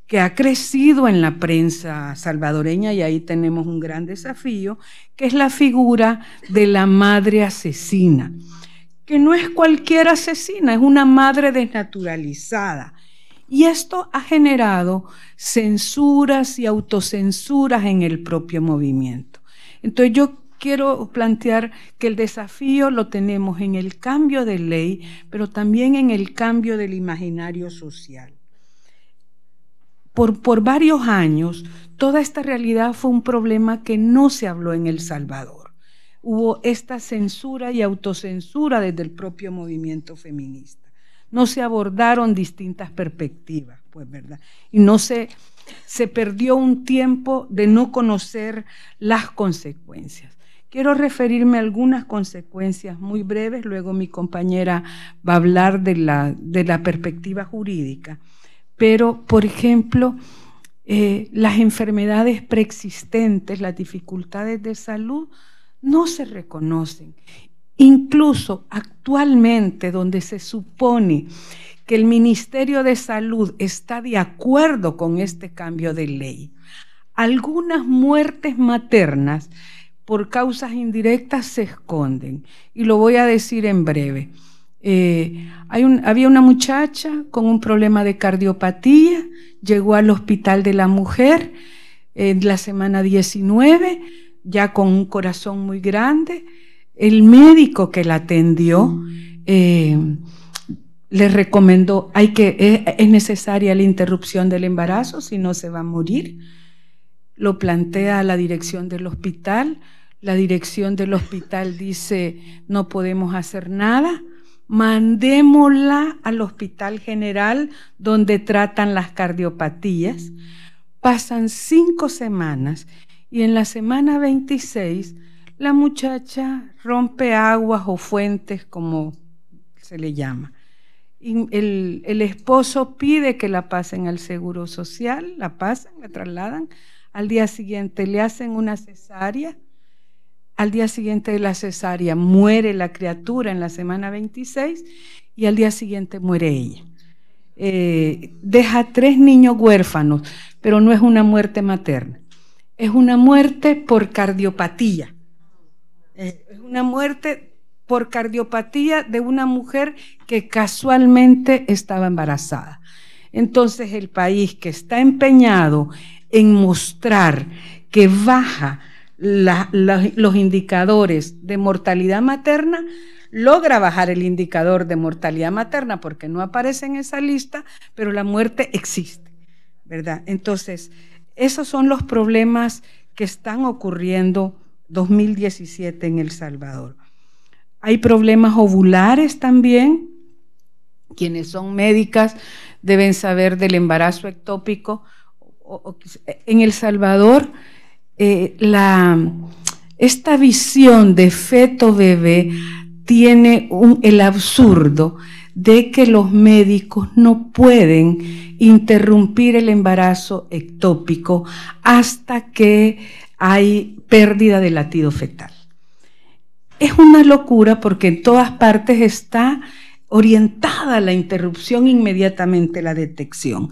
que ha crecido en la prensa salvadoreña y ahí tenemos un gran desafío, que es la figura de la madre asesina, que no es cualquier asesina, es una madre desnaturalizada. Y esto ha generado censuras y autocensuras en el propio movimiento. Entonces yo quiero plantear que el desafío lo tenemos en el cambio de ley, pero también en el cambio del imaginario social. Por, por varios años, toda esta realidad fue un problema que no se habló en El Salvador. Hubo esta censura y autocensura desde el propio movimiento feminista. No se abordaron distintas perspectivas, pues, ¿verdad? Y no se se perdió un tiempo de no conocer las consecuencias. Quiero referirme a algunas consecuencias muy breves, luego mi compañera va a hablar de la, perspectiva jurídica. Pero, por ejemplo, eh, las enfermedades preexistentes, las dificultades de salud, no se reconocen. Incluso actualmente, donde se supone que el Ministerio de Salud está de acuerdo con este cambio de ley. Algunas muertes maternas por causas indirectas se esconden y lo voy a decir en breve. Eh, había una muchacha con un problema de cardiopatía, llegó al hospital de la mujer en eh, la semana 19, ya con un corazón muy grande. El médico que la atendió eh, les recomendó, hay que, eh, es, necesaria la interrupción del embarazo, si no se va a morir. Lo plantea a la dirección del hospital. La dirección del hospital dice, no podemos hacer nada. Mandémosla al hospital general donde tratan las cardiopatías. Pasan cinco semanas y en la semana 26 la muchacha rompe aguas o fuentes, como se le llama el, esposo pide que la pasen al seguro social, la pasan, la trasladan, al día siguiente le hacen una cesárea, al día siguiente de la cesárea muere la criatura en la semana 26 y al día siguiente muere ella. Eh, deja tres niños huérfanos, pero no es una muerte materna, es una muerte por cardiopatía, eh, es una muerte por cardiopatía de una mujer que casualmente estaba embarazada. Entonces el país que está empeñado en mostrar que baja los indicadores de mortalidad materna, logra bajar el indicador de mortalidad materna porque no aparece en esa lista, pero la muerte existe, ¿verdad? Entonces, esos son los problemas que están ocurriendo 2017 en El Salvador. Hay problemas ovulares también. Quienes son médicas deben saber del embarazo ectópico. En El Salvador, eh, esta visión de feto-bebé tiene un, el absurdo de que los médicos no pueden interrumpir el embarazo ectópico hasta que hay pérdida de latido fetal. Es una locura porque en todas partes está orientada la interrupción, inmediatamente la detección.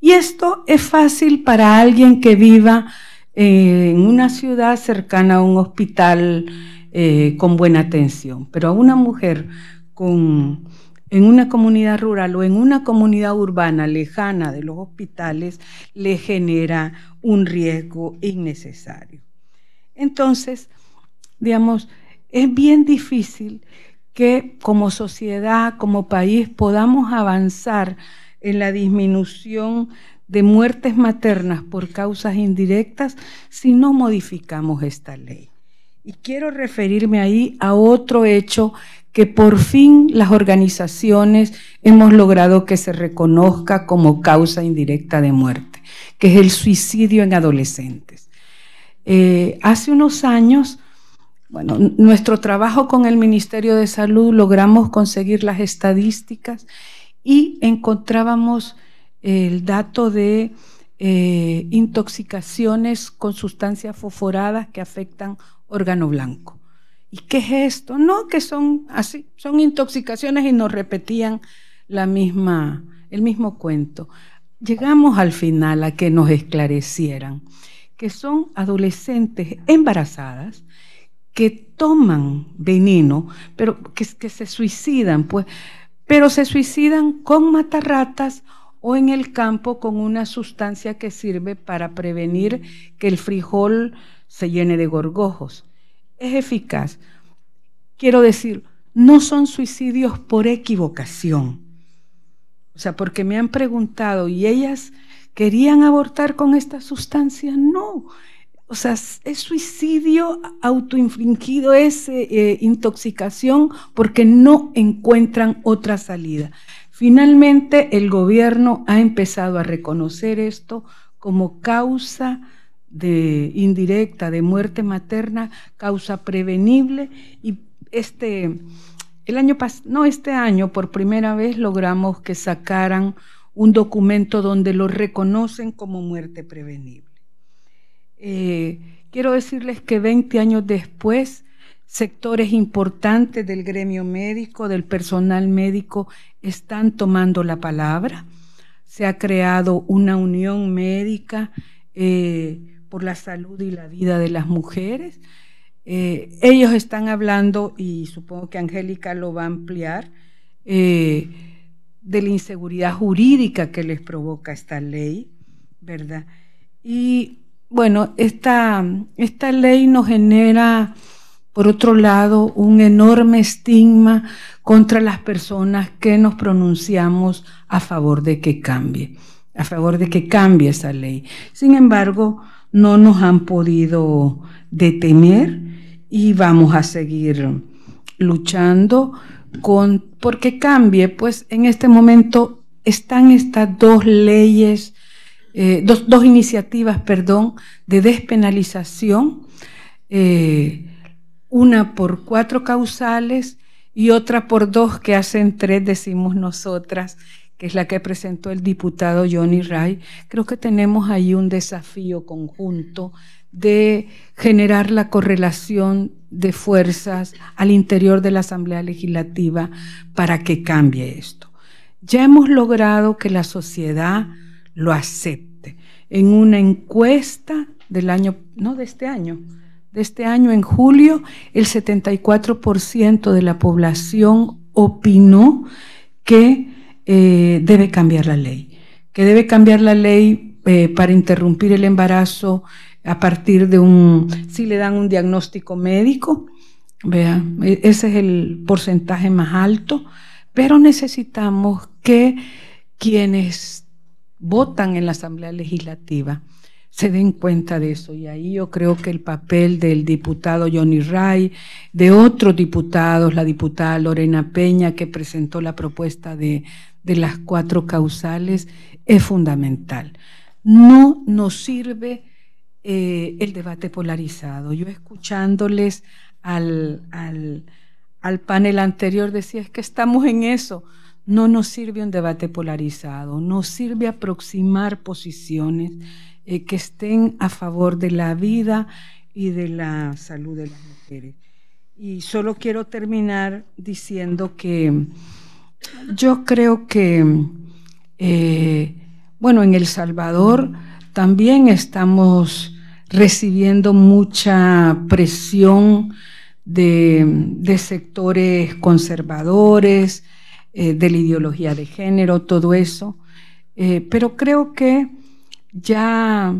Y esto es fácil para alguien que viva eh, en una ciudad cercana a un hospital eh, con buena atención, pero a una mujer con, en una comunidad rural o en una comunidad urbana lejana de los hospitales le genera un riesgo innecesario. Entonces, digamos, es bien difícil que como sociedad, como país, podamos avanzar en la disminución de muertes maternas por causas indirectas si no modificamos esta ley. Y quiero referirme ahí a otro hecho que por fin las organizaciones hemos logrado que se reconozca como causa indirecta de muerte, que es el suicidio en adolescentes. Eh, hace unos años bueno, nuestro trabajo con el Ministerio de Salud logramos conseguir las estadísticas y encontrábamos el dato de eh, intoxicaciones con sustancias fosforadas que afectan órgano blanco. ¿Y qué es esto? No, que son así, son intoxicaciones y nos repetían la misma, el mismo cuento. Llegamos al final a que nos esclarecieran que son adolescentes embarazadas que toman veneno, pero que, se suicidan, pues, pero se suicidan con matarratas o en el campo con una sustancia que sirve para prevenir que el frijol se llene de gorgojos. Es eficaz. Quiero decir, no son suicidios por equivocación. O sea, porque me han preguntado, ¿y ellas querían abortar con esta sustancia? No, o sea, es suicidio autoinfringido, es eh, eh, intoxicación porque no encuentran otra salida. Finalmente, el gobierno ha empezado a reconocer esto como causa de indirecta de muerte materna, causa prevenible y este el año este año por primera vez logramos que sacaran un documento donde lo reconocen como muerte prevenible. Eh, quiero decirles que 20 años después, sectores importantes del gremio médico, del personal médico, están tomando la palabra. Se ha creado una unión médica eh, por la salud y la vida de las mujeres. Eh, ellos están hablando, y supongo que Angélica lo va a ampliar, de la inseguridad jurídica que les provoca esta ley, ¿verdad? Y bueno, esta, ley nos genera, por otro lado, un enorme estigma contra las personas que nos pronunciamos a favor de que cambie, a favor de que cambie esa ley. Sin embargo, no nos han podido detener y vamos a seguir luchando con porque cambie, pues en este momento están estas dos leyes eh, dos, iniciativas, perdón, de despenalización, eh, una por cuatro causales y otra por dos que hacen tres, decimos nosotras, que es la que presentó el diputado Johnny Ray. Creo que tenemos ahí un desafío conjunto de generar la correlación de fuerzas al interior de la Asamblea Legislativa para que cambie esto. Ya hemos logrado que la sociedad lo acepte en una encuesta del año, no de este año, de este año en julio, el 74% de la población opinó que eh, debe cambiar la ley, que debe cambiar la ley eh, para interrumpir el embarazo a partir de un, si le dan un diagnóstico médico, vea, e-, ese es el porcentaje más alto, pero necesitamos que quienes votan en la Asamblea Legislativa se den cuenta de eso. Y ahí yo creo que el papel del diputado Johnny Ray, de otros diputados, la diputada Lorena Peña, que presentó la propuesta de, las cuatro causales, es fundamental. No nos sirve eh, el debate polarizado. Yo escuchándoles al, al, al panel anterior decía, es que estamos en eso. No nos sirve un debate polarizado, nos sirve aproximar posiciones eh, que estén a favor de la vida y de la salud de las mujeres. Y solo quiero terminar diciendo que yo creo que, eh, bueno, en El Salvador también estamos recibiendo mucha presión de sectores conservadores, eh, de la ideología de género, todo eso. Eh, pero creo que ya,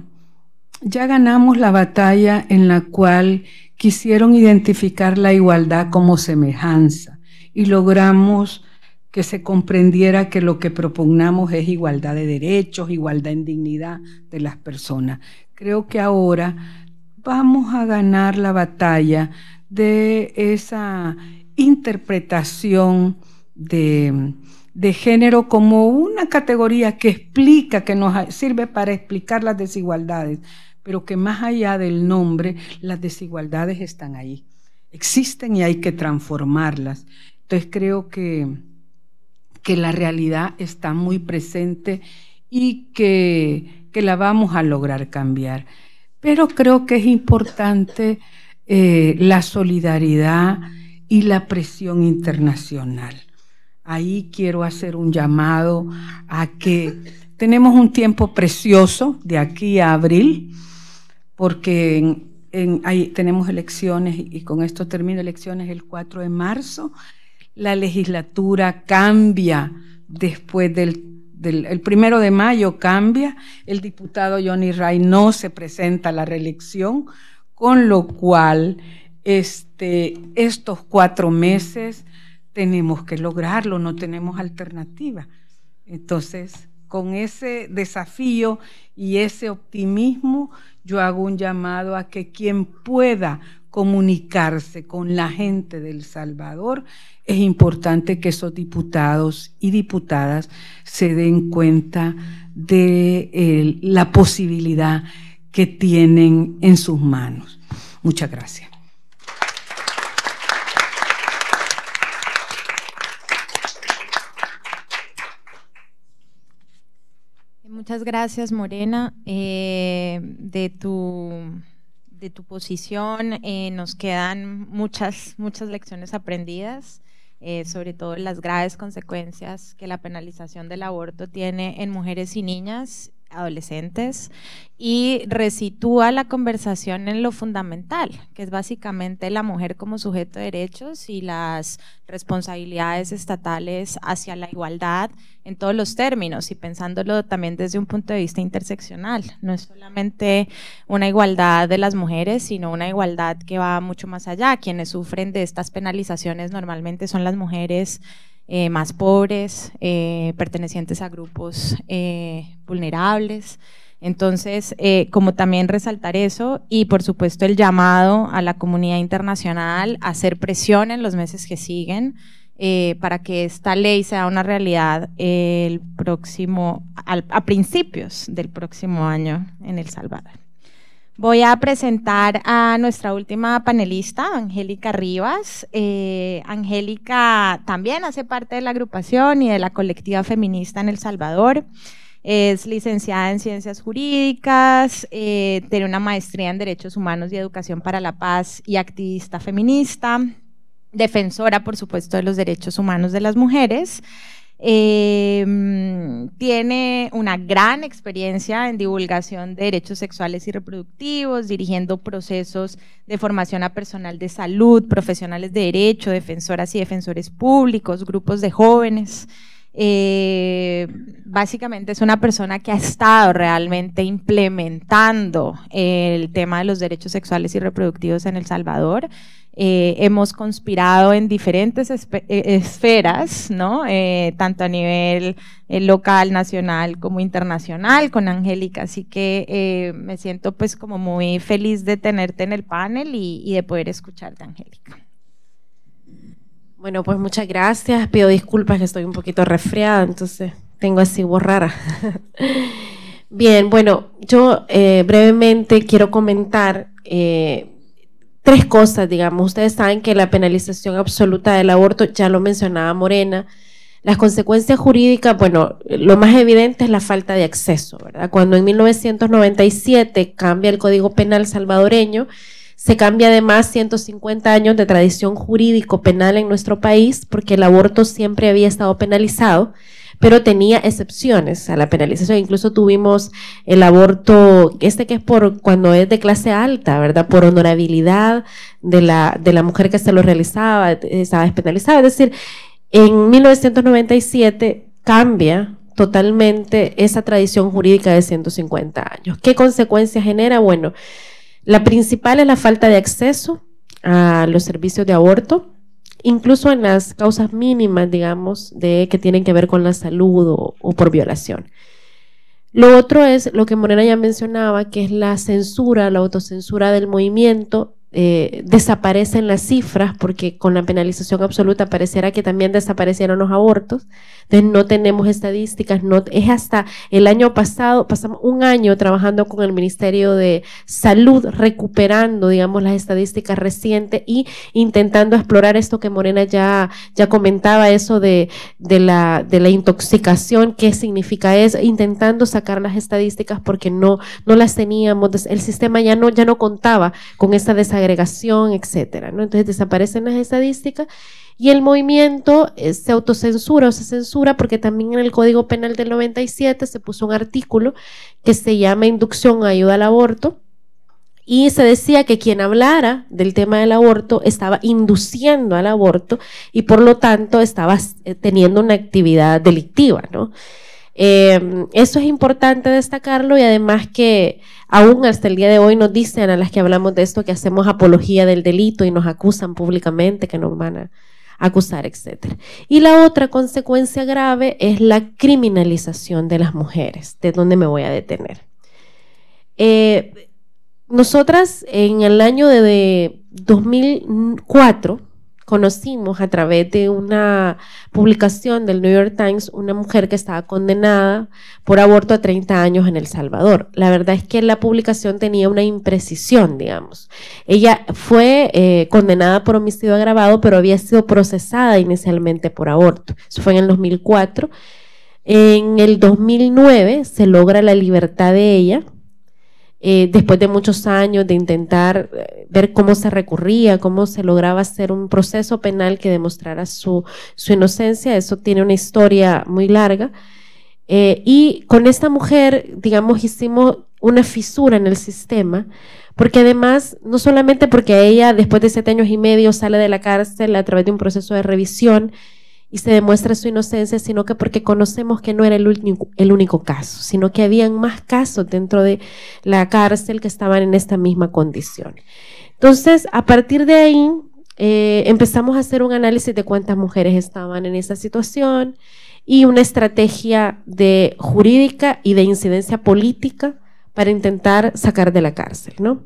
ya ganamos la batalla en la cual quisieron identificar la igualdad como semejanza y logramos que se comprendiera que lo que propugnamos es igualdad de derechos, igualdad en dignidad de las personas. Creo que ahora vamos a ganar la batalla de esa interpretación de, género como una categoría que explica, que nos sirve para explicar las desigualdades, pero que más allá del nombre, las desigualdades están ahí, existen y hay que transformarlas. Entonces creo que, que la realidad está muy presente y que, la vamos a lograr cambiar. Pero creo que es importante eh, la solidaridad y la presión internacional. Ahí quiero hacer un llamado a que tenemos un tiempo precioso de aquí a abril, porque ahí tenemos elecciones y con esto termino elecciones el 4 de marzo. La legislatura cambia después del el primero de mayo cambia, el diputado Johnny Ray no se presenta a la reelección, con lo cual este, estos cuatro meses tenemos que lograrlo, no tenemos alternativa. Entonces, con ese desafío y ese optimismo, yo hago un llamado a que quien pueda comunicarse con la gente del Salvador, es importante que esos diputados y diputadas se den cuenta de eh, la posibilidad que tienen en sus manos. Muchas gracias. muchas gracias Morena eh, de tu de tu posición. Eh, nos quedan muchas muchas lecciones aprendidas, eh, sobre todo las graves consecuencias que la penalización del aborto tiene en mujeres y niñas adolescentes y resitúa la conversación en lo fundamental, que es básicamente la mujer como sujeto de derechos y las responsabilidades estatales hacia la igualdad en todos los términos y pensándolo también desde un punto de vista interseccional. No es solamente una igualdad de las mujeres, sino una igualdad que va mucho más allá. Quienes sufren de estas penalizaciones normalmente son las mujeres eh, más pobres, eh, pertenecientes a grupos eh, vulnerables. Entonces, como también resaltar eso y por supuesto el llamado a la comunidad internacional a hacer presión en los meses que siguen para que esta ley sea una realidad el próximo, a principios del próximo año en El Salvador. Voy a presentar a nuestra última panelista, Angélica Rivas. Eh, Angélica también hace parte de la agrupación y de la colectiva feminista en El Salvador. Es licenciada en Ciencias Jurídicas, eh, tiene una maestría en Derechos Humanos y Educación para la Paz y activista feminista, defensora, por supuesto, de los derechos humanos de las mujeres. Em, tiene una gran experiencia en divulgación de derechos sexuales y reproductivos, dirigiendo procesos de formación a personal de salud, profesionales de derecho, defensoras y defensores públicos, grupos de jóvenes. Eh, básicamente es una persona que ha estado realmente implementando el tema de los derechos sexuales y reproductivos en El Salvador. Eh, hemos conspirado en diferentes eh, esferas, ¿no? tanto a nivel local, nacional como internacional con Angélica. Así que me siento pues como muy feliz de tenerte en el panel y de poder escucharte, Angélica. Bueno, pues muchas gracias. Pido disculpas que estoy un poquito resfriada, entonces tengo así voz rara. Bien, bueno, yo eh, brevemente quiero comentar eh, tres cosas, digamos. Ustedes saben que la penalización absoluta del aborto, ya lo mencionaba Morena, las consecuencias jurídicas, bueno, lo más evidente es la falta de acceso, ¿verdad? Cuando en 1997 cambia el Código Penal salvadoreño, se cambia además 150 años de tradición jurídico-penal en nuestro país, porque el aborto siempre había estado penalizado, pero tenía excepciones a la penalización. Incluso tuvimos el aborto, este que es por cuando es de clase alta, ¿verdad? Por honorabilidad de la, de la mujer que se lo realizaba, estaba despenalizada. Es decir, en 1997 cambia totalmente esa tradición jurídica de 150 años. ¿Qué consecuencias genera? Bueno, la principal es la falta de acceso a los servicios de aborto, incluso en las causas mínimas, digamos, de que tienen que ver con la salud o, por violación. Lo otro es lo que Morena ya mencionaba, que es la censura, la autocensura del movimiento. Eh, desaparecen las cifras porque con la penalización absoluta pareciera que también desaparecieron los abortos. Entonces no tenemos estadísticas, no, es hasta el año pasado, pasamos un año trabajando con el Ministerio de Salud, recuperando, digamos, las estadísticas recientes y intentando explorar esto que Morena ya, ya comentaba, eso de, de, la, de la intoxicación, qué significa eso, intentando sacar las estadísticas porque no, no las teníamos, el sistema ya no, ya no contaba con esa desagregación, etcétera, ¿no? Entonces desaparecen las estadísticas y el movimiento eh, se autocensura o se censura porque también en el Código Penal del 97 se puso un artículo que se llama Inducción a Ayuda al Aborto y se decía que quien hablara del tema del aborto estaba induciendo al aborto y por lo tanto estaba eh, teniendo una actividad delictiva, ¿no? Em, eso es importante destacarlo y además que aún hasta el día de hoy nos dicen a las que hablamos de esto que hacemos apología del delito y nos acusan públicamente que nos van a acusar, etc. Y la otra consecuencia grave es la criminalización de las mujeres, de donde me voy a detener. Eh, nosotras en el año de 2004 conocimos a través de una publicación del New York Times una mujer que estaba condenada por aborto a 30 años en El Salvador. La verdad es que la publicación tenía una imprecisión, digamos. Ella fue eh, condenada por homicidio agravado, pero había sido procesada inicialmente por aborto. Eso fue en el 2004. En el 2009 se logra la libertad de ella eh, después de muchos años de intentar eh, ver cómo se recurría, cómo se lograba hacer un proceso penal que demostrara su, inocencia, eso tiene una historia muy larga. Eh, y con esta mujer, digamos, hicimos una fisura en el sistema, porque además, no solamente porque ella después de siete años y medio sale de la cárcel a través de un proceso de revisión, y se demuestra su inocencia, sino que porque conocemos que no era el único, caso, sino que habían más casos dentro de la cárcel que estaban en esta misma condición. Entonces, a partir de ahí, eh, empezamos a hacer un análisis de cuántas mujeres estaban en esa situación y una estrategia de jurídica y de incidencia política para intentar sacar de la cárcel, ¿no?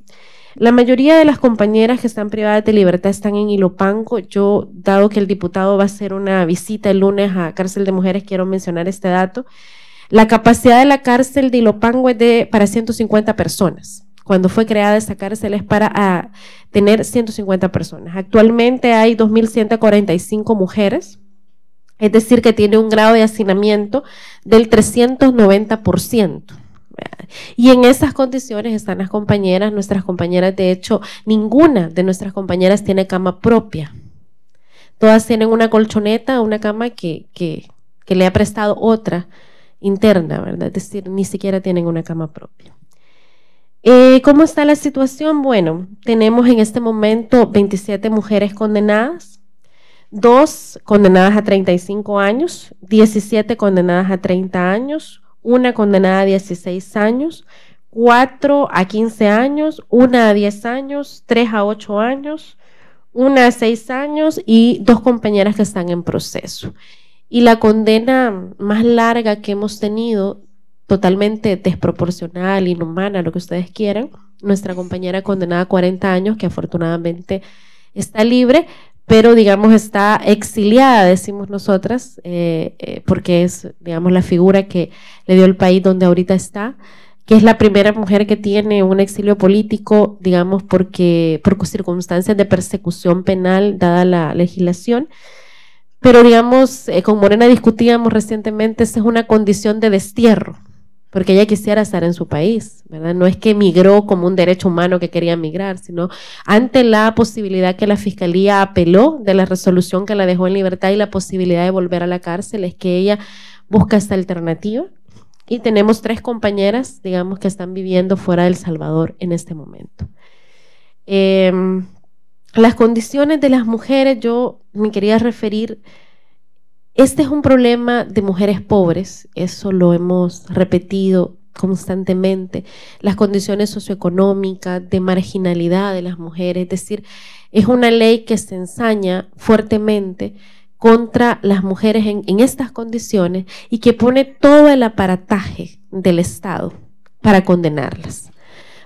La mayoría de las compañeras que están privadas de libertad están en Ilopango. Yo, dado que el diputado va a hacer una visita el lunes a cárcel de mujeres, quiero mencionar este dato. La capacidad de la cárcel de Ilopango es de, para 150 personas. Cuando fue creada esa cárcel es para ah, tener 150 personas. Actualmente hay 2.145 mujeres, es decir, que tiene un grado de hacinamiento del 390%. Y en esas condiciones están las compañeras, nuestras compañeras, de hecho, ninguna de nuestras compañeras tiene cama propia. Todas tienen una colchoneta, una cama que, le ha prestado otra interna, ¿verdad? Es decir, ni siquiera tienen una cama propia. Eh, ¿Cómo está la situación? Bueno, tenemos en este momento 27 mujeres condenadas, dos condenadas a 35 años, 17 condenadas a 30 años, una condenada a 16 años, 4 a 15 años, una a 10 años, 3 a 8 años, una a 6 años y dos compañeras que están en proceso. Y la condena más larga que hemos tenido, totalmente desproporcional, inhumana, lo que ustedes quieran, nuestra compañera condenada a 40 años, que afortunadamente está libre, pero digamos está exiliada, decimos nosotras, eh, eh, porque es, digamos, la figura que le dio el país donde ahorita está, que es la primera mujer que tiene un exilio político, digamos, porque por circunstancias de persecución penal, dada la legislación. Pero digamos, eh, con Morena discutíamos recientemente, esa es una condición de destierro, porque ella quisiera estar en su país, ¿verdad? No es que emigró como un derecho humano que quería emigrar, sino ante la posibilidad que la fiscalía apeló de la resolución que la dejó en libertad y la posibilidad de volver a la cárcel, es que ella busca esta alternativa. Y tenemos tres compañeras, digamos, que están viviendo fuera del Salvador en este momento. Em, las condiciones de las mujeres, yo me quería referir este es un problema de mujeres pobres, eso lo hemos repetido constantemente, las condiciones socioeconómicas, de marginalidad de las mujeres, es decir, es una ley que se ensaña fuertemente contra las mujeres en, estas condiciones y que pone todo el aparataje del Estado para condenarlas.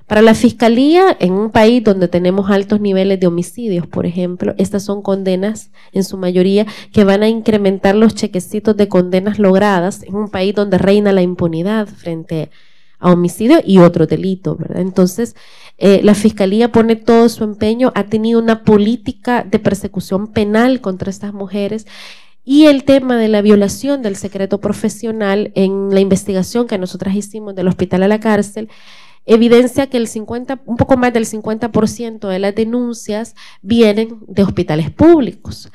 Para la fiscalía, en un país donde tenemos altos niveles de homicidios, por ejemplo, estas son condenas en su mayoría que van a incrementar los chequecitos de condenas logradas en un país donde reina la impunidad frente a homicidio y otro delito, ¿verdad? Entonces, eh, la Fiscalía pone todo su empeño, ha tenido una política de persecución penal contra estas mujeres y el tema de la violación del secreto profesional en la investigación que nosotras hicimos del hospital a la cárcel, evidencia que el 50, un poco más del 50% de las denuncias vienen de hospitales públicos.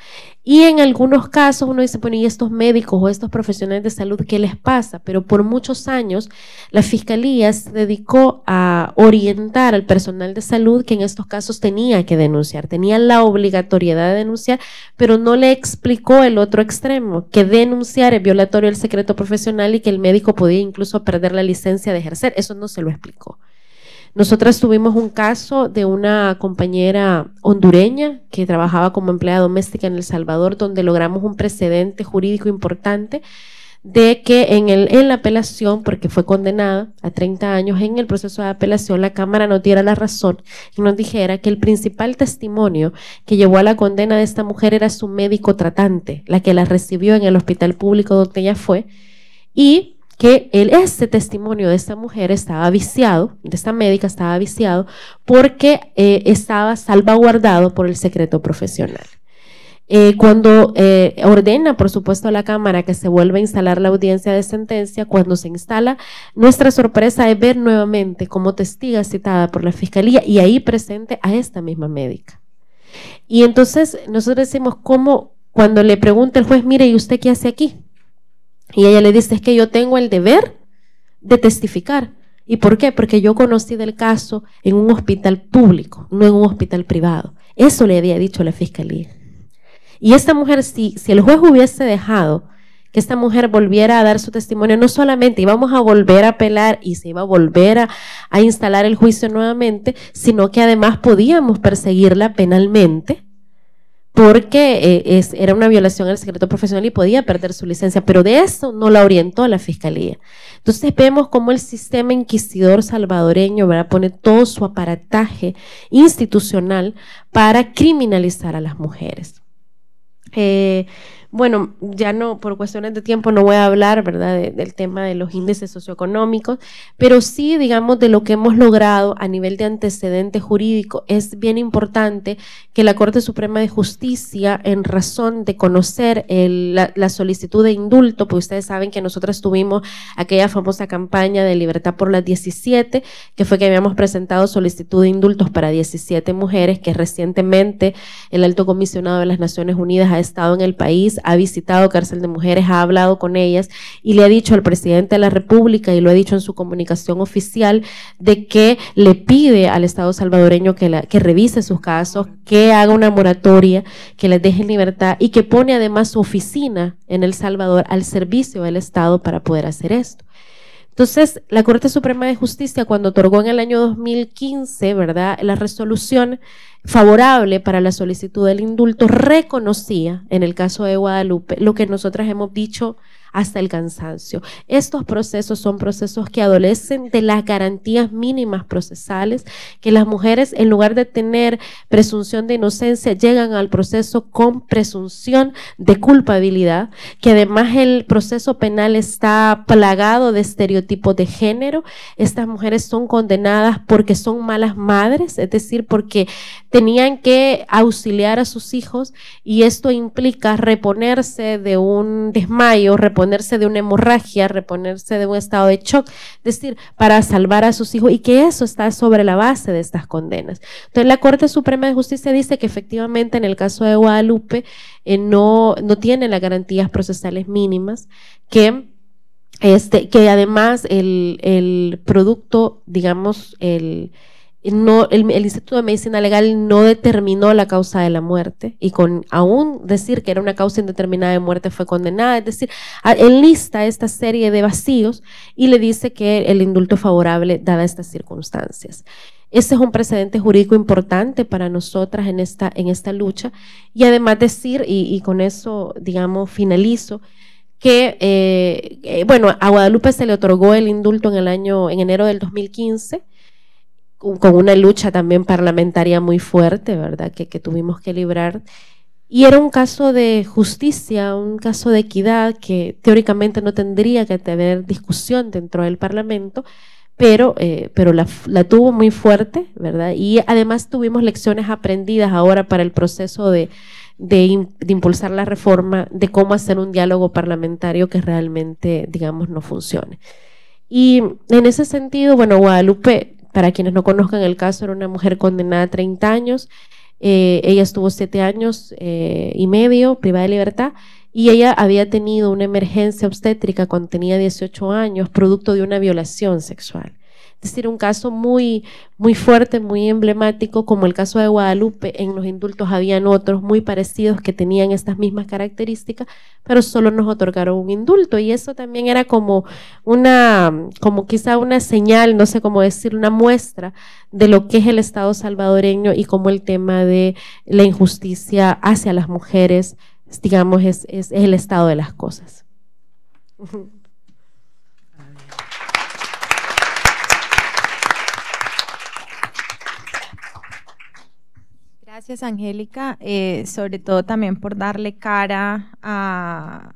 Y en algunos casos uno dice, bueno, ¿y estos médicos o estos profesionales de salud qué les pasa? Pero por muchos años la fiscalía se dedicó a orientar al personal de salud que en estos casos tenía que denunciar, tenía la obligatoriedad de denunciar, pero no le explicó el otro extremo, que denunciar es violatorio del secreto profesional y que el médico podía incluso perder la licencia de ejercer. Eso no se lo explicó. Nosotras tuvimos un caso de una compañera hondureña que trabajaba como empleada doméstica en El Salvador, donde logramos un precedente jurídico importante de que en, el, en la apelación, porque fue condenada a 30 años, en el proceso de apelación la Cámara no diera la razón y nos dijera que el principal testimonio que llevó a la condena de esta mujer era su médico tratante, la que la recibió en el hospital público donde ella fue, y que el, este testimonio de esta mujer estaba viciado, de esta médica estaba viciado, porque eh, estaba salvaguardado por el secreto profesional. Eh, cuando eh, ordena, por supuesto, a la Cámara que se vuelva a instalar la audiencia de sentencia, cuando se instala, nuestra sorpresa es ver nuevamente como testiga citada por la Fiscalía y ahí presente a esta misma médica. Y entonces nosotros decimos cómo, cuando le pregunta el juez, mire, ¿y usted qué hace aquí? Y ella le dice, es que yo tengo el deber de testificar. ¿Y por qué? Porque yo conocí del caso en un hospital público, no en un hospital privado. Eso le había dicho la fiscalía. Y esta mujer, si, el juez hubiese dejado que esta mujer volviera a dar su testimonio, no solamente íbamos a volver a apelar y se iba a volver a, a instalar el juicio nuevamente, sino que además podíamos perseguirla penalmente porque eh, era una violación al secreto profesional y podía perder su licencia, pero de eso no la orientó la fiscalía. Entonces vemos cómo el sistema inquisidor salvadoreño ¿verdad? pone todo su aparataje institucional para criminalizar a las mujeres. Eh, bueno, ya no, por cuestiones de tiempo no voy a hablar, ¿verdad?, del tema de los índices socioeconómicos, pero sí, digamos, de lo que hemos logrado a nivel de antecedente jurídico. Es bien importante que la Corte Suprema de Justicia, en razón de conocer la, solicitud de indulto, pues ustedes saben que nosotras tuvimos aquella famosa campaña de libertad por las 17, que fue que habíamos presentado solicitud de indultos para 17 mujeres que recientemente el alto comisionado de las Naciones Unidas ha estado en el país, ha visitado cárcel de mujeres, ha hablado con ellas y le ha dicho al presidente de la República y lo ha dicho en su comunicación oficial de que le pide al Estado salvadoreño que, que revise sus casos, que haga una moratoria, que les deje en libertad y que pone además su oficina en El Salvador al servicio del Estado para poder hacer esto. Entonces, la Corte Suprema de Justicia, cuando otorgó en el año 2015, ¿verdad?, la resolución favorable para la solicitud del indulto, reconocía, en el caso de Guadalupe, lo que nosotras hemos dicho hasta el cansancio. Estos procesos son procesos que adolecen de las garantías mínimas procesales, que las mujeres en lugar de tener presunción de inocencia llegan al proceso con presunción de culpabilidad, que además el proceso penal está plagado de estereotipos de género. Estas mujeres son condenadas porque son malas madres, es decir, porque tenían que auxiliar a sus hijos y esto implica reponerse de un desmayo, reponerse de una hemorragia, reponerse de un estado de shock, es decir, para salvar a sus hijos y que eso está sobre la base de estas condenas. Entonces la Corte Suprema de Justicia dice que efectivamente en el caso de Guadalupe eh, no, no tiene las garantías procesales mínimas que... Este, que además el, el producto, digamos, el, el, Instituto de Medicina Legal no determinó la causa de la muerte y con aún decir que era una causa indeterminada de muerte fue condenada. Es decir, lista esta serie de vacíos y le dice que el indulto favorable dada estas circunstancias. Ese es un precedente jurídico importante para nosotras en esta, en esta lucha y además decir, y, con eso, digamos, finalizo, que, eh, eh, bueno, a Guadalupe se le otorgó el indulto en el año, en enero del 2015 con una lucha también parlamentaria muy fuerte, ¿verdad? Que, tuvimos que librar. Y era un caso de justicia, un caso de equidad que teóricamente no tendría que tener discusión dentro del Parlamento, pero, eh, pero la, tuvo muy fuerte, ¿verdad? Y además tuvimos lecciones aprendidas ahora para el proceso de, de impulsar la reforma, de cómo hacer un diálogo parlamentario que realmente, digamos, no funcione. Y en ese sentido, bueno, Guadalupe para quienes no conozcan el caso, era una mujer condenada a 30 años. Eh, ella estuvo 7 años eh, y medio privada de libertad y ella había tenido una emergencia obstétrica cuando tenía 18 años, producto de una violación sexual decir, un caso muy, muy fuerte, muy emblemático, como el caso de Guadalupe. En los indultos habían otros muy parecidos que tenían estas mismas características, pero solo nos otorgaron un indulto. Y eso también era como una, como quizá una señal, no sé cómo decir, una muestra de lo que es el Estado salvadoreño y cómo el tema de la injusticia hacia las mujeres, digamos, es el estado de las cosas. Gracias, Angélica, eh, sobre todo también por darle cara a,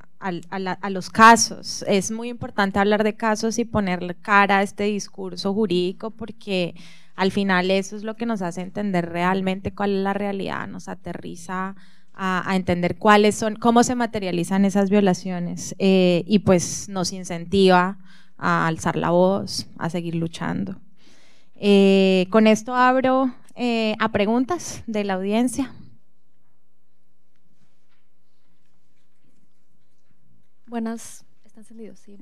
los casos. Es muy importante hablar de casos y ponerle cara a este discurso jurídico porque al final eso es lo que nos hace entender realmente cuál es la realidad, nos aterriza a, entender cuáles son, cómo se materializan esas violaciones eh, y pues nos incentiva a alzar la voz, a seguir luchando. Eh, con esto abro eh, a preguntas de la audiencia. Buenas,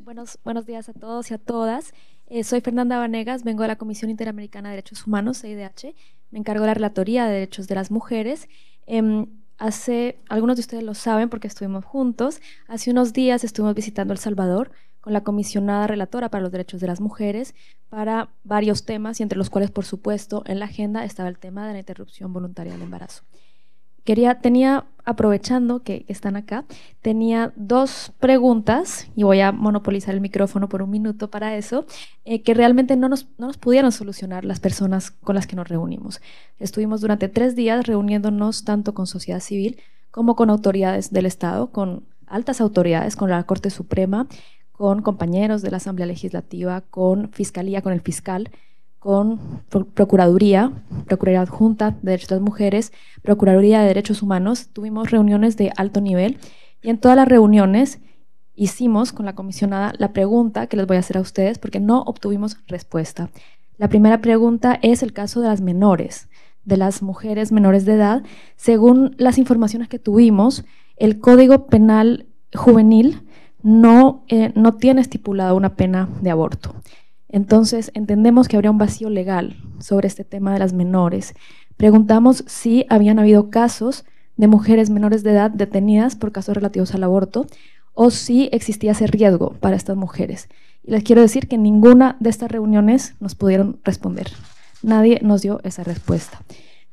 Buenos, buenos días a todos y a todas. Eh, soy Fernanda Vanegas, vengo de la Comisión Interamericana de Derechos Humanos, CIDH. Me encargo de la Relatoría de Derechos de las Mujeres. Em, hace, algunos de ustedes lo saben porque estuvimos juntos, hace unos días estuvimos visitando El Salvador con la comisionada relatora para los derechos de las mujeres para varios temas y entre los cuales, por supuesto, en la agenda estaba el tema de la interrupción voluntaria del embarazo. Quería, tenía, aprovechando que están acá, tenía dos preguntas y voy a monopolizar el micrófono por un minuto para eso, eh, que realmente no nos, no nos pudieron solucionar las personas con las que nos reunimos. Estuvimos durante tres días reuniéndonos tanto con sociedad civil como con autoridades del Estado, con altas autoridades, con la Corte Suprema, con compañeros de la Asamblea Legislativa, con Fiscalía, con el fiscal, con Procuraduría, Procuraduría Adjunta de Derechos de las Mujeres, Procuraduría de Derechos Humanos. Tuvimos reuniones de alto nivel y en todas las reuniones hicimos con la comisionada la pregunta que les voy a hacer a ustedes porque no obtuvimos respuesta. La primera pregunta es el caso de las menores, de las mujeres menores de edad. Según las informaciones que tuvimos, el Código Penal Juvenil no, eh, no tiene estipulada una pena de aborto. Entonces, entendemos que habría un vacío legal sobre este tema de las menores. Preguntamos si habían habido casos de mujeres menores de edad detenidas por casos relativos al aborto o si existía ese riesgo para estas mujeres. Y les quiero decir que ninguna de estas reuniones nos pudieron responder. Nadie nos dio esa respuesta.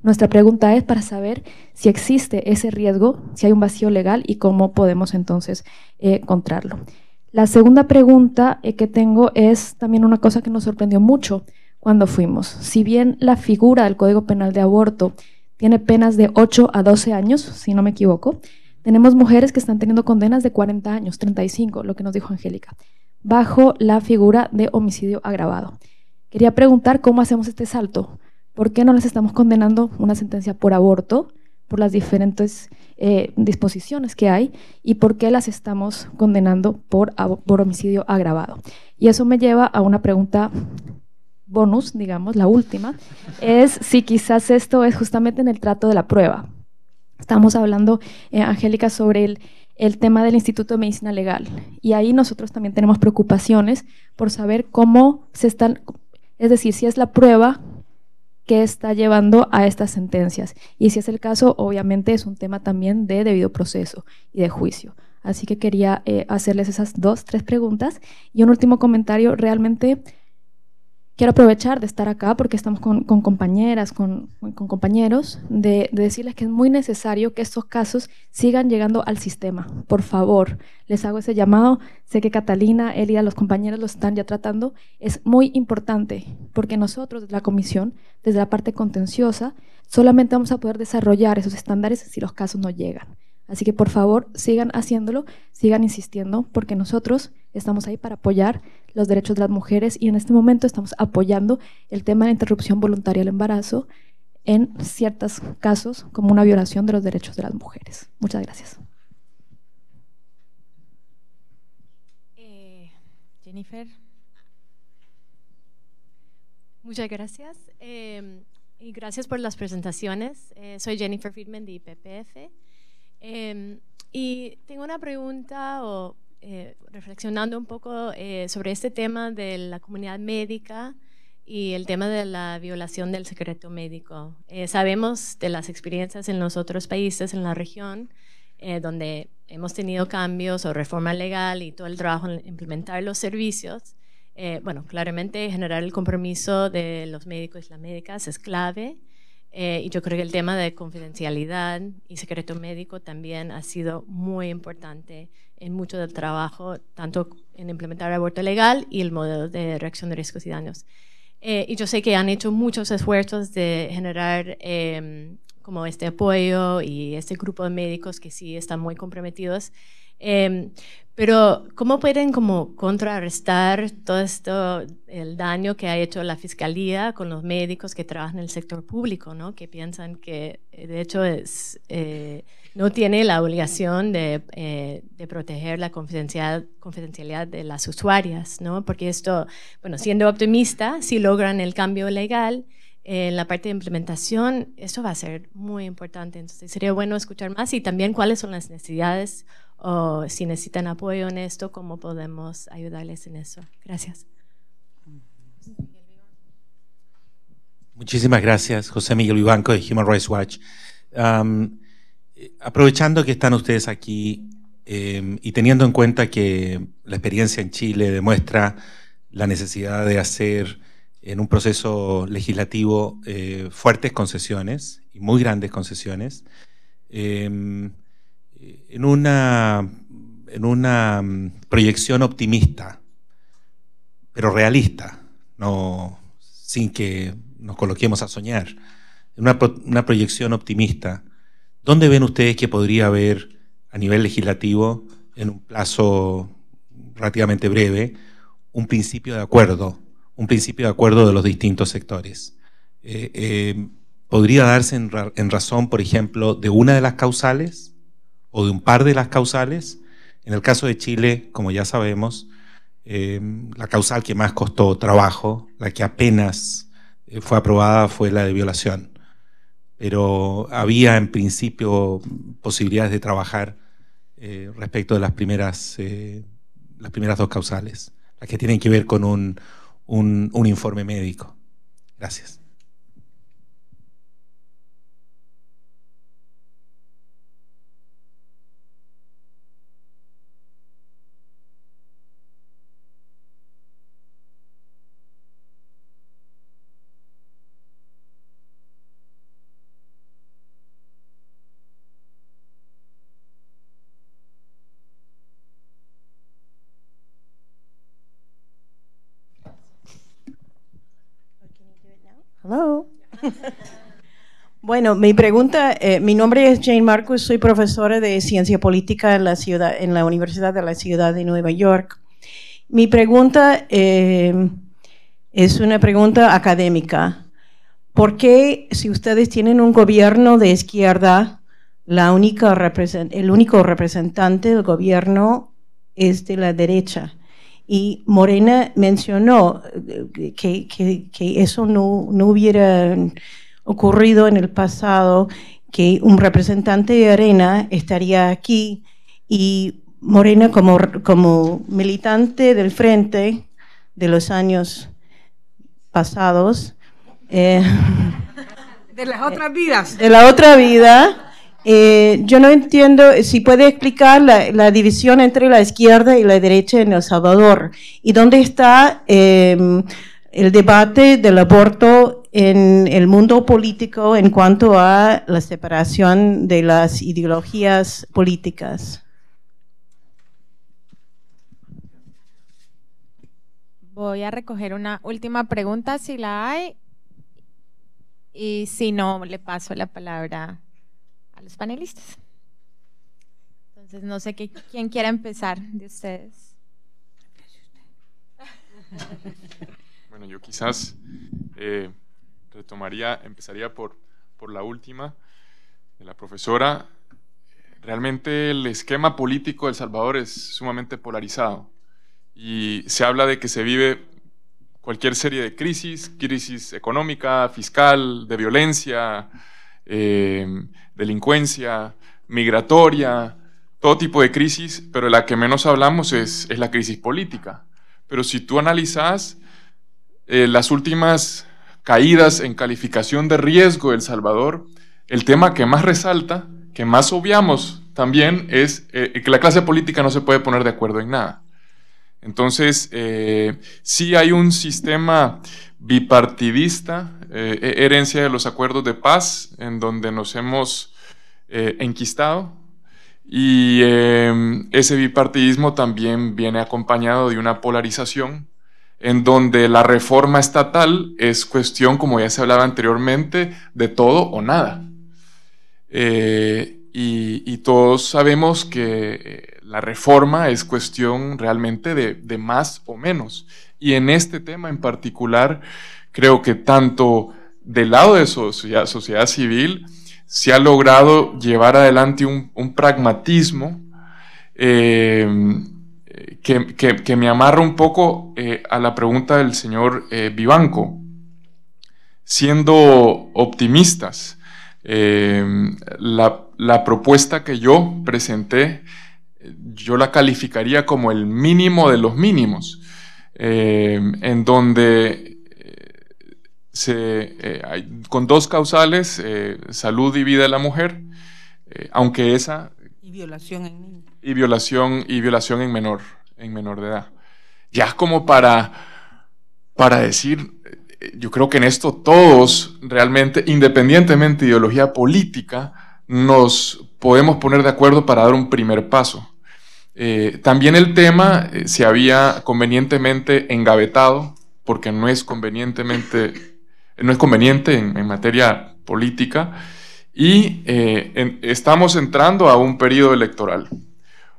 Nuestra pregunta es para saber si existe ese riesgo, si hay un vacío legal y cómo podemos entonces eh, encontrarlo. La segunda pregunta eh, que tengo es también una cosa que nos sorprendió mucho cuando fuimos. Si bien la figura del Código Penal de Aborto tiene penas de 8 a 12 años, si no me equivoco, tenemos mujeres que están teniendo condenas de 40 años, 35, lo que nos dijo Angélica, bajo la figura de homicidio agravado. Quería preguntar cómo hacemos este salto ¿Por qué no las estamos condenando una sentencia por aborto, por las diferentes eh, disposiciones que hay, y por qué las estamos condenando por, homicidio agravado? Y eso me lleva a una pregunta bonus, digamos, la última, es si quizás esto es justamente en el trato de la prueba. Estamos hablando, eh, Angélica, sobre el, el, tema del Instituto de Medicina Legal. Y ahí nosotros también tenemos preocupaciones por saber cómo se están, es decir, si es la prueba está llevando a estas sentencias. Y si es el caso, obviamente es un tema también de debido proceso y de juicio. Así que quería eh, hacerles esas dos, tres preguntas. Y un último comentario, realmente quiero aprovechar de estar acá porque estamos con, compañeras, con, compañeros, de, decirles que es muy necesario que estos casos sigan llegando al sistema. Por favor, les hago ese llamado. Sé que Catalina, Elida, los compañeros lo están ya tratando. Es muy importante porque nosotros, desde la comisión, desde la parte contenciosa, solamente vamos a poder desarrollar esos estándares si los casos no llegan. Así que por favor, sigan haciéndolo, sigan insistiendo, porque nosotros estamos ahí para apoyar los derechos de las mujeres y en este momento estamos apoyando el tema de la interrupción voluntaria del embarazo en ciertos casos como una violación de los derechos de las mujeres. Muchas gracias. Eh, Jennifer. Muchas gracias. Em, y gracias por las presentaciones. Eh, soy Jennifer Friedman de IPPF. Em, y tengo una pregunta o eh, reflexionando un poco eh, sobre este tema de la comunidad médica y el tema de la violación del secreto médico. Eh, sabemos de las experiencias en los otros países en la región donde hemos tenido cambios o reforma legal y todo el trabajo en implementar los servicios. bueno, claramente generar el compromiso de los médicos y las médicas es clave. y yo creo que el tema de confidencialidad y secreto médico también ha sido muy importante en mucho del trabajo, tanto en implementar aborto legal y el modelo de reacción de riesgos y daños. Eh, y yo sé que han hecho muchos esfuerzos de generar em, como este apoyo y este grupo de médicos que sí están muy comprometidos. Em, pero ¿cómo pueden como contrarrestar todo esto, el daño que ha hecho la fiscalía con los médicos que trabajan en el sector público, ¿no? que piensan que de hecho es eh, no tiene la obligación de, eh, proteger la confidencialidad, de las usuarias, ¿no? Porque esto, bueno, siendo optimista, si logran el cambio legal, eh, en la parte de implementación, esto va a ser muy importante. Entonces, sería bueno escuchar más y también cuáles son las necesidades o si necesitan apoyo en esto, cómo podemos ayudarles en eso. Gracias. Muchísimas gracias, José Miguel Vivanco de Human Rights Watch. Um, aprovechando que están ustedes aquí em, y teniendo en cuenta que la experiencia en Chile demuestra la necesidad de hacer en un proceso legislativo eh, fuertes concesiones y muy grandes concesiones, em, en, una, en una mm, proyección optimista, pero realista, sin que nos coloquemos a soñar, en una, una proyección optimista ¿Dónde ven ustedes que podría haber a nivel legislativo, en un plazo relativamente breve, un principio de acuerdo, un principio de acuerdo de los distintos sectores? Eh, eh, ¿Podría darse en, razón, por ejemplo, de una de las causales o de un par de las causales? En el caso de Chile, como ya sabemos, eh, la causal que más costó trabajo, la que apenas fue aprobada, fue la de violación pero había en principio posibilidades de trabajar eh, respecto de las primeras, eh, las primeras dos causales, las que tienen que ver con un informe médico. Gracias. Bueno, mi pregunta, eh, mi nombre es Jane Marcus, soy profesora de ciencia política en la, en la Universidad de la Ciudad de Nueva York. Mi pregunta eh, es una pregunta académica. ¿Por qué si ustedes tienen un gobierno de izquierda, la única el único representante del gobierno es de la derecha? Y Morena mencionó eh, que, eso no, hubiera ocurrido en el pasado, que un representante de Arena estaría aquí y Morena como, como militante del frente de los años pasados. Eh, de las otras vidas. De la otra vida eh, yo no entiendo eh, si puede explicar la, división entre la izquierda y la derecha en El Salvador y dónde está em, el debate del aborto en el mundo político en cuanto a la separación de las ideologías políticas. Voy a recoger una última pregunta si la hay y si no, le paso la palabra los panelistas. Entonces, no sé quién quiera empezar de ustedes. Bueno, yo quizás eh, retomaría, empezaría por, por la última de la profesora. Realmente el esquema político de El Salvador es sumamente polarizado y se habla de que se vive cualquier serie de crisis, crisis económica, fiscal, de violencia, eh, delincuencia, migratoria, todo tipo de crisis, pero la que menos hablamos es, la crisis política. Pero si tú analizas eh, las últimas caídas en calificación de riesgo de El Salvador, el tema que más resalta, que más obviamos también, es eh, que la clase política no se puede poner de acuerdo en nada. Entonces, eh, sí hay un sistema bipartidista eh, herencia de los acuerdos de paz en donde nos hemos eh, enquistado y em, ese bipartidismo también viene acompañado de una polarización en donde la reforma estatal es cuestión, como ya se hablaba anteriormente, de todo o nada. Eh, y, todos sabemos que la reforma es cuestión realmente de, de, más o menos. Y en este tema en particular, Creo que tanto del lado de sociedad, civil se ha logrado llevar adelante un, pragmatismo em, que, me amarra un poco eh, a la pregunta del señor eh, Vivanco. Siendo optimistas, em, la, propuesta que yo presenté yo la calificaría como el mínimo de los mínimos, em, en donde eh, con dos causales, eh, salud y vida de la mujer, eh, aunque esa... Y violación en Y violación, y violación en, menor, en menor de edad. Ya es como para, para decir, yo creo que en esto todos realmente, independientemente de ideología política, nos podemos poner de acuerdo para dar un primer paso. también el tema se había convenientemente engavetado, porque no es convenientemente eh, no es conveniente en, materia política y eh, estamos entrando a un periodo electoral.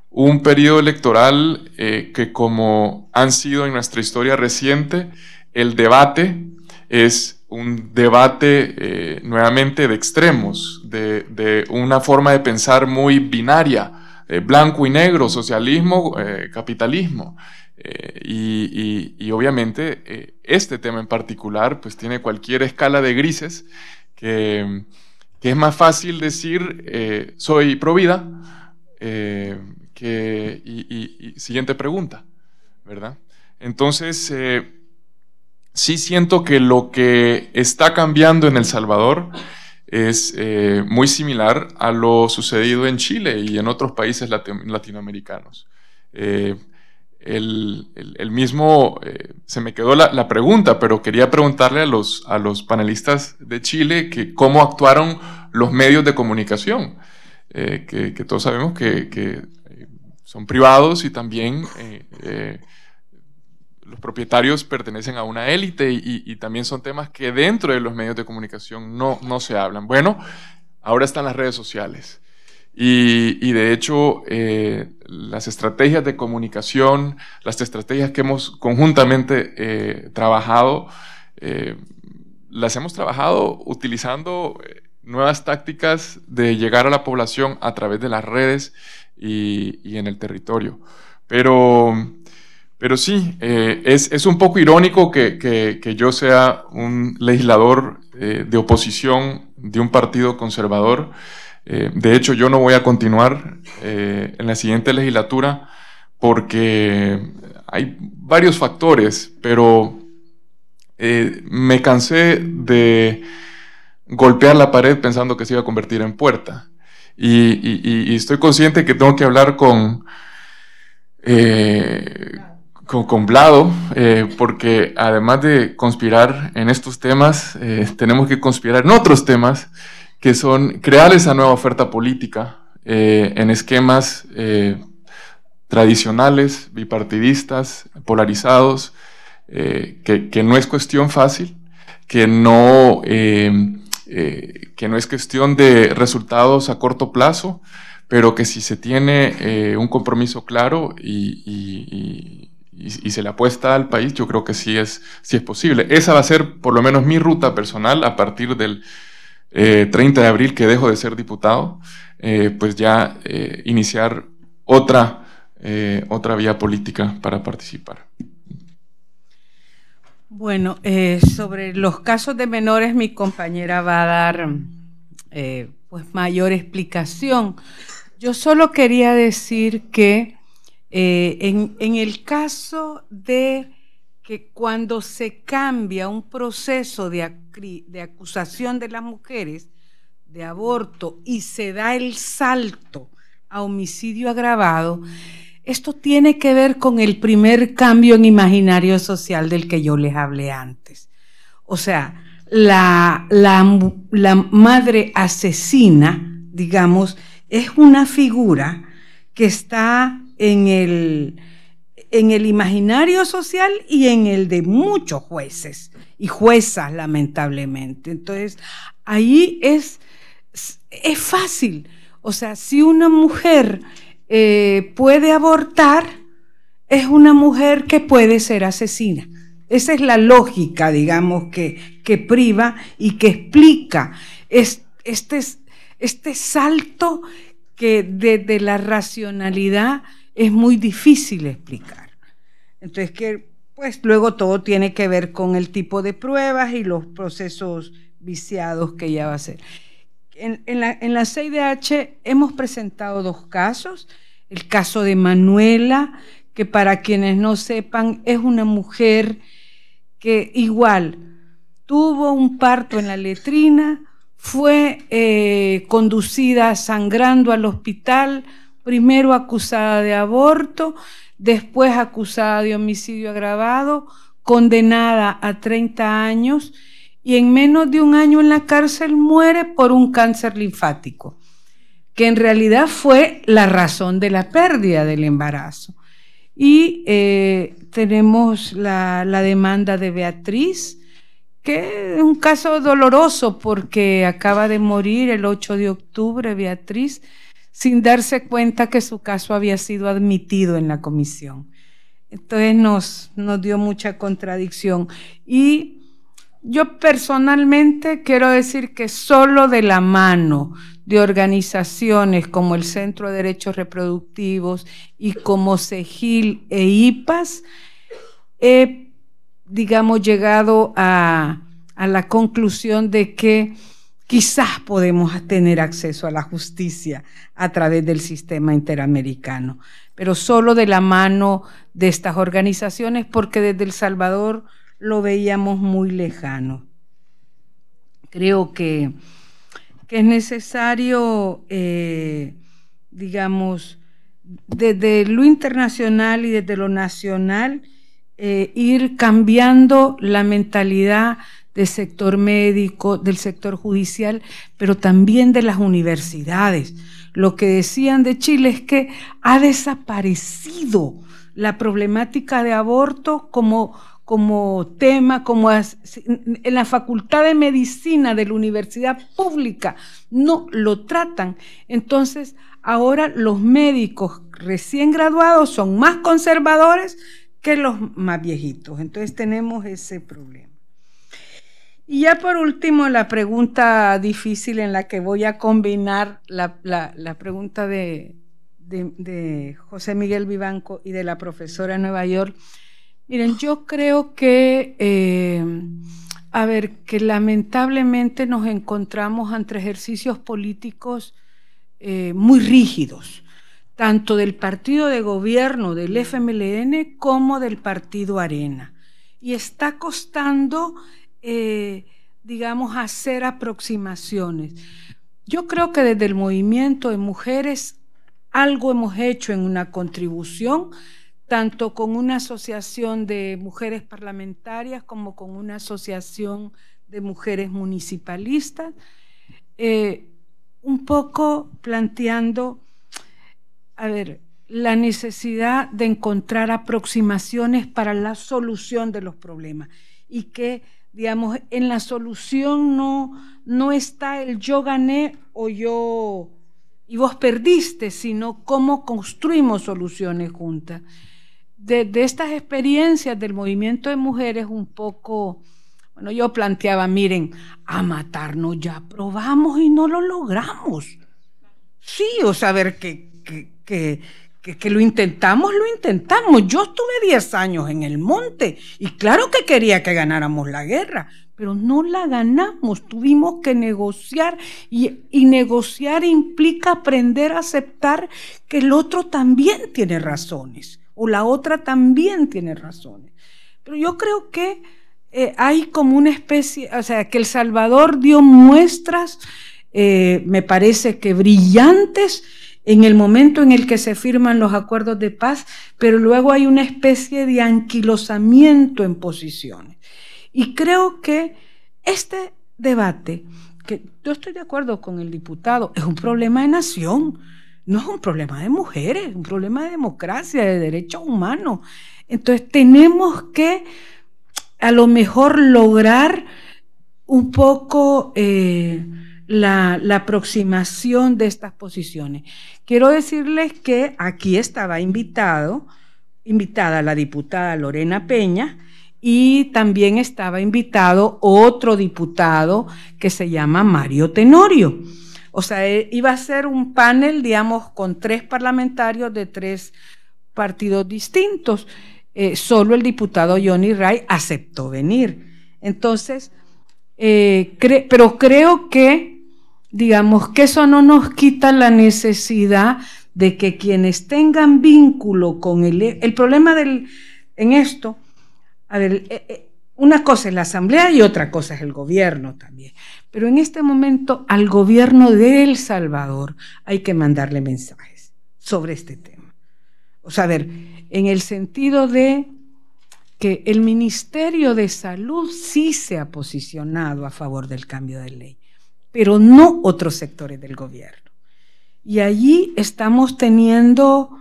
Un periodo electoral eh, que como han sido en nuestra historia reciente, el debate es un debate nuevamente de extremos, de, una forma de pensar muy binaria, blanco y negro, socialismo, capitalismo. Eh, y, obviamente eh, este tema en particular pues tiene cualquier escala de grises que, es más fácil decir eh, soy pro vida que, y, siguiente pregunta, ¿verdad? Entonces, sí siento que lo que está cambiando en El Salvador es muy similar a lo sucedido en Chile y en otros países latinoamericanos el, mismo, eh, se me quedó la, pregunta, pero quería preguntarle a los, panelistas de Chile que cómo actuaron los medios de comunicación, eh, que, todos sabemos que, eh, son privados y también los propietarios pertenecen a una élite y, también son temas que dentro de los medios de comunicación no, no se hablan. Bueno, ahora están las redes sociales. Y, de hecho, eh, las estrategias de comunicación, las estrategias que hemos conjuntamente eh, trabajado, eh, las hemos trabajado utilizando nuevas tácticas de llegar a la población a través de las redes y, en el territorio. Pero, pero sí, es, un poco irónico que, yo sea un legislador de oposición de un partido conservador eh, de hecho, yo no voy a continuar eh, en la siguiente legislatura porque hay varios factores, pero eh, me cansé de golpear la pared pensando que se iba a convertir en puerta. Y, estoy consciente que tengo que hablar con, con, con Blado, porque además de conspirar en estos temas, tenemos que conspirar en otros temas que son crear esa nueva oferta política eh, en esquemas eh, tradicionales, bipartidistas, polarizados, eh, que, no es cuestión fácil, que no, que no es cuestión de resultados a corto plazo, pero que si se tiene un compromiso claro y, y, se le apuesta al país, yo creo que sí es, sí es posible. Esa va a ser por lo menos mi ruta personal a partir del 30 eh, de abril que dejo de ser diputado, eh, pues ya eh, iniciar otra, otra vía política para participar. Bueno, sobre los casos de menores, mi compañera va a dar pues mayor explicación. Yo solo quería decir que en el caso de que cuando se cambia un proceso de, acusación de las mujeres de aborto y se da el salto a homicidio agravado, esto tiene que ver con el primer cambio en imaginario social del que yo les hablé antes. O sea, la, madre asesina, digamos, es una figura que está en el, en el imaginario social y en el de muchos jueces y juezas, lamentablemente. Entonces, ahí es, es fácil. O sea, si una mujer eh, puede abortar, es una mujer que puede ser asesina. Esa es la lógica, digamos, que, que priva y que explica este, este, salto que desde de la racionalidad es muy difícil explicar. Entonces, que pues luego todo tiene que ver con el tipo de pruebas y los procesos viciados que ella va a hacer. En, la, CIDH hemos presentado dos casos. El caso de Manuela, que para quienes no sepan, es una mujer que igual tuvo un parto en la letrina, fue eh, conducida sangrando al hospital, primero acusada de aborto, después acusada de homicidio agravado, condenada a 30 años y en menos de un año en la cárcel muere por un cáncer linfático, que en realidad fue la razón de la pérdida del embarazo. Y eh, tenemos la, la demanda de Beatriz, que es un caso doloroso porque acaba de morir el 8 de octubre Beatriz sin darse cuenta que su caso había sido admitido en la comisión. Entonces nos, nos dio mucha contradicción. Y yo personalmente quiero decir que solo de la mano de organizaciones como el Centro de Derechos Reproductivos y como Segil e IPAS, he, digamos, llegado a la conclusión de que quizás podemos tener acceso a la justicia a través del sistema interamericano, pero solo de la mano de estas organizaciones porque desde El Salvador lo veíamos muy lejano. Creo que, es necesario, eh, digamos, desde lo internacional y desde lo nacional, eh, ir cambiando la mentalidad del sector médico, del sector judicial, pero también de las universidades. Lo que decían de Chile es que ha desaparecido la problemática de aborto como, como tema, como en la Facultad de Medicina de la Universidad Pública no lo tratan. Entonces, ahora los médicos recién graduados son más conservadores que los más viejitos. Entonces tenemos ese problema. Y ya por último, la pregunta difícil en la que voy a combinar la, pregunta de, José Miguel Vivanco y de la profesora de Nueva York. Miren, yo creo que, eh, a ver, que lamentablemente nos encontramos ante ejercicios políticos eh, muy rígidos, tanto del partido de gobierno del FMLN como del partido Arena. Y está costando eh, digamos, hacer aproximaciones. Yo creo que desde el movimiento de mujeres algo hemos hecho en una contribución, tanto con una asociación de mujeres parlamentarias como con una asociación de mujeres municipalistas, eh, un poco planteando, a ver, la necesidad de encontrar aproximaciones para la solución de los problemas y que Digamos, en la solución no, no está el yo gané o yo y vos perdiste, sino cómo construimos soluciones juntas. De, estas experiencias del movimiento de mujeres un poco, bueno, yo planteaba, miren, a matarnos ya probamos y no lo logramos. Sí, o saber que, que, que, lo intentamos, lo intentamos. Yo estuve 10 años en el monte y claro que quería que ganáramos la guerra, pero no la ganamos. Tuvimos que negociar y, negociar implica aprender a aceptar que el otro también tiene razones o la otra también tiene razones. Pero yo creo que eh, hay como una especie, o sea, que El Salvador dio muestras, eh, me parece que brillantes, en el momento en el que se firman los acuerdos de paz, pero luego hay una especie de anquilosamiento en posiciones. Y creo que este debate, que yo estoy de acuerdo con el diputado, es un problema de nación, no es un problema de mujeres, es un problema de democracia, de derechos humanos. Entonces tenemos que a lo mejor lograr un poco... Eh, la, aproximación de estas posiciones. Quiero decirles que aquí estaba invitado, invitada la diputada Lorena Peña y también estaba invitado otro diputado que se llama Mario Tenorio. O sea, eh, iba a ser un panel, digamos, con tres parlamentarios de tres partidos distintos. Eh, solo el diputado Johnny Ray aceptó venir. Entonces, eh, pero creo que digamos que eso no nos quita la necesidad de que quienes tengan vínculo con el... El problema del, en esto, a ver, eh, eh, una cosa es la Asamblea y otra cosa es el gobierno también. Pero en este momento al gobierno de El Salvador hay que mandarle mensajes sobre este tema. O sea, a ver, en el sentido de que el Ministerio de Salud sí se ha posicionado a favor del cambio de ley pero no otros sectores del gobierno. Y allí estamos teniendo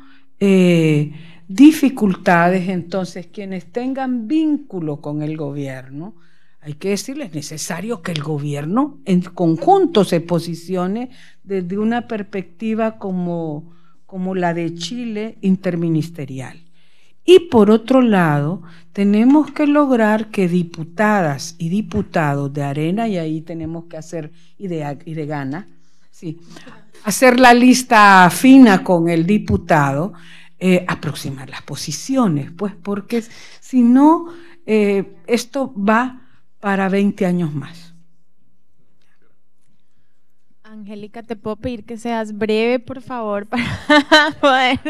eh, dificultades, entonces quienes tengan vínculo con el gobierno, hay que decirles, es necesario que el gobierno en conjunto se posicione desde una perspectiva como, como la de Chile interministerial. Y por otro lado, tenemos que lograr que diputadas y diputados de Arena, y ahí tenemos que hacer, y de, y de Gana, sí, hacer la lista fina con el diputado, eh, aproximar las posiciones, pues porque si no, eh, esto va para 20 años más. Angélica, te puedo pedir que seas breve, por favor, para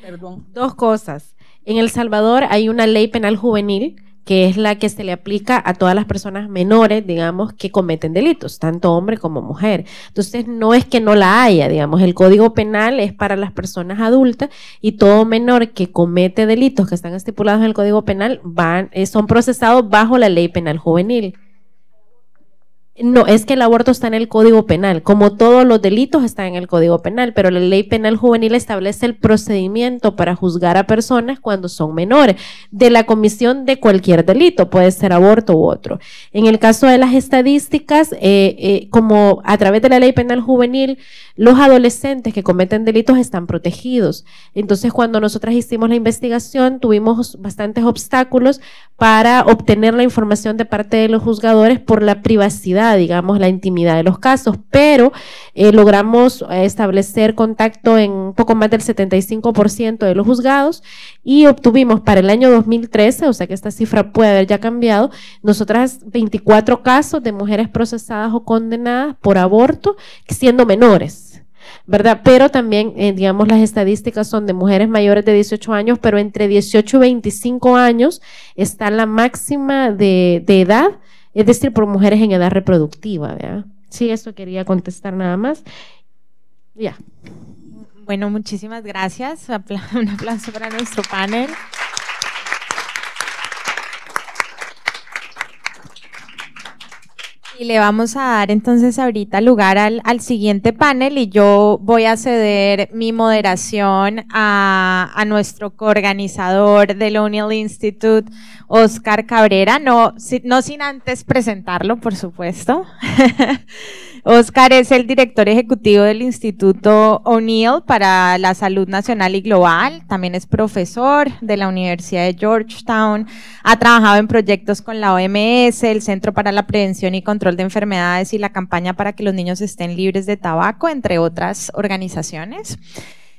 Perdón. Dos cosas. En El Salvador hay una ley penal juvenil que es la que se le aplica a todas las personas menores, digamos, que cometen delitos, tanto hombre como mujer. Entonces, no es que no la haya, digamos, el código penal es para las personas adultas y todo menor que comete delitos que están estipulados en el código penal van, eh, son procesados bajo la ley penal juvenil. No, es que el aborto está en el Código Penal, como todos los delitos están en el Código Penal, pero la Ley Penal Juvenil establece el procedimiento para juzgar a personas cuando son menores de la comisión de cualquier delito, puede ser aborto u otro. En el caso de las estadísticas, eh, eh, como a través de la Ley Penal Juvenil, los adolescentes que cometen delitos están protegidos. Entonces, cuando nosotras hicimos la investigación, tuvimos bastantes obstáculos para obtener la información de parte de los juzgadores por la privacidad digamos, la intimidad de los casos, pero eh, logramos eh, establecer contacto en un poco más del 75% de los juzgados y obtuvimos para el año 2013, o sea que esta cifra puede haber ya cambiado, nosotras 24 casos de mujeres procesadas o condenadas por aborto siendo menores. ¿verdad? Pero también, eh, digamos, las estadísticas son de mujeres mayores de 18 años, pero entre 18 y 25 años está la máxima de edad es decir, por mujeres en edad reproductiva, ¿verdad? Sí, eso quería contestar nada más. Ya. Bueno, muchísimas gracias. Un aplauso para nuestro panel. Y le vamos a dar entonces ahorita lugar al, siguiente panel y yo voy a ceder mi moderación a, a nuestro coorganizador del O'Neill Institute, Oscar Cabrera, no sin antes presentarlo, por supuesto. Oscar es el director ejecutivo del Instituto O'Neill para la Salud Nacional y Global. También es profesor de la Universidad de Georgetown. Ha trabajado en proyectos con la OMS, el Centro para la Prevención y Control de Enfermedades y la campaña para que los niños estén libres de tabaco, entre otras organizaciones.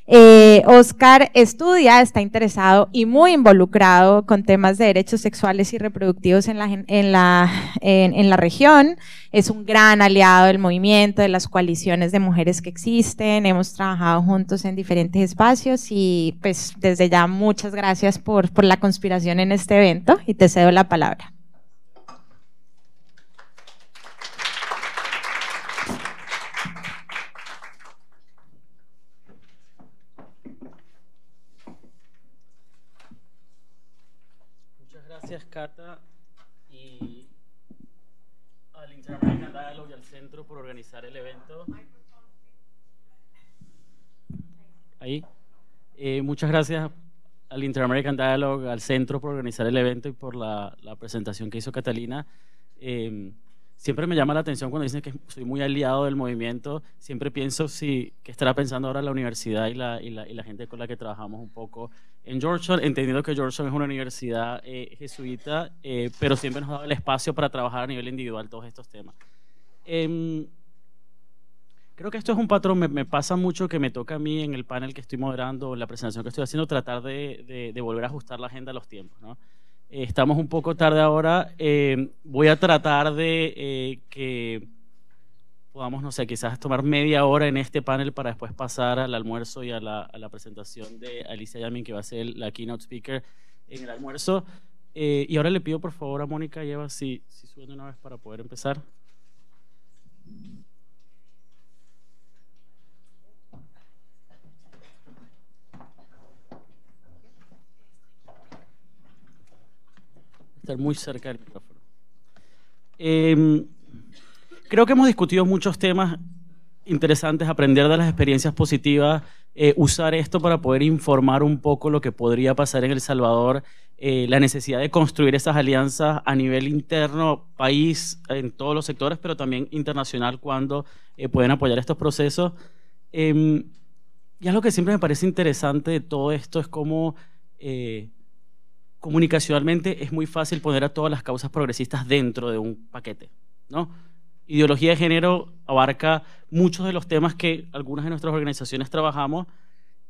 Eh, Oscar estudia, está interesado y muy involucrado con temas de derechos sexuales y reproductivos en la, en, la, en la región. Es un gran aliado del movimiento, de las coaliciones de mujeres que existen. Hemos trabajado juntos en diferentes espacios y pues desde ya muchas gracias por, por la conspiración en este evento y te cedo la palabra. gracias, Cata, y al Interamerican Dialogue y al centro por organizar el evento. Ahí. Eh, muchas gracias al Interamerican Dialogue, al centro por organizar el evento y por la, presentación que hizo Catalina. Eh, siempre me llama la atención cuando dicen que soy muy aliado del movimiento. Siempre pienso si, estará pensando ahora la universidad y la gente con la que trabajamos un poco en Georgetown, entendiendo que Georgetown es una universidad eh, jesuita, eh, pero siempre nos dado el espacio para trabajar a nivel individual todos estos temas. Em, creo que esto es un patrón, me, pasa mucho que me toca a mí en el panel que estoy moderando, en la presentación que estoy haciendo, tratar de, volver a ajustar la agenda a los tiempos. Eh, estamos un poco tarde ahora, voy a tratar de que podamos, no sé, quizás tomar media hora en este panel para después pasar al almuerzo y a la, presentación de Alicia Yamin, que va a ser la keynote speaker en el almuerzo. Eh, y ahora le pido por favor a Mónica lleva si, si una vez para poder empezar. Estar muy cerca del micrófono. Eh, Creo que hemos discutido muchos temas interesantes, aprender de las experiencias positivas, eh, usar esto para poder informar un poco lo que podría pasar en El Salvador, eh, la necesidad de construir esas alianzas a nivel interno, país, en todos los sectores, pero también internacional cuando eh, pueden apoyar estos procesos. Em, y algo que siempre me parece interesante de todo esto es cómo comunicacionalmente es muy fácil poner a todas las causas progresistas dentro de un paquete, ¿no? Ideología de género abarca muchos de los temas que algunas de nuestras organizaciones trabajamos,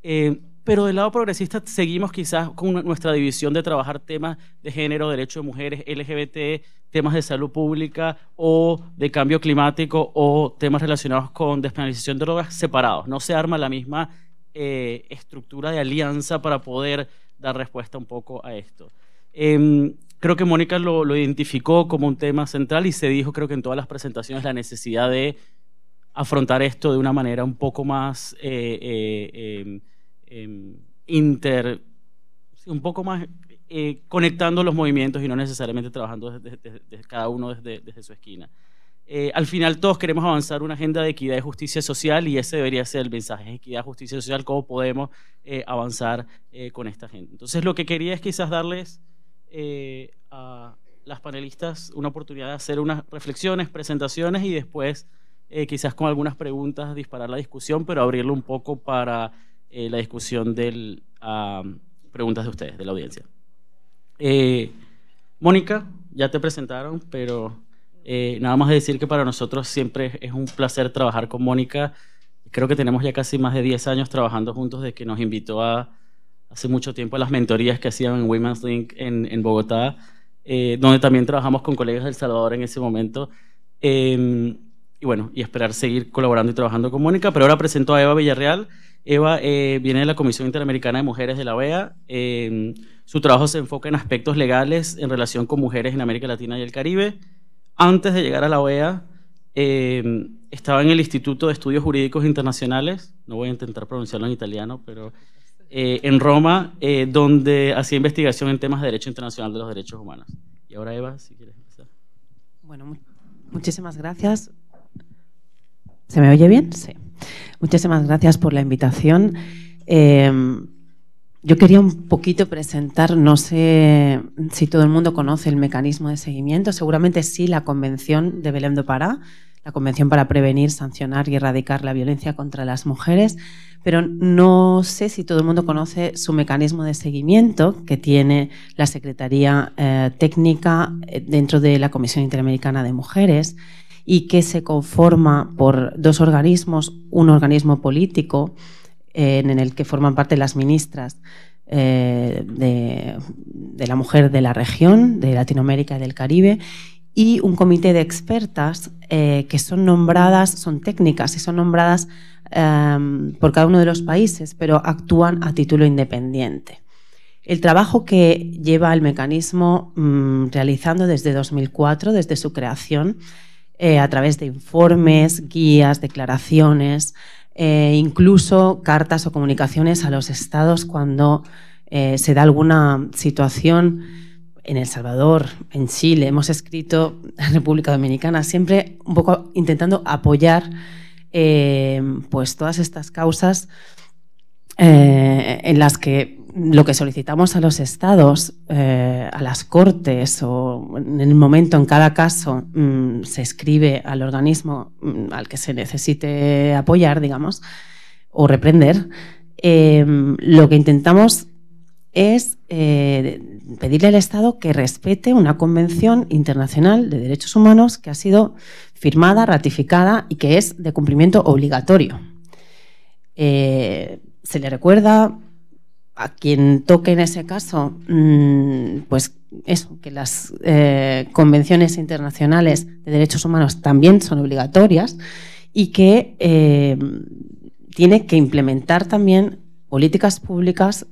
eh, pero del lado progresista seguimos quizás con nuestra división de trabajar temas de género, derechos de mujeres, LGBT, temas de salud pública o de cambio climático o temas relacionados con despenalización de drogas separados. No se arma la misma eh, estructura de alianza para poder dar respuesta un poco a esto. Em, Creo que Mónica lo, identificó como un tema central y se dijo, creo que en todas las presentaciones, la necesidad de afrontar esto de una manera un poco más eh, eh, em, em, inter, un poco más eh, conectando los movimientos y no necesariamente trabajando desde, cada uno desde, su esquina. al final todos queremos avanzar una agenda de equidad y justicia social y ese debería ser el mensaje, equidad, justicia social, cómo podemos avanzar con esta agenda. Entonces lo que quería es quizás darles eh, a las panelistas una oportunidad de hacer unas reflexiones, presentaciones y después eh, quizás con algunas preguntas disparar la discusión, pero abrirlo un poco para eh, la discusión de ah, preguntas de ustedes, de la audiencia. Mónica, ya te presentaron, pero nada más decir que para nosotros siempre es un placer trabajar con Mónica. Creo que tenemos ya casi más de 10 años trabajando juntos desde que nos invitó a hace mucho tiempo las mentorías que hacían en Women's Link en, Bogotá, eh, donde también trabajamos con colegas del Salvador en ese momento. Em, y bueno, y esperar seguir colaborando y trabajando con Mónica. Pero ahora presento a Eva Villarreal. Eva eh, viene de la Comisión Interamericana de Mujeres de la OEA. Em, su trabajo se enfoca en aspectos legales en relación con mujeres en América Latina y el Caribe. Antes de llegar a la OEA, em, estaba en el Instituto de Estudios Jurídicos Internacionales. No voy a intentar pronunciarlo en italiano, pero eh, en Roma, eh, donde hacía investigación en temas de derecho internacional de los derechos humanos. Y ahora, Eva, si quieres empezar. Bueno, muchísimas gracias. ¿Se me oye bien? Sí. Muchísimas gracias por la invitación. Em, yo quería un poquito presentar, no sé si todo el mundo conoce el mecanismo de seguimiento, seguramente sí la Convención de Belém do Pará, la Convención para prevenir, sancionar y erradicar la violencia contra las mujeres, pero no sé si todo el mundo conoce su mecanismo de seguimiento que tiene la Secretaría eh, Técnica eh, dentro de la Comisión Interamericana de Mujeres y que se conforma por dos organismos, un organismo político eh, en el que forman parte las ministras de, la mujer de la región, de Latinoamérica y del Caribe, y un comité de expertas eh, que son nombradas, son técnicas y son nombradas em, por cada uno de los países, pero actúan a título independiente. El trabajo que lleva el mecanismo mm, realizando desde 2004, desde su creación, eh, a través de informes, guías, declaraciones, eh, incluso cartas o comunicaciones a los estados cuando se da alguna situación en El Salvador, en Chile, hemos escrito en República Dominicana, siempre un poco intentando apoyar eh, pues todas estas causas eh, en las que lo que solicitamos a los estados, eh, a las cortes o en el momento, en cada caso, mm, se escribe al organismo mm, al que se necesite apoyar, digamos, o reprender, lo que intentamos es pedirle al Estado que respete una convención internacional de derechos humanos que ha sido firmada, ratificada y que es de cumplimiento obligatorio. Eh, se le recuerda a quien toque en ese caso, mm, pues eso, que las eh, convenciones internacionales de derechos humanos también son obligatorias y que eh, tiene que implementar también políticas públicas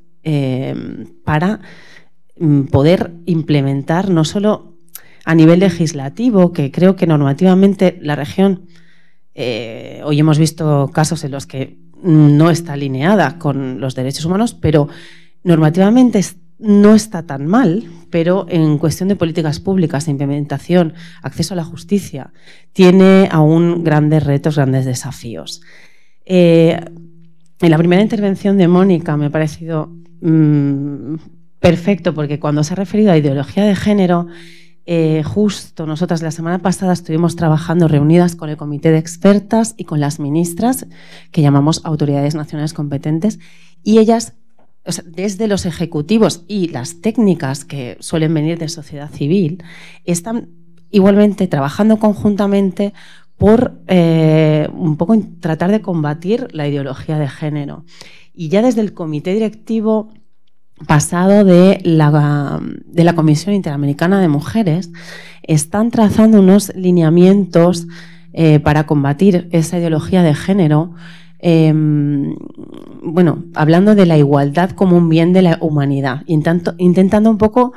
para Mm, poder implementar no solo a nivel legislativo, que creo que normativamente la región, eh, hoy hemos visto casos en los que no está alineada con los derechos humanos, pero normativamente no está tan mal, pero en cuestión de políticas públicas, implementación, acceso a la justicia, tiene aún grandes retos, grandes desafíos. Eh, en la primera intervención de Mónica me ha parecido mm, Perfecto, porque cuando se ha referido a ideología de género, eh, justo nosotras la semana pasada estuvimos trabajando reunidas con el comité de expertas y con las ministras, que llamamos autoridades nacionales competentes, y ellas, desde los ejecutivos y las técnicas que suelen venir de sociedad civil, están igualmente trabajando conjuntamente por eh, un poco tratar de combatir la ideología de género. Y ya desde el comité directivo pasado de la, de la Comisión Interamericana de Mujeres, están trazando unos lineamientos eh, para combatir esa ideología de género. Em, bueno, hablando de la igualdad como un bien de la humanidad, intentando un poco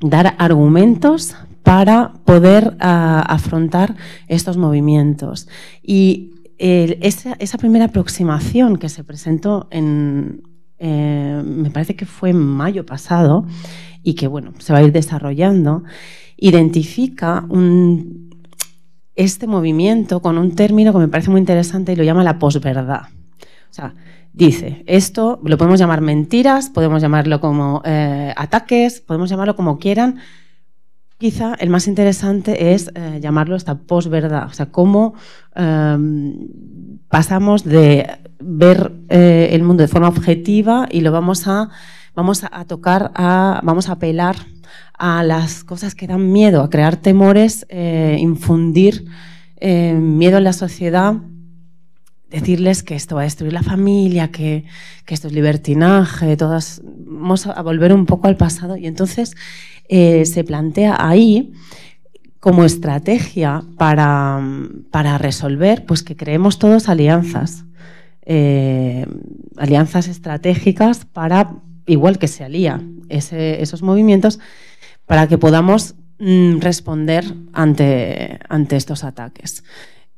dar argumentos para poder ah, afrontar estos movimientos. Y esa, primera aproximación que se presentó en, eh, me parece que fue en mayo pasado, y que bueno, se va a ir desarrollando, identifica un, este movimiento con un término que me parece muy interesante y lo llama la posverdad. O sea, dice, esto lo podemos llamar mentiras, podemos llamarlo como eh, ataques, podemos llamarlo como quieran, Quizá el más interesante es eh, llamarlo esta posverdad, o sea, cómo em, pasamos de ver eh, el mundo de forma objetiva y lo vamos a, vamos a tocar, a, vamos a apelar a las cosas que dan miedo, a crear temores, eh, infundir miedo en la sociedad decirles que esto va a destruir la familia, que, esto es libertinaje, todas, vamos a volver un poco al pasado. Y entonces eh, se plantea ahí como estrategia para, resolver, pues que creemos todos alianzas, eh, alianzas estratégicas para, igual que se alía esos movimientos, para que podamos mm, responder ante, ante estos ataques.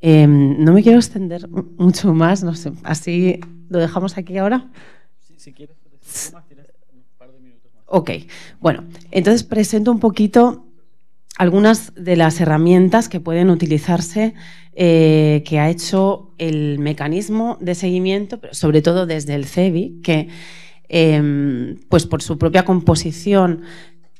Em, no me quiero extender mucho más, no sé, así lo dejamos aquí ahora. Si, quieres, un par de minutos más. Ok, bueno, entonces presento un poquito algunas de las herramientas que pueden utilizarse eh, que ha hecho el mecanismo de seguimiento, pero sobre todo desde el CEBI, que em, pues por su propia composición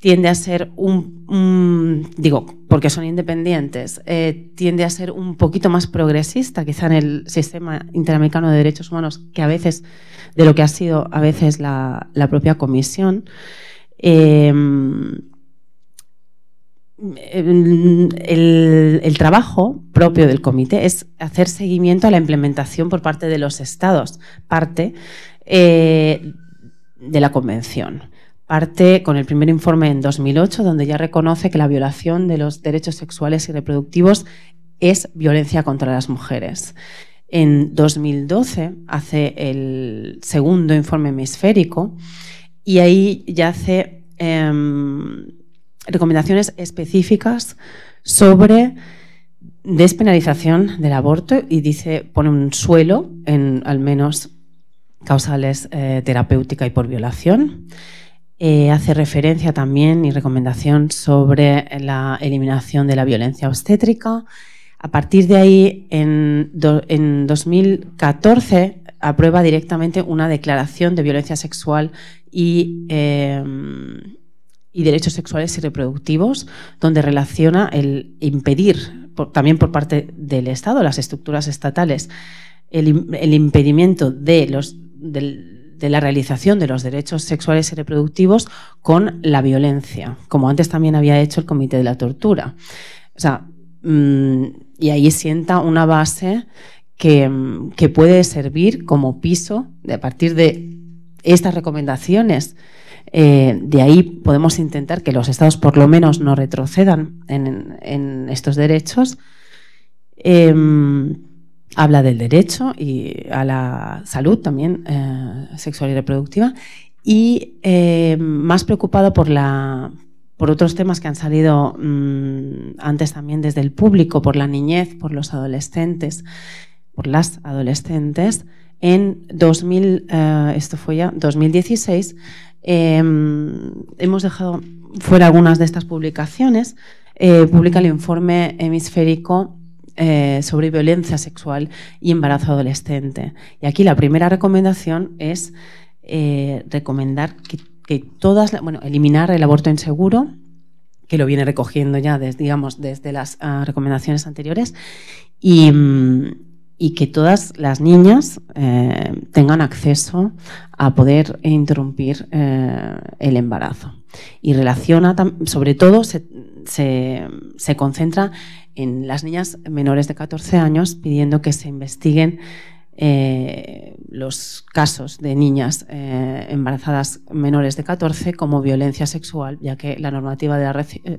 tiende a ser un, digo, porque son independientes, eh, tiende a ser un poquito más progresista quizá en el sistema interamericano de derechos humanos que a veces, de lo que ha sido a veces la, propia comisión. Eh, em, el, trabajo propio del comité es hacer seguimiento a la implementación por parte de los estados, parte eh, de la convención parte con el primer informe en 2008, donde ya reconoce que la violación de los derechos sexuales y reproductivos es violencia contra las mujeres. En 2012 hace el segundo informe hemisférico y ahí ya hace em, recomendaciones específicas sobre despenalización del aborto y dice pone un suelo en al menos causales eh, terapéutica y por violación. Eh, hace referencia también y recomendación sobre la eliminación de la violencia obstétrica. A partir de ahí, en, 2014, aprueba directamente una declaración de violencia sexual y, em, y derechos sexuales y reproductivos, donde relaciona el impedir, también por parte del Estado, las estructuras estatales, el, impedimento de los, de la realización de los derechos sexuales y reproductivos con la violencia, como antes también había hecho el Comité de la Tortura. O sea, mm, y ahí sienta una base mm, que, puede servir como piso de, a partir de estas recomendaciones. Eh, de ahí podemos intentar que los estados por lo menos no retrocedan en, estos derechos. Em, habla del derecho y a la salud también eh, sexual y reproductiva y eh, más preocupado por la por otros temas que han salido mm, antes también desde el público por la niñez por los adolescentes por las adolescentes en 2000 2016 eh, em, hemos dejado fuera algunas de estas publicaciones publica el informe hemisférico eh, sobre violencia sexual y embarazo adolescente. Y aquí la primera recomendación es eh, recomendar que, todas, bueno, eliminar el aborto inseguro, que lo viene recogiendo ya desde, digamos, desde las ah, recomendaciones anteriores, mm, y, que todas las niñas eh, tengan acceso a poder interrumpir el embarazo. Y relaciona, sobre todo, se, se concentra en las niñas menores de 14 años pidiendo que se investiguen eh, los casos de niñas eh, embarazadas menores de 14 como violencia sexual, ya que la normativa de la, eh,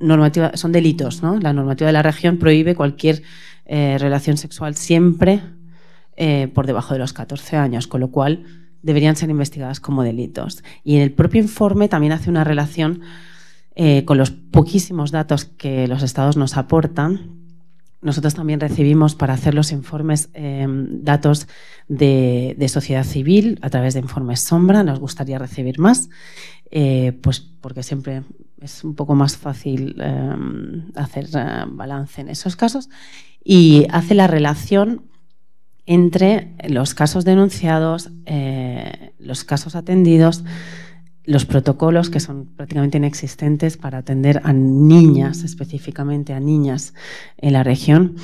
normativa son delitos, La normativa de la región prohíbe cualquier relación sexual siempre por debajo de los 14 años, con lo cual deberían ser investigadas como delitos. Y en el propio informe también hace una relación eh, con los poquísimos datos que los estados nos aportan, nosotros también recibimos para hacer los informes em, datos de, sociedad civil a través de informes sombra. Nos gustaría recibir más, eh, pues porque siempre es un poco más fácil em, hacer eh, balance en esos casos. Y hace la relación entre los casos denunciados, los casos atendidos los protocolos que son prácticamente inexistentes para atender a niñas, específicamente a niñas en la región,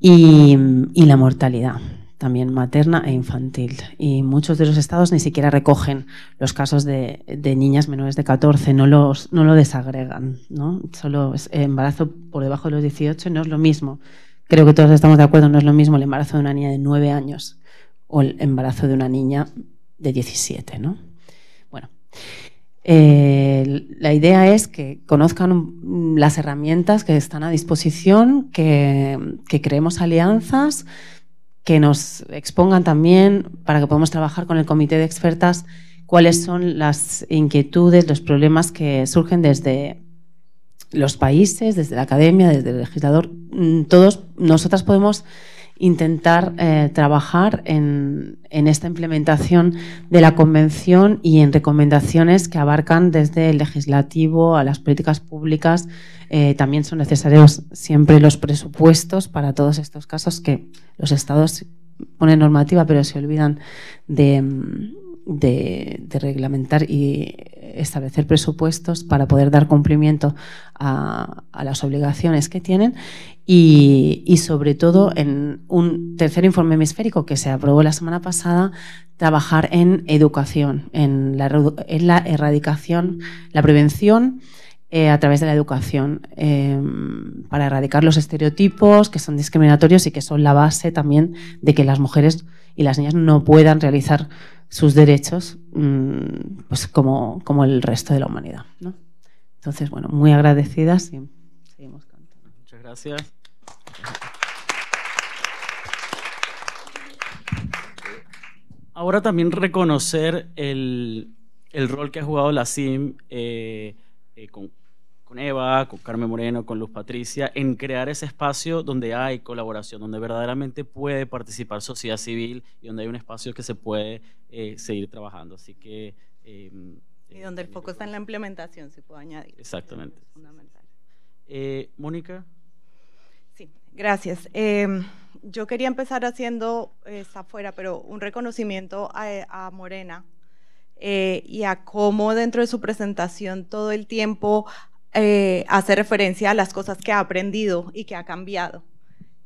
y, la mortalidad también materna e infantil. Y muchos de los estados ni siquiera recogen los casos de, niñas menores de 14, no, los, no lo desagregan. ¿no? Solo es embarazo por debajo de los 18 no es lo mismo. Creo que todos estamos de acuerdo, no es lo mismo el embarazo de una niña de 9 años o el embarazo de una niña de 17. ¿no? Bueno. Eh, la idea es que conozcan mm, las herramientas que están a disposición, que, que creemos alianzas, que nos expongan también para que podamos trabajar con el comité de expertas cuáles son las inquietudes, los problemas que surgen desde los países, desde la academia, desde el legislador. Mm, todos nosotras podemos intentar eh, trabajar en, esta implementación de la Convención y en recomendaciones que abarcan desde el legislativo a las políticas públicas. Eh, también son necesarios siempre los presupuestos para todos estos casos que los Estados ponen normativa pero se olvidan de, reglamentar y establecer presupuestos para poder dar cumplimiento a, a, las obligaciones que tienen y, sobre todo en un tercer informe hemisférico que se aprobó la semana pasada, trabajar en educación, en la, en la erradicación, la prevención eh, a través de la educación, em, para erradicar los estereotipos que son discriminatorios y que son la base también de que las mujeres y las niñas no puedan realizar sus derechos mm, pues como, como, el resto de la humanidad. Entonces, bueno, muy agradecidas y seguimos Muchas gracias. ahora también reconocer el, rol que ha jugado la CIM eh, eh, con, Eva, con Carmen Moreno, con Luz Patricia, en crear ese espacio donde hay colaboración, donde verdaderamente puede participar sociedad civil y donde hay un espacio que se puede eh, seguir trabajando. Así que... Em, y donde el foco está en la implementación, si puede añadir. Exactamente. Mónica. Sí, gracias. Em, yo quería empezar haciendo, eh, está afuera, pero un reconocimiento a, Morena eh, y a cómo dentro de su presentación todo el tiempo eh, hace referencia a las cosas que ha aprendido y que ha cambiado.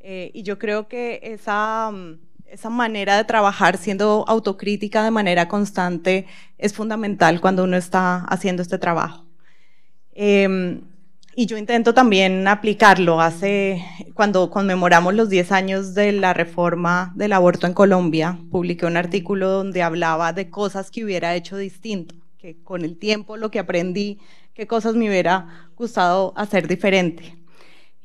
y yo creo que esa, mm, esa manera de trabajar siendo autocrítica de manera constante es fundamental cuando uno está haciendo este trabajo. Em, y yo intento también aplicarlo. Hace, cuando conmemoramos los 10 años de la reforma del aborto en Colombia, publiqué un artículo donde hablaba de cosas que hubiera hecho distinto, que con el tiempo lo que aprendí, qué cosas me hubiera gustado hacer diferente.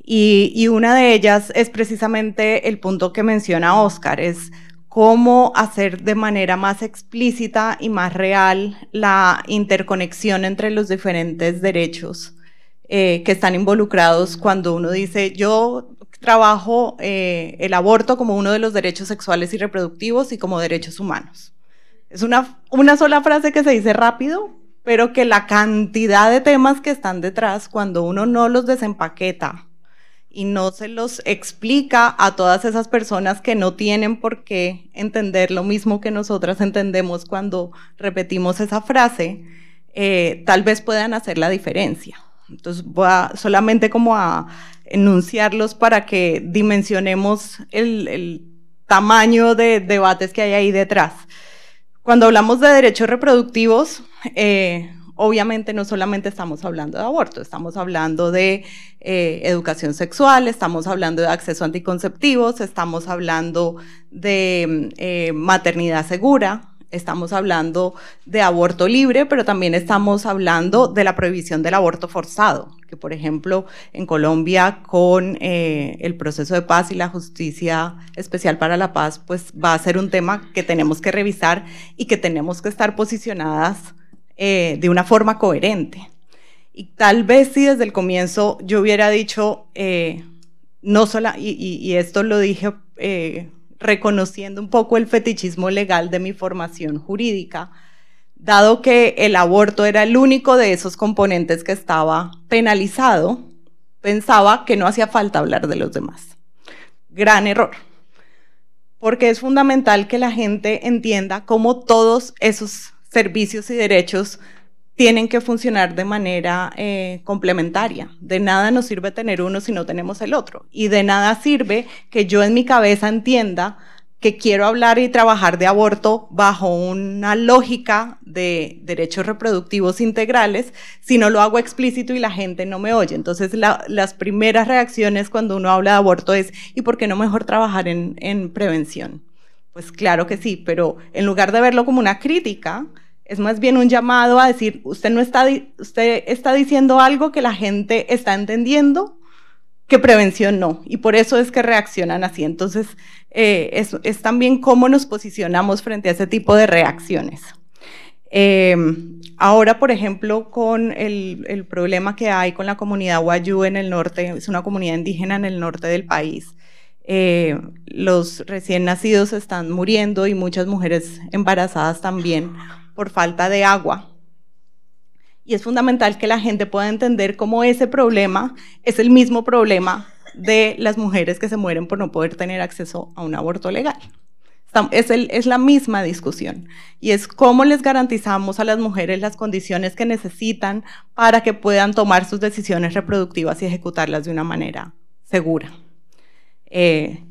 Y, una de ellas es precisamente el punto que menciona Óscar, es cómo hacer de manera más explícita y más real la interconexión entre los diferentes derechos eh, que están involucrados cuando uno dice, yo trabajo eh, el aborto como uno de los derechos sexuales y reproductivos y como derechos humanos. Es una, una sola frase que se dice rápido, pero que la cantidad de temas que están detrás, cuando uno no los desempaqueta y no se los explica a todas esas personas que no tienen por qué entender lo mismo que nosotras entendemos cuando repetimos esa frase, eh, tal vez puedan hacer la diferencia. Entonces voy solamente como a enunciarlos para que dimensionemos el, tamaño de debates que hay ahí detrás. Cuando hablamos de derechos reproductivos, eh, obviamente no solamente estamos hablando de aborto, estamos hablando de eh, educación sexual, estamos hablando de acceso a anticonceptivos, estamos hablando de mm, eh, maternidad segura, Estamos hablando de aborto libre, pero también estamos hablando de la prohibición del aborto forzado, que por ejemplo en Colombia con eh, el proceso de paz y la justicia especial para la paz, pues va a ser un tema que tenemos que revisar y que tenemos que estar posicionadas eh, de una forma coherente. Y tal vez si desde el comienzo yo hubiera dicho, eh, no sola, y, y, esto lo dije reconociendo un poco el fetichismo legal de mi formación jurídica, dado que el aborto era el único de esos componentes que estaba penalizado, pensaba que no hacía falta hablar de los demás. Gran error, porque es fundamental que la gente entienda cómo todos esos servicios y derechos tienen que funcionar de manera eh, complementaria. De nada nos sirve tener uno si no tenemos el otro. Y de nada sirve que yo en mi cabeza entienda que quiero hablar y trabajar de aborto bajo una lógica de derechos reproductivos integrales si no lo hago explícito y la gente no me oye. Entonces las primeras reacciones cuando uno habla de aborto es ¿y por qué no mejor trabajar en prevención? Pues claro que sí, pero en lugar de verlo como una crítica, es más bien un llamado a decir, usted no está, usted está diciendo algo que la gente está entendiendo, que prevención no. Y por eso es que reaccionan así. Entonces, eh, es, también cómo nos posicionamos frente a ese tipo de reacciones. Em, ahora, por ejemplo, con el, problema que hay con la comunidad Wayuu en el norte, es una comunidad indígena en el norte del país. Eh, los recién nacidos están muriendo y muchas mujeres embarazadas también por falta de agua. Y es fundamental que la gente pueda entender cómo ese problema es el mismo problema de las mujeres que se mueren por no poder tener acceso a un aborto legal. Es, la misma discusión y es cómo les garantizamos a las mujeres las condiciones que necesitan para que puedan tomar sus decisiones reproductivas y ejecutarlas de una manera segura. Eh,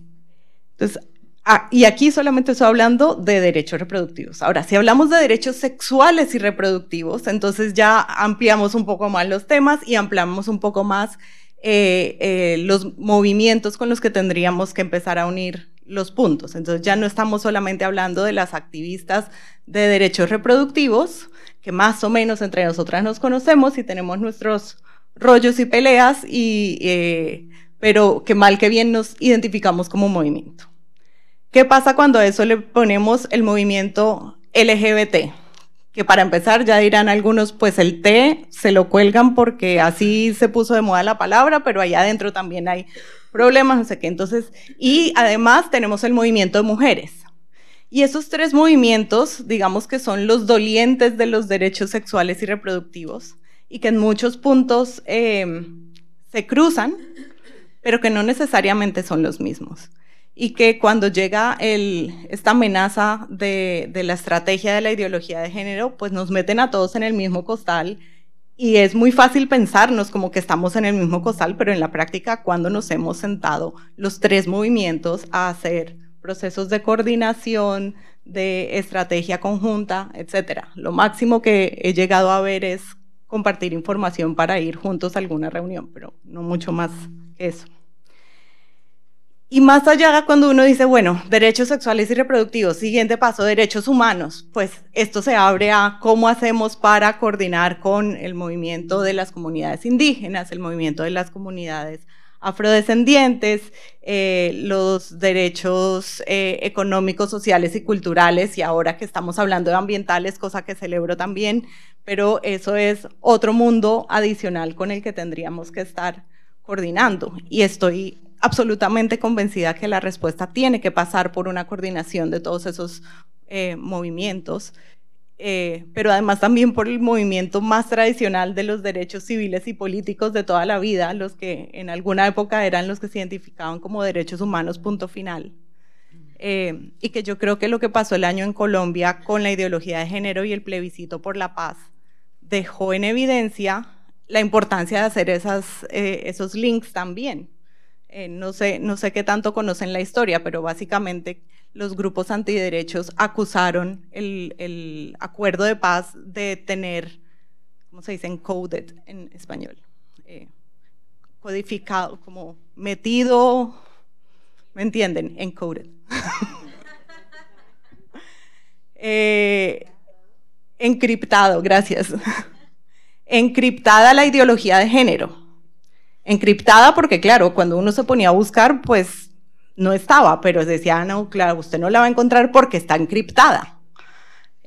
entonces, Ah, y aquí solamente estoy hablando de derechos reproductivos. Ahora, si hablamos de derechos sexuales y reproductivos, entonces ya ampliamos un poco más los temas y ampliamos un poco más eh, eh, los movimientos con los que tendríamos que empezar a unir los puntos. Entonces ya no estamos solamente hablando de las activistas de derechos reproductivos, que más o menos entre nosotras nos conocemos y tenemos nuestros rollos y peleas, eh, pero que mal que bien nos identificamos como movimiento. ¿Qué pasa cuando a eso le ponemos el movimiento LGBT? Que para empezar ya dirán algunos, pues el T se lo cuelgan porque así se puso de moda la palabra, pero allá adentro también hay problemas, no sé qué. Entonces, y además tenemos el movimiento de mujeres. Y esos tres movimientos, digamos que son los dolientes de los derechos sexuales y reproductivos, y que en muchos puntos eh, se cruzan, pero que no necesariamente son los mismos y que cuando llega esta amenaza de, de, la estrategia de la ideología de género, pues nos meten a todos en el mismo costal y es muy fácil pensarnos como que estamos en el mismo costal, pero en la práctica cuando nos hemos sentado los tres movimientos a hacer procesos de coordinación, de estrategia conjunta, etcétera. Lo máximo que he llegado a ver es compartir información para ir juntos a alguna reunión, pero no mucho más que eso. Y más allá cuando uno dice, bueno, derechos sexuales y reproductivos, siguiente paso, derechos humanos, pues esto se abre a cómo hacemos para coordinar con el movimiento de las comunidades indígenas, el movimiento de las comunidades afrodescendientes, eh, los derechos eh, económicos, sociales y culturales, y ahora que estamos hablando de ambientales, cosa que celebro también, pero eso es otro mundo adicional con el que tendríamos que estar coordinando. Y estoy absolutamente convencida que la respuesta tiene que pasar por una coordinación de todos esos eh, movimientos, eh, pero además también por el movimiento más tradicional de los derechos civiles y políticos de toda la vida, los que en alguna época eran los que se identificaban como derechos humanos, punto final. Eh, y que yo creo que lo que pasó el año en Colombia con la ideología de género y el plebiscito por la paz dejó en evidencia la importancia de hacer esas, esos links también eh, no, sé, no sé qué tanto conocen la historia, pero básicamente los grupos antiderechos acusaron el, acuerdo de paz de tener, ¿cómo se dice? Encoded en español. Eh, codificado, como metido, ¿me entienden? Encoded. Eh, encriptado, gracias. Encriptada la ideología de género encriptada porque claro, cuando uno se ponía a buscar, pues no estaba, pero decía, ah, no, claro, usted no la va a encontrar porque está encriptada.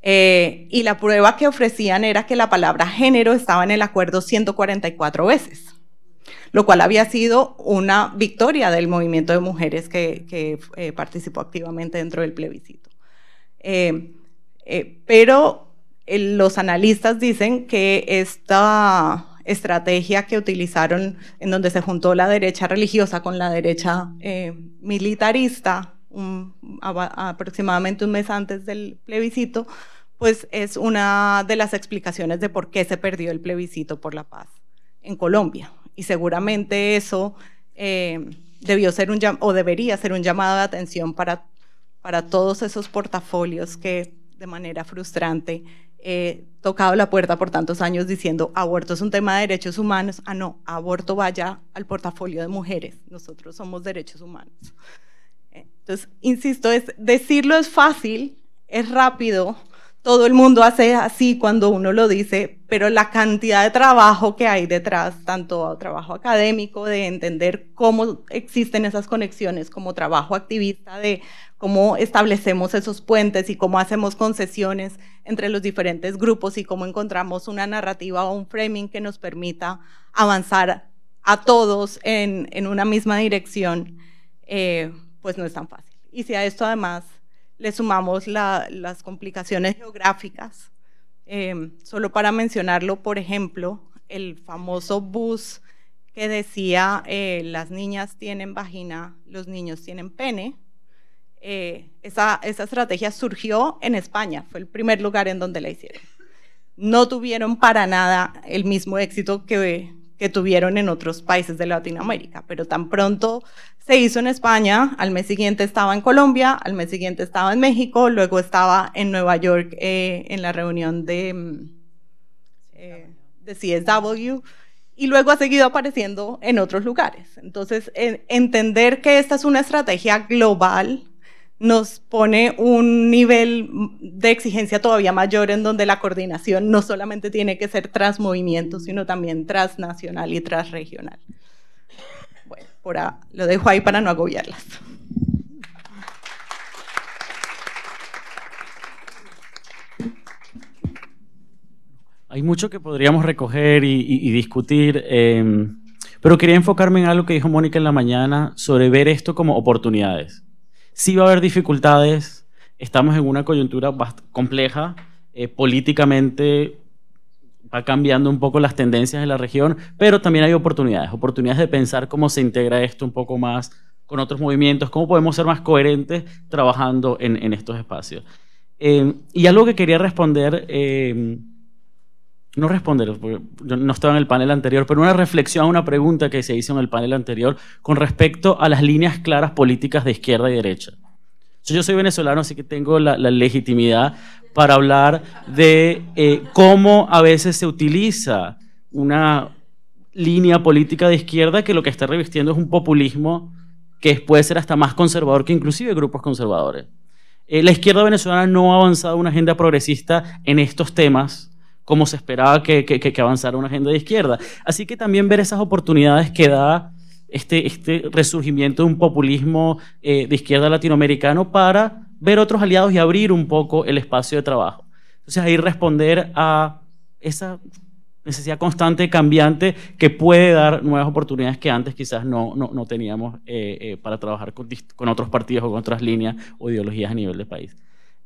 Eh, y la prueba que ofrecían era que la palabra género estaba en el acuerdo 144 veces, lo cual había sido una victoria del movimiento de mujeres que, eh, participó activamente dentro del plebiscito. Eh, pero los analistas dicen que esta estrategia que utilizaron en donde se juntó la derecha religiosa con la derecha eh, militarista aproximadamente un mes antes del plebiscito, pues es una de las explicaciones de por qué se perdió el plebiscito por la paz en Colombia. Y seguramente eso eh, debió ser un o debería ser un llamado de atención para, para todos esos portafolios que de manera frustrante eh, tocado la puerta por tantos años diciendo aborto es un tema de derechos humanos. Ah, no, aborto vaya al portafolio de mujeres. Nosotros somos derechos humanos. Entonces, insisto, es, decirlo es fácil, es rápido, todo el mundo hace así cuando uno lo dice, pero la cantidad de trabajo que hay detrás, tanto trabajo académico, de entender cómo existen esas conexiones, como trabajo activista, de cómo establecemos esos puentes y cómo hacemos concesiones entre los diferentes grupos y cómo encontramos una narrativa o un framing que nos permita avanzar a todos en, una misma dirección, eh, pues no es tan fácil. Y si a esto además le sumamos las complicaciones geográficas, em, solo para mencionarlo, por ejemplo, el famoso bus que decía eh, las niñas tienen vagina, los niños tienen pene, eh, esa, estrategia surgió en España, fue el primer lugar en donde la hicieron. No tuvieron para nada el mismo éxito que, tuvieron en otros países de Latinoamérica, pero tan pronto se hizo en España, al mes siguiente estaba en Colombia, al mes siguiente estaba en México, luego estaba en Nueva York eh, en la reunión de, mm, eh, de CSW y luego ha seguido apareciendo en otros lugares. Entonces, entender que esta es una estrategia global nos pone un nivel de exigencia todavía mayor en donde la coordinación no solamente tiene que ser tras movimiento, sino también transnacional y transregional. Bueno, lo dejo ahí para no agobiarlas. Hay mucho que podríamos recoger y, discutir. Em, pero quería enfocarme en algo que dijo Mónica en la mañana sobre ver esto como oportunidades sí va a haber dificultades. Estamos en una coyuntura compleja. Eh, políticamente va cambiando un poco las tendencias de la región, pero también hay oportunidades, oportunidades de pensar cómo se integra esto un poco más con otros movimientos, cómo podemos ser más coherentes trabajando en, estos espacios. Eh, y algo que quería responder eh, no responder porque no estaba en el panel anterior, pero una reflexión a una pregunta que se hizo en el panel anterior con respecto a las líneas claras políticas de izquierda y derecha. Yo soy venezolano, así que tengo la, legitimidad para hablar de eh, cómo a veces se utiliza una línea política de izquierda que lo que está revistiendo es un populismo que puede ser hasta más conservador que inclusive grupos conservadores. Eh, la izquierda venezolana no ha avanzado una agenda progresista en estos temas como se esperaba que, avanzara una agenda de izquierda. Así que también ver esas oportunidades que da este, este resurgimiento de un populismo eh, de izquierda latinoamericano para ver otros aliados y abrir un poco el espacio de trabajo. Entonces ahí responder a esa necesidad constante, cambiante, que puede dar nuevas oportunidades que antes quizás no, teníamos eh, eh, para trabajar con, con, otros partidos o con otras líneas o ideologías a nivel de país.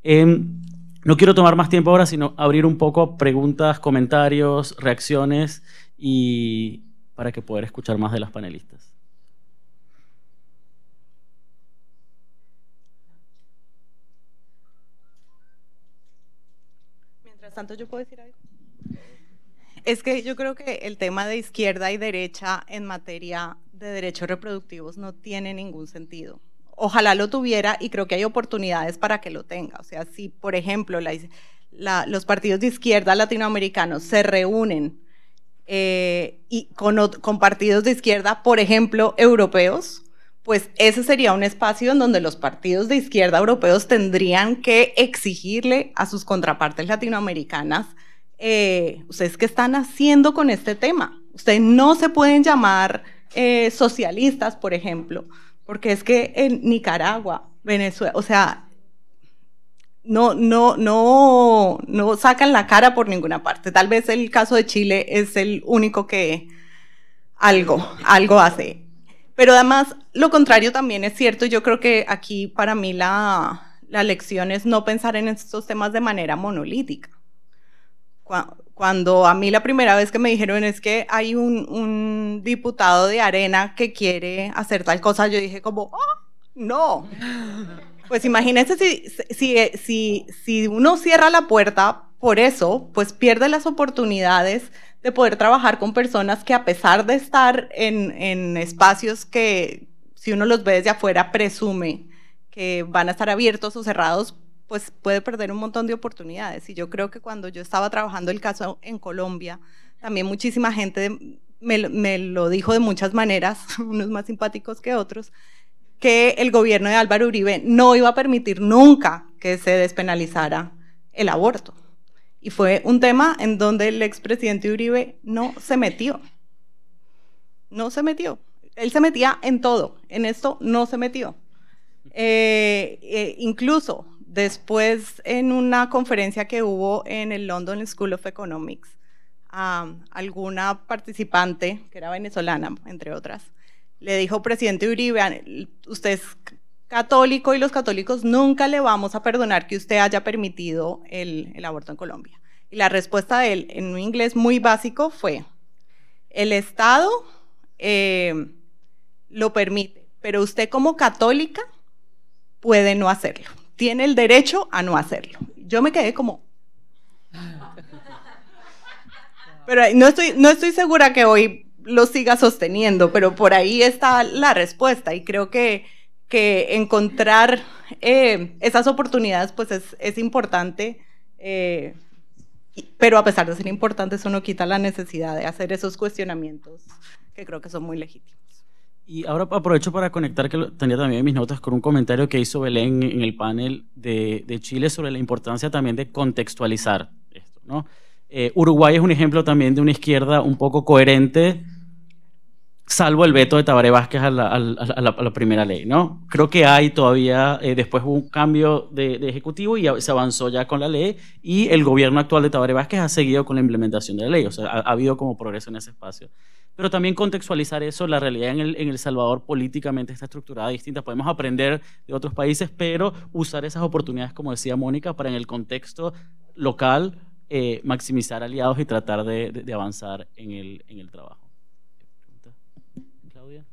Em, no quiero tomar más tiempo ahora, sino abrir un poco preguntas, comentarios, reacciones y para que poder escuchar más de las panelistas. Mientras tanto, yo puedo decir algo. Es que yo creo que el tema de izquierda y derecha en materia de derechos reproductivos no tiene ningún sentido ojalá lo tuviera y creo que hay oportunidades para que lo tenga. O sea, si, por ejemplo, los partidos de izquierda latinoamericanos se reúnen eh, y con, partidos de izquierda, por ejemplo, europeos, pues ese sería un espacio en donde los partidos de izquierda europeos tendrían que exigirle a sus contrapartes latinoamericanas, eh, ¿ustedes qué están haciendo con este tema? Ustedes no se pueden llamar eh, socialistas, por ejemplo, porque es que en Nicaragua, Venezuela, o sea, no, no, no, no sacan la cara por ninguna parte. Tal vez el caso de Chile es el único que algo, algo hace. Pero además, lo contrario también es cierto. Yo creo que aquí para mí la, la lección es no pensar en estos temas de manera monolítica. Cuando a mí la primera vez que me dijeron es que hay un, diputado de arena que quiere hacer tal cosa, yo dije como, oh, no! Pues imagínense si, si, si, si uno cierra la puerta por eso, pues pierde las oportunidades de poder trabajar con personas que a pesar de estar en, en, espacios que si uno los ve desde afuera presume que van a estar abiertos o cerrados, pues puede perder un montón de oportunidades. Y yo creo que cuando yo estaba trabajando el caso en Colombia, también muchísima gente me, me lo dijo de muchas maneras, unos más simpáticos que otros, que el gobierno de Álvaro Uribe no iba a permitir nunca que se despenalizara el aborto. Y fue un tema en donde el expresidente Uribe no se metió. No se metió. Él se metía en todo. En esto no se metió. Eh, eh, incluso Después, en una conferencia que hubo en el London School of Economics, alguna participante, que era venezolana, entre otras, le dijo, presidente Uribe, usted es católico y los católicos nunca le vamos a perdonar que usted haya permitido el, aborto en Colombia. Y la respuesta de él, en un inglés muy básico, fue, el Estado eh, lo permite, pero usted como católica puede no hacerlo tiene el derecho a no hacerlo. Yo me quedé como... Pero no estoy, no estoy segura que hoy lo siga sosteniendo, pero por ahí está la respuesta y creo que, que encontrar eh, esas oportunidades pues es, importante, eh, pero a pesar de ser importante eso no quita la necesidad de hacer esos cuestionamientos que creo que son muy legítimos. Y ahora aprovecho para conectar que tenía también mis notas con un comentario que hizo Belén en el panel de, Chile sobre la importancia también de contextualizar esto. ¿no? Eh, Uruguay es un ejemplo también de una izquierda un poco coherente, salvo el veto de Tabaré Vázquez a la, primera ley. ¿no? Creo que hay todavía, eh, después hubo un cambio de, ejecutivo y se avanzó ya con la ley y el gobierno actual de Tabaré Vázquez ha seguido con la implementación de la ley. O sea, ha habido como progreso en ese espacio pero también contextualizar eso, la realidad en el, Salvador políticamente está estructurada distinta, podemos aprender de otros países, pero usar esas oportunidades, como decía Mónica, para en el contexto local eh, maximizar aliados y tratar de, avanzar en el, trabajo. Claudia.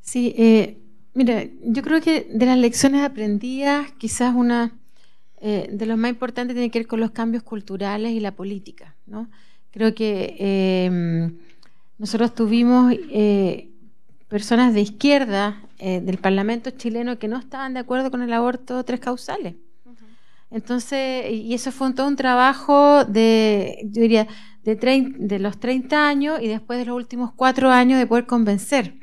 Sí, eh, mira, yo creo que de las lecciones aprendidas, quizás una eh, de los más importantes tiene que ver con los cambios culturales y la política. ¿no? Creo que eh, nosotros tuvimos eh, personas de izquierda del Parlamento chileno que no estaban de acuerdo con el aborto tres causales. Entonces, y eso fue un, todo un trabajo de, yo diría, de, de los 30 años y después de los últimos cuatro años de poder convencer.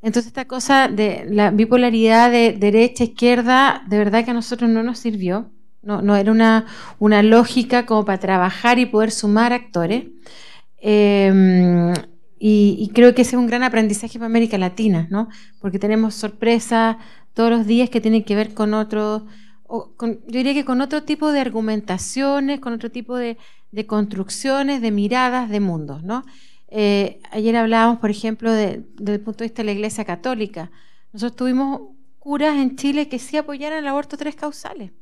Entonces esta cosa de la bipolaridad de derecha-izquierda, e de verdad que a nosotros no nos sirvió. No, era una, una, lógica como para trabajar y poder sumar actores. Em, y, creo que ese es un gran aprendizaje para América Latina, ¿no? Porque tenemos sorpresas todos los días que tienen que ver con otro, yo diría que con otro tipo de argumentaciones, con otro tipo de, construcciones, de miradas, de mundos, eh, ayer hablábamos, por ejemplo, de, desde el punto de vista de la Iglesia Católica. Nosotros tuvimos curas en Chile que sí apoyaran el aborto tres causales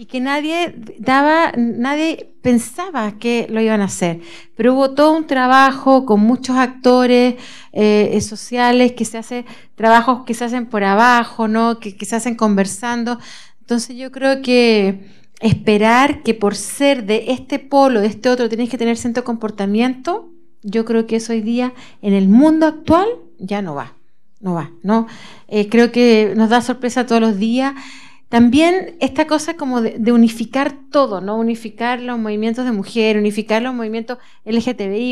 y que nadie daba, nadie pensaba que lo iban a hacer. Pero hubo todo un trabajo con muchos actores eh, eh, sociales que se hace, trabajos que se hacen por abajo, ¿no? Que, se hacen conversando. Entonces yo creo que esperar que por ser de este polo, de este otro, tenés que tener cierto comportamiento, yo creo que eso hoy día en el mundo actual ya no va, no va, ¿no? Eh, creo que nos da sorpresa todos los días. También esta cosa como de, unificar todo, ¿no? Unificar los movimientos de mujer, unificar los movimientos LGTBI.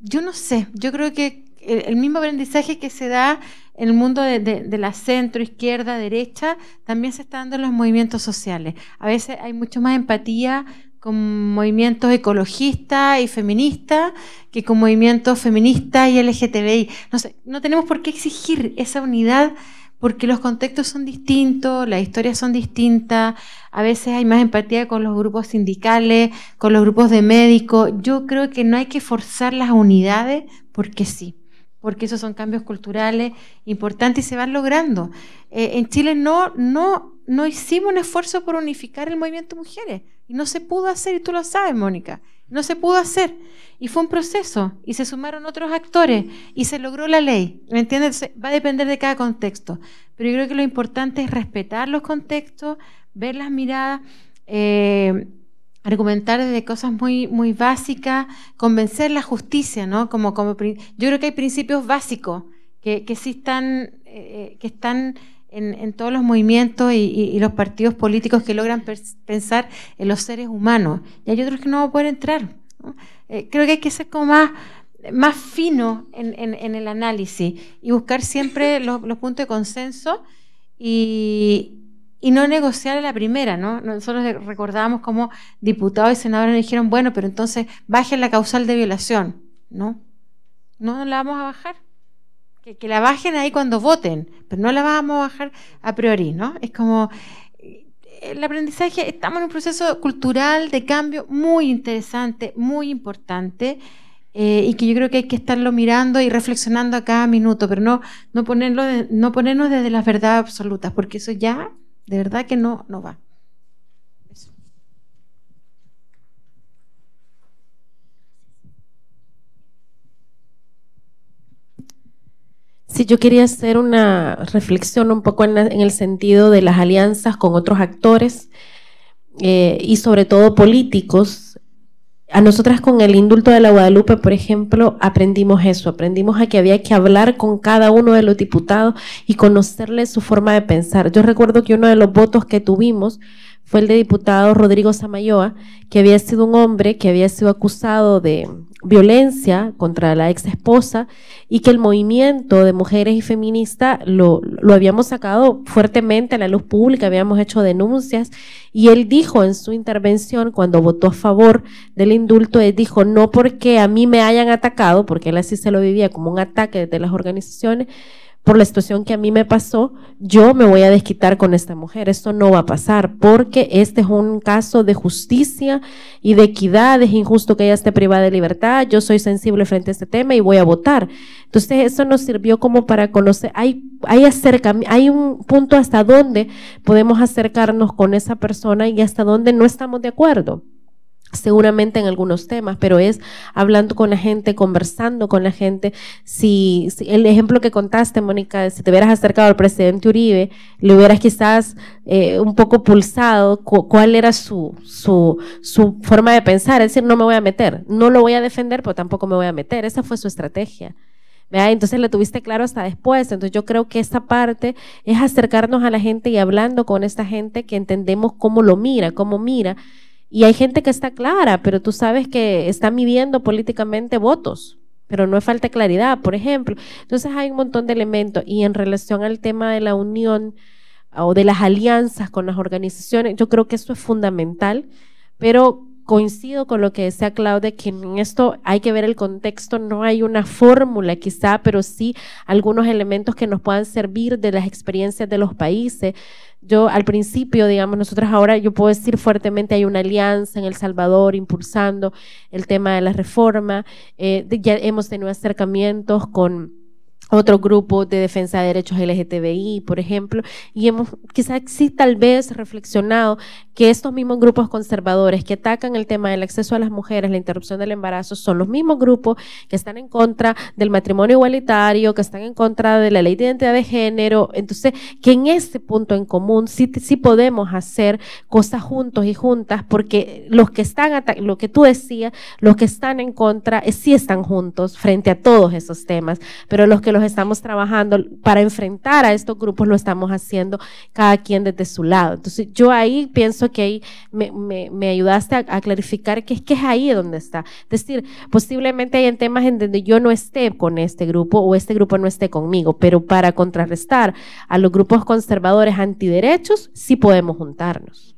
yo no sé, yo creo que el, mismo aprendizaje que se da en el mundo de, la centro, izquierda, derecha, también se está dando en los movimientos sociales. A veces hay mucho más empatía con movimientos ecologistas y feministas que con movimientos feministas y LGTBI. No sé, no tenemos por qué exigir esa unidad porque los contextos son distintos, las historias son distintas, a veces hay más empatía con los grupos sindicales, con los grupos de médicos. Yo creo que no hay que forzar las unidades porque sí, porque esos son cambios culturales importantes y se van logrando. Eh, en Chile no, no, no hicimos un esfuerzo por unificar el movimiento mujeres y no se pudo hacer, y tú lo sabes, Mónica. No se pudo hacer. Y fue un proceso. Y se sumaron otros actores. Y se logró la ley. ¿Me entiendes? Va a depender de cada contexto. Pero yo creo que lo importante es respetar los contextos, ver las miradas. Eh, argumentar desde cosas muy, muy básicas, convencer la justicia, ¿no? Como, como, yo creo que hay principios básicos que, sí están, eh, eh, que están en, todos los movimientos y, los partidos políticos que logran pensar en los seres humanos. Y hay otros que no van a poder entrar. Eh, creo que hay que ser como más más fino en, el análisis y buscar siempre los, puntos de consenso y, no negociar a la primera, Nosotros recordábamos como diputados y senadores nos dijeron, bueno, pero entonces baje la causal de violación, ¿no? No la vamos a bajar que, la bajen ahí cuando voten, pero no la vamos a bajar a priori, ¿no? Es como eh, el aprendizaje, estamos en un proceso cultural de cambio muy interesante, muy importante. Eh, y que yo creo que hay que estarlo mirando y reflexionando a cada minuto, pero no, no, ponerlo no ponernos desde las verdades absolutas, porque eso ya de verdad que no, no va. Sí, yo quería hacer una reflexión un poco en, el sentido de las alianzas con otros actores eh, y sobre todo políticos. A nosotras con el indulto de la Guadalupe, por ejemplo, aprendimos eso, aprendimos a que había que hablar con cada uno de los diputados y conocerle su forma de pensar. Yo recuerdo que uno de los votos que tuvimos fue el de diputado Rodrigo Samayoa, que había sido un hombre que había sido acusado de, violencia contra la ex esposa y que el movimiento de mujeres y feministas lo, lo, habíamos sacado fuertemente a la luz pública, habíamos hecho denuncias y él dijo en su intervención cuando votó a favor del indulto, él dijo no porque a mí me hayan atacado, porque él así se lo vivía como un ataque de las organizaciones, por la situación que a mí me pasó, yo me voy a desquitar con esta mujer. Esto no va a pasar porque este es un caso de justicia y de equidad. Es injusto que ella esté privada de libertad. Yo soy sensible frente a este tema y voy a votar. Entonces eso nos sirvió como para conocer, hay, hay, hay un punto hasta donde podemos acercarnos con esa persona y hasta donde no estamos de acuerdo seguramente en algunos temas, pero es hablando con la gente, conversando con la gente. Si, el ejemplo que contaste, Mónica, si te hubieras acercado al presidente Uribe, le hubieras quizás eh, un poco pulsado cuál era su, su, forma de pensar, es decir, no me voy a meter, no lo voy a defender, pero tampoco me voy a meter. Esa fue su estrategia. Entonces le tuviste claro hasta después. Entonces yo creo que esta parte es acercarnos a la gente y hablando con esta gente que entendemos cómo lo mira, cómo mira y hay gente que está clara, pero tú sabes que está midiendo políticamente votos, pero no falta claridad, por ejemplo. Entonces hay un montón de elementos. Y en relación al tema de la unión ah, o de las alianzas con las organizaciones, yo creo que eso es fundamental, pero coincido con lo que decía Claudia, que en esto hay que ver el contexto, no hay una fórmula quizá, pero sí algunos elementos que nos puedan servir de las experiencias de los países. Yo al principio, digamos, nosotros ahora, yo puedo decir fuertemente, hay una alianza en El Salvador impulsando el tema de la reforma. Eh, ya hemos tenido acercamientos con otro grupo de defensa de derechos LGTBI, por ejemplo, y hemos quizás sí tal vez reflexionado que estos mismos grupos conservadores que atacan el tema del acceso a las mujeres, la interrupción del embarazo, son los mismos grupos que están en contra del matrimonio igualitario, que están en contra de la ley de identidad de género. Entonces, que en este punto en común sí, sí podemos hacer cosas juntos y juntas, porque los que están, lo que tú decías, los que están en contra, eh, sí están juntos frente a todos esos temas, pero los que los estamos trabajando para enfrentar a estos grupos lo estamos haciendo cada quien desde su lado. Entonces, yo ahí pienso que ahí me, ayudaste a, clarificar que es que es ahí donde está. Es decir, posiblemente hay en temas en donde yo no esté con este grupo o este grupo no esté conmigo, pero para contrarrestar a los grupos conservadores antiderechos, sí podemos juntarnos.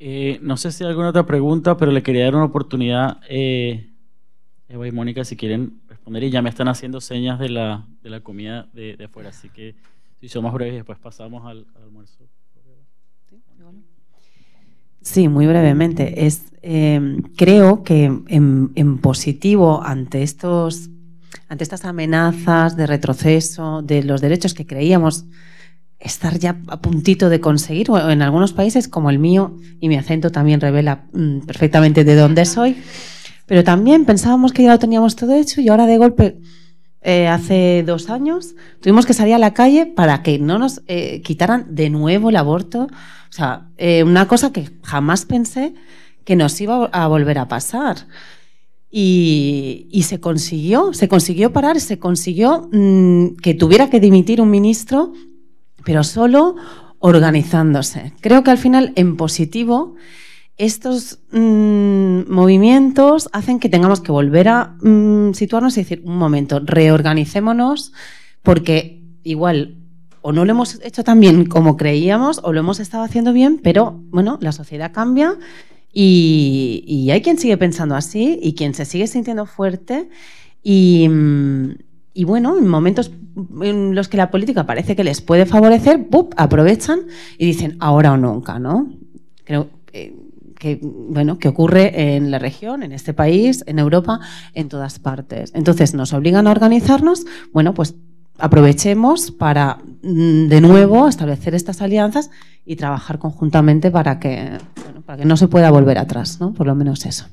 Eh, no sé si hay alguna otra pregunta, pero le quería dar una oportunidad. Eh, Eva y Mónica, si quieren responder, y ya me están haciendo señas de la, comida de, de afuera, así que si somos breves, después pasamos al, almuerzo. Sí, muy brevemente. Es, em, creo que en, positivo ante estos ante estas amenazas de retroceso de los derechos que creíamos estar ya a puntito de conseguir, o en algunos países como el mío, y mi acento también revela mm, perfectamente de dónde soy, pero también pensábamos que ya lo teníamos todo hecho y ahora de golpe eh, hace dos años, tuvimos que salir a la calle para que no nos eh, quitaran de nuevo el aborto. O sea, eh, una cosa que jamás pensé que nos iba a volver a pasar. Y, se consiguió, se consiguió parar, se consiguió mm, que tuviera que dimitir un ministro, pero solo organizándose. Creo que al final, en positivo, estos mm, movimientos hacen que tengamos que volver a mm, situarnos y decir, un momento, reorganicémonos, porque igual o no lo hemos hecho tan bien como creíamos, o lo hemos estado haciendo bien, pero bueno, la sociedad cambia y, hay quien sigue pensando así y quien se sigue sintiendo fuerte mm, y, bueno, en momentos en los que la política parece que les puede favorecer, aprovechan y dicen ahora o nunca, ¿no? Creo eh, que, bueno, que ocurre en la región, en este país, en Europa, en todas partes. Entonces, nos obligan a organizarnos, bueno, pues aprovechemos para mm, de nuevo establecer estas alianzas y trabajar conjuntamente para que, para que no se pueda volver atrás, ¿no? Por lo menos eso.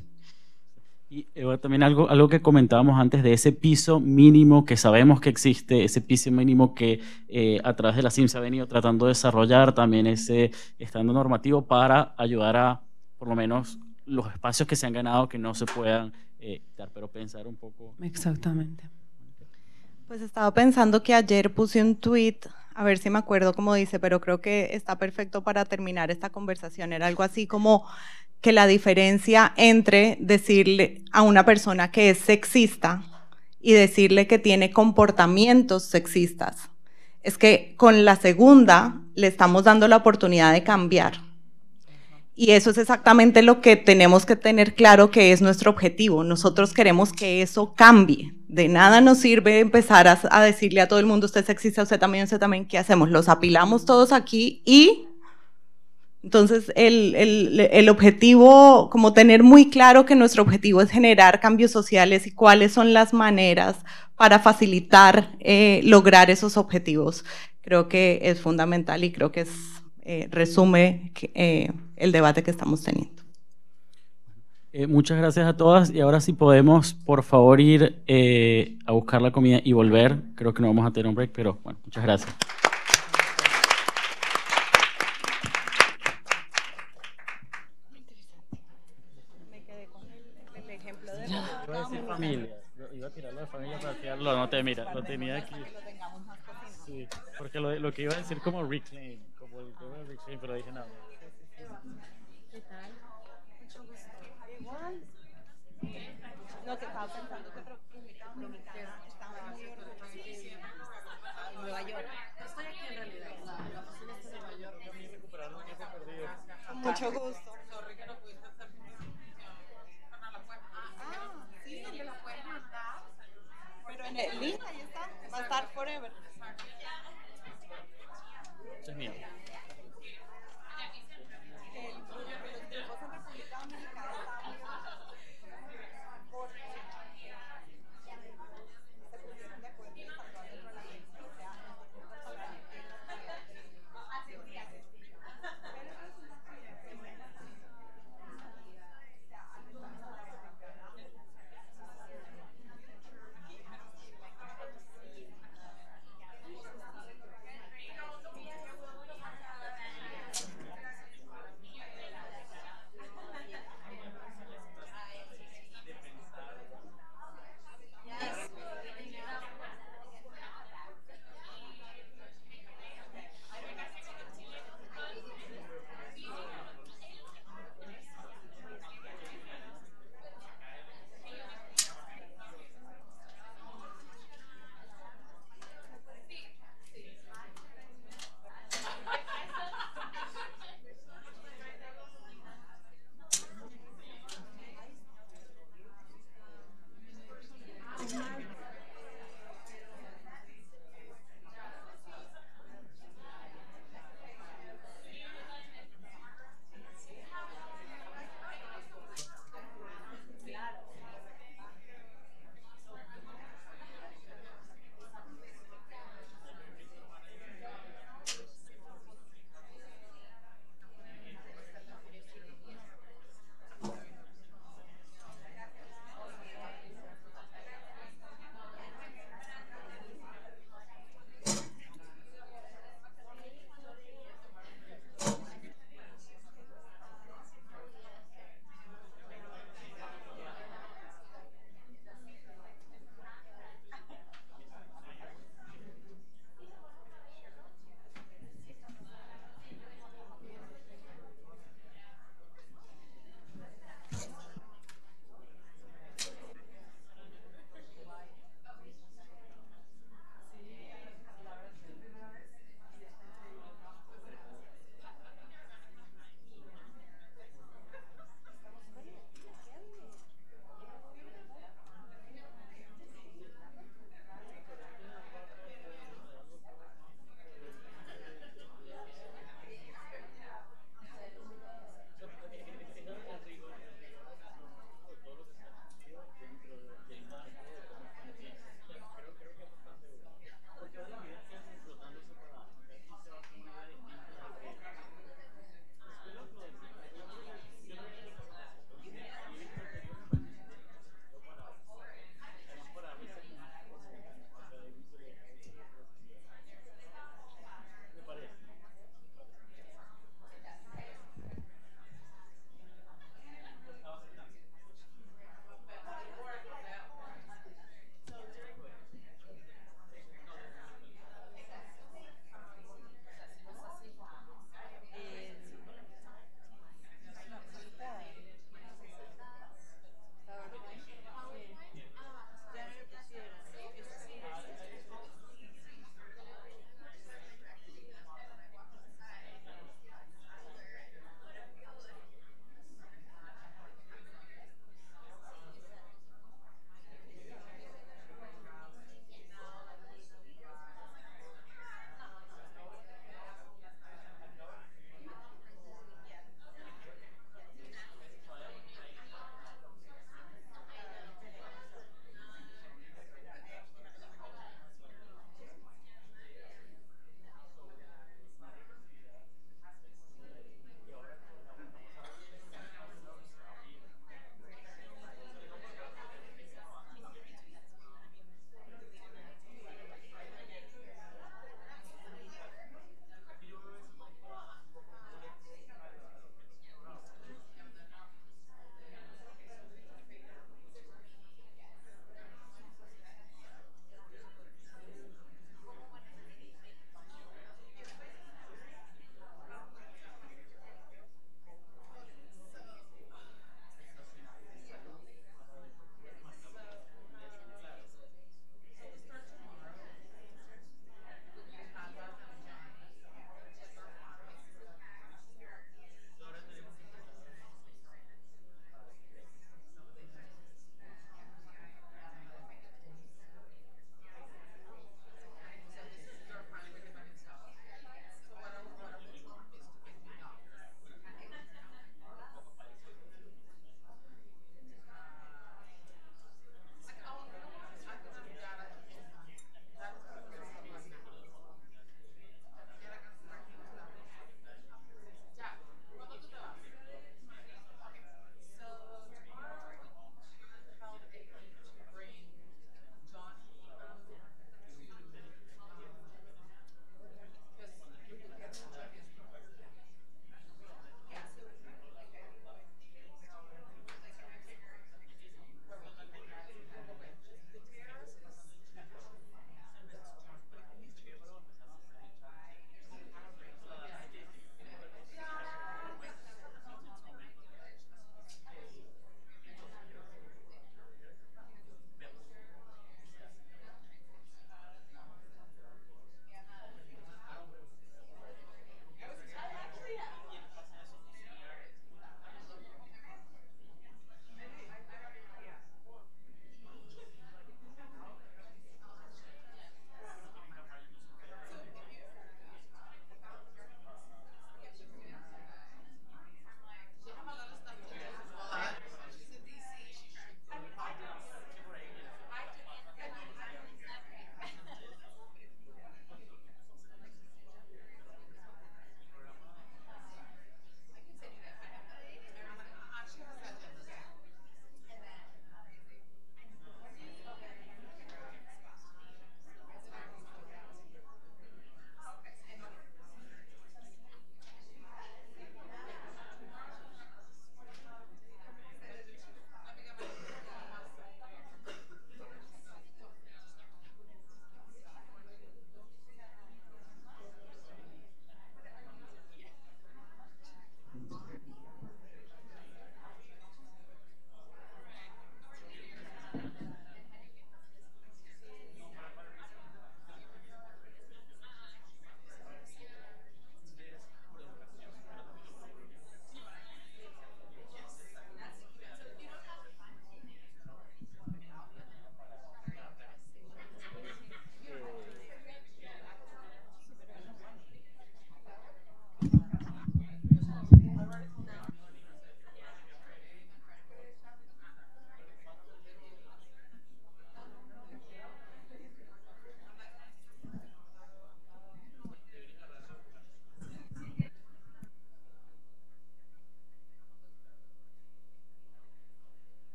Y también algo, algo que comentábamos antes de ese piso mínimo que sabemos que existe, ese piso mínimo que eh, a través de la CIM se ha venido tratando de desarrollar también ese estando normativo para ayudar a por lo menos los espacios que se han ganado que no se puedan dar, eh, pero pensar un poco. Exactamente. Pues estaba pensando que ayer puse un tweet, a ver si me acuerdo cómo dice, pero creo que está perfecto para terminar esta conversación. Era algo así como que la diferencia entre decirle a una persona que es sexista y decirle que tiene comportamientos sexistas es que con la segunda le estamos dando la oportunidad de cambiar y eso es exactamente lo que tenemos que tener claro que es nuestro objetivo. Nosotros queremos que eso cambie. De nada nos sirve empezar a, decirle a todo el mundo, usted es sexista, usted también, usted también, ¿qué hacemos? Los apilamos todos aquí y... Entonces, el, objetivo, como tener muy claro que nuestro objetivo es generar cambios sociales y cuáles son las maneras para facilitar eh, lograr esos objetivos, creo que es fundamental y creo que es eh, resume eh, el debate que estamos teniendo. Eh, muchas gracias a todas y ahora si podemos, por favor, ir eh, a buscar la comida y volver. Creo que no vamos a tener un break, pero bueno, muchas gracias. Me quedé con el, ejemplo de la familia, iba a tirarlo de familia para que no te mira, lo tenía aquí. Sí, porque lo, lo que iba a decir como reclaim voy, primero dije, sí, pero dije nada. ¿Qué tal? Mucho gusto. Igual. No, que estaba pensando que prometer estaba en Nueva York. No estoy aquí en realidad. La pasión está en Nueva York. Yo me recuperaron en ese perdido. Mucho gusto. Sorry que no pudiste hacer ah, ah, sí, le la puedes mandar. Pero en el link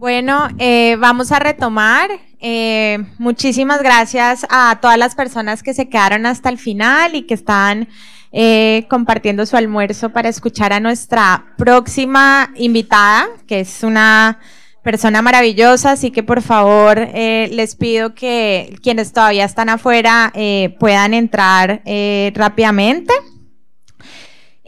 Bueno, eh, vamos a retomar. Eh, muchísimas gracias a todas las personas que se quedaron hasta el final y que están eh, compartiendo su almuerzo para escuchar a nuestra próxima invitada, que es una persona maravillosa, así que por favor eh, les pido que quienes todavía están afuera eh, puedan entrar eh, rápidamente.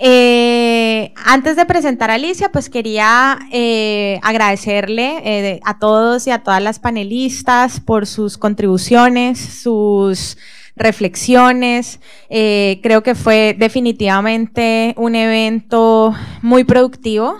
Eh, antes de presentar a Alicia, pues quería eh, agradecerle eh, a todos y a todas las panelistas por sus contribuciones, sus reflexiones. creo que fue definitivamente un evento muy productivo.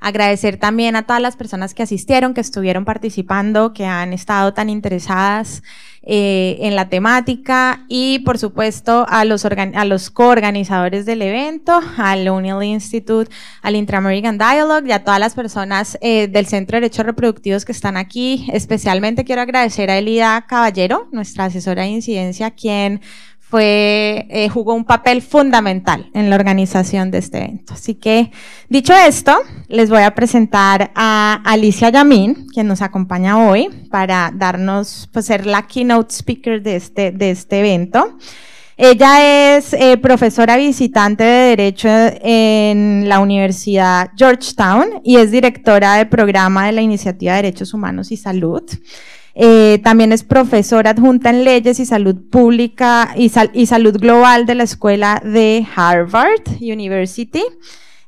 agradecer también a todas las personas que asistieron, que estuvieron participando, que han estado tan interesadas. Eh, en la temática y por supuesto a los, a los coorganizadores del evento, al O'Neill Institute, al Intramarigan Dialogue y a todas las personas eh, del Centro de Derechos Reproductivos que están aquí. Especialmente quiero agradecer a Elida Caballero, nuestra asesora de incidencia, quien fue, eh, jugó un papel fundamental en la organización de este evento. Así que, dicho esto, les voy a presentar a Alicia Yamín, quien nos acompaña hoy para darnos, pues, ser la keynote speaker de este, de este evento. Ella es eh, profesora visitante de Derecho en la Universidad Georgetown y es directora del programa de la Iniciativa de Derechos Humanos y Salud. Eh, también es profesora adjunta en leyes y salud pública y salud global de la Escuela de Harvard University.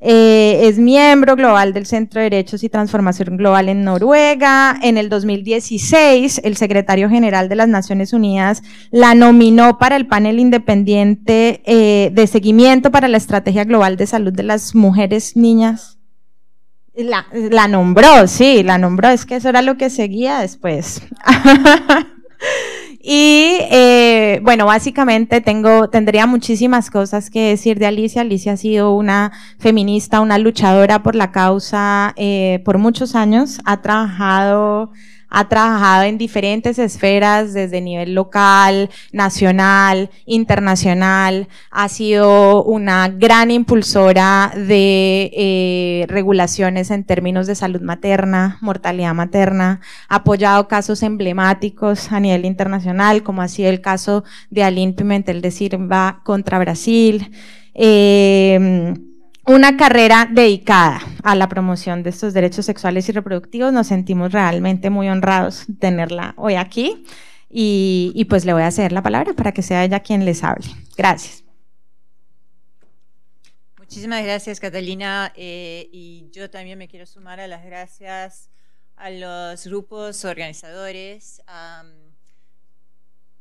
Eh, es miembro global del Centro de Derechos y Transformación Global en Noruega. En el 2016, el secretario general de las Naciones Unidas la nominó para el panel independiente eh, de seguimiento para la Estrategia Global de Salud de las Mujeres, Niñas. La, la nombró, sí, la nombró. Es que eso era lo que seguía después. Y eh, bueno, básicamente tengo, tendría muchísimas cosas que decir de Alicia. Alicia ha sido una feminista, una luchadora por la causa eh, por muchos años. Ha trabajado ha trabajado en diferentes esferas, desde nivel local, nacional, internacional, ha sido una gran impulsora de eh, regulaciones en términos de salud materna, mortalidad materna, ha apoyado casos emblemáticos a nivel internacional, como ha sido el caso de Aline Pimentel de Sirva contra Brasil. Eh, una carrera dedicada a la promoción de estos derechos sexuales y reproductivos. Nos sentimos realmente muy honrados tenerla hoy aquí y, pues le voy a ceder la palabra para que sea ella quien les hable. Gracias. Muchísimas gracias, Catalina. Eh, y yo también me quiero sumar a las gracias a los grupos organizadores.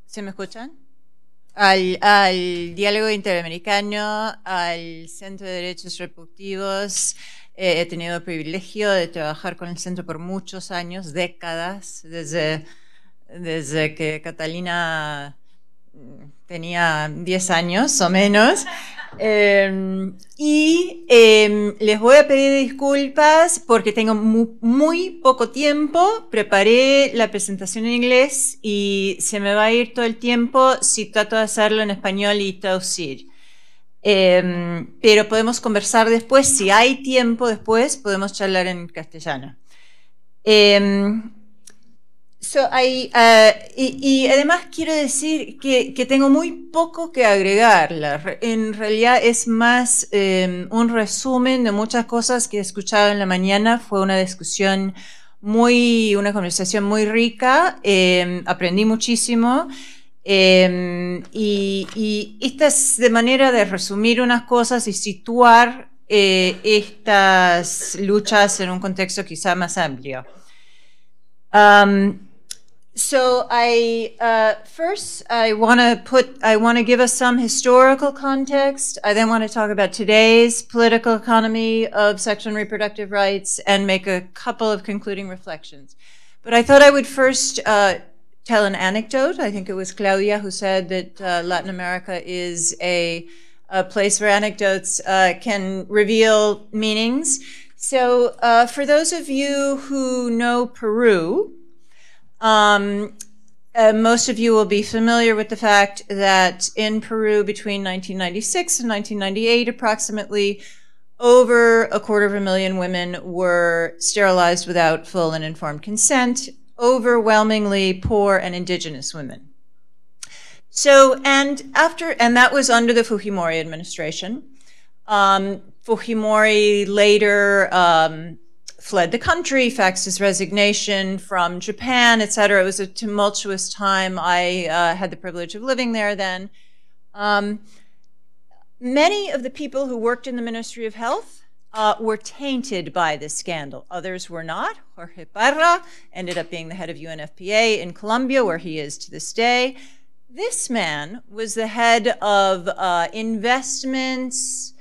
¿Se me escuchan? al, diálogo interamericano, al Centro de Derechos Reproductivos. Eh, he tenido el privilegio de trabajar con el centro por muchos años, décadas, desde, desde que Catalina mm, tenía 10 años o menos. Em, y em, les voy a pedir disculpas porque tengo muy, poco tiempo. Preparé la presentación en inglés y se me va a ir todo el tiempo si trato de hacerlo en español y traducir. Em, pero podemos conversar después. Si hay tiempo después, podemos charlar en castellano. So, ah, y, además quiero decir que, tengo muy poco que agregar. en realidad es más em, un resumen de muchas cosas que he escuchado en la mañana. Fue una discusión muy, una conversación muy rica. Em, aprendí muchísimo. Em, y, esta es de manera de resumir unas cosas y situar eh, estas luchas en un contexto quizá más amplio. so I uh, first I want to put I want to give us some historical context. I then want to talk about today's political economy of sexual and reproductive rights and make a couple of concluding reflections. But I thought I would first uh, tell an anecdote. I think it was Claudia who said that uh, Latin America is a, a place where anecdotes uh, can reveal meanings. So uh, for those of you who know Peru. Um, uh, most of you will be familiar with the fact that in Peru between 1996 and 1998, approximately over a quarter of a million women were sterilized without full and informed consent, overwhelmingly poor and indigenous women. So, and after, and that was under the Fujimori administration. Um, Fujimori later um, fled the country, faxed his resignation from Japan, et cetera. It was a tumultuous time. I uh, had the privilege of living there then. Um, many of the people who worked in the Ministry of Health uh, were tainted by this scandal. Others were not. Jorge Parra ended up being the head of UNFPA in Colombia, where he is to this day. This man was the head of uh, investments,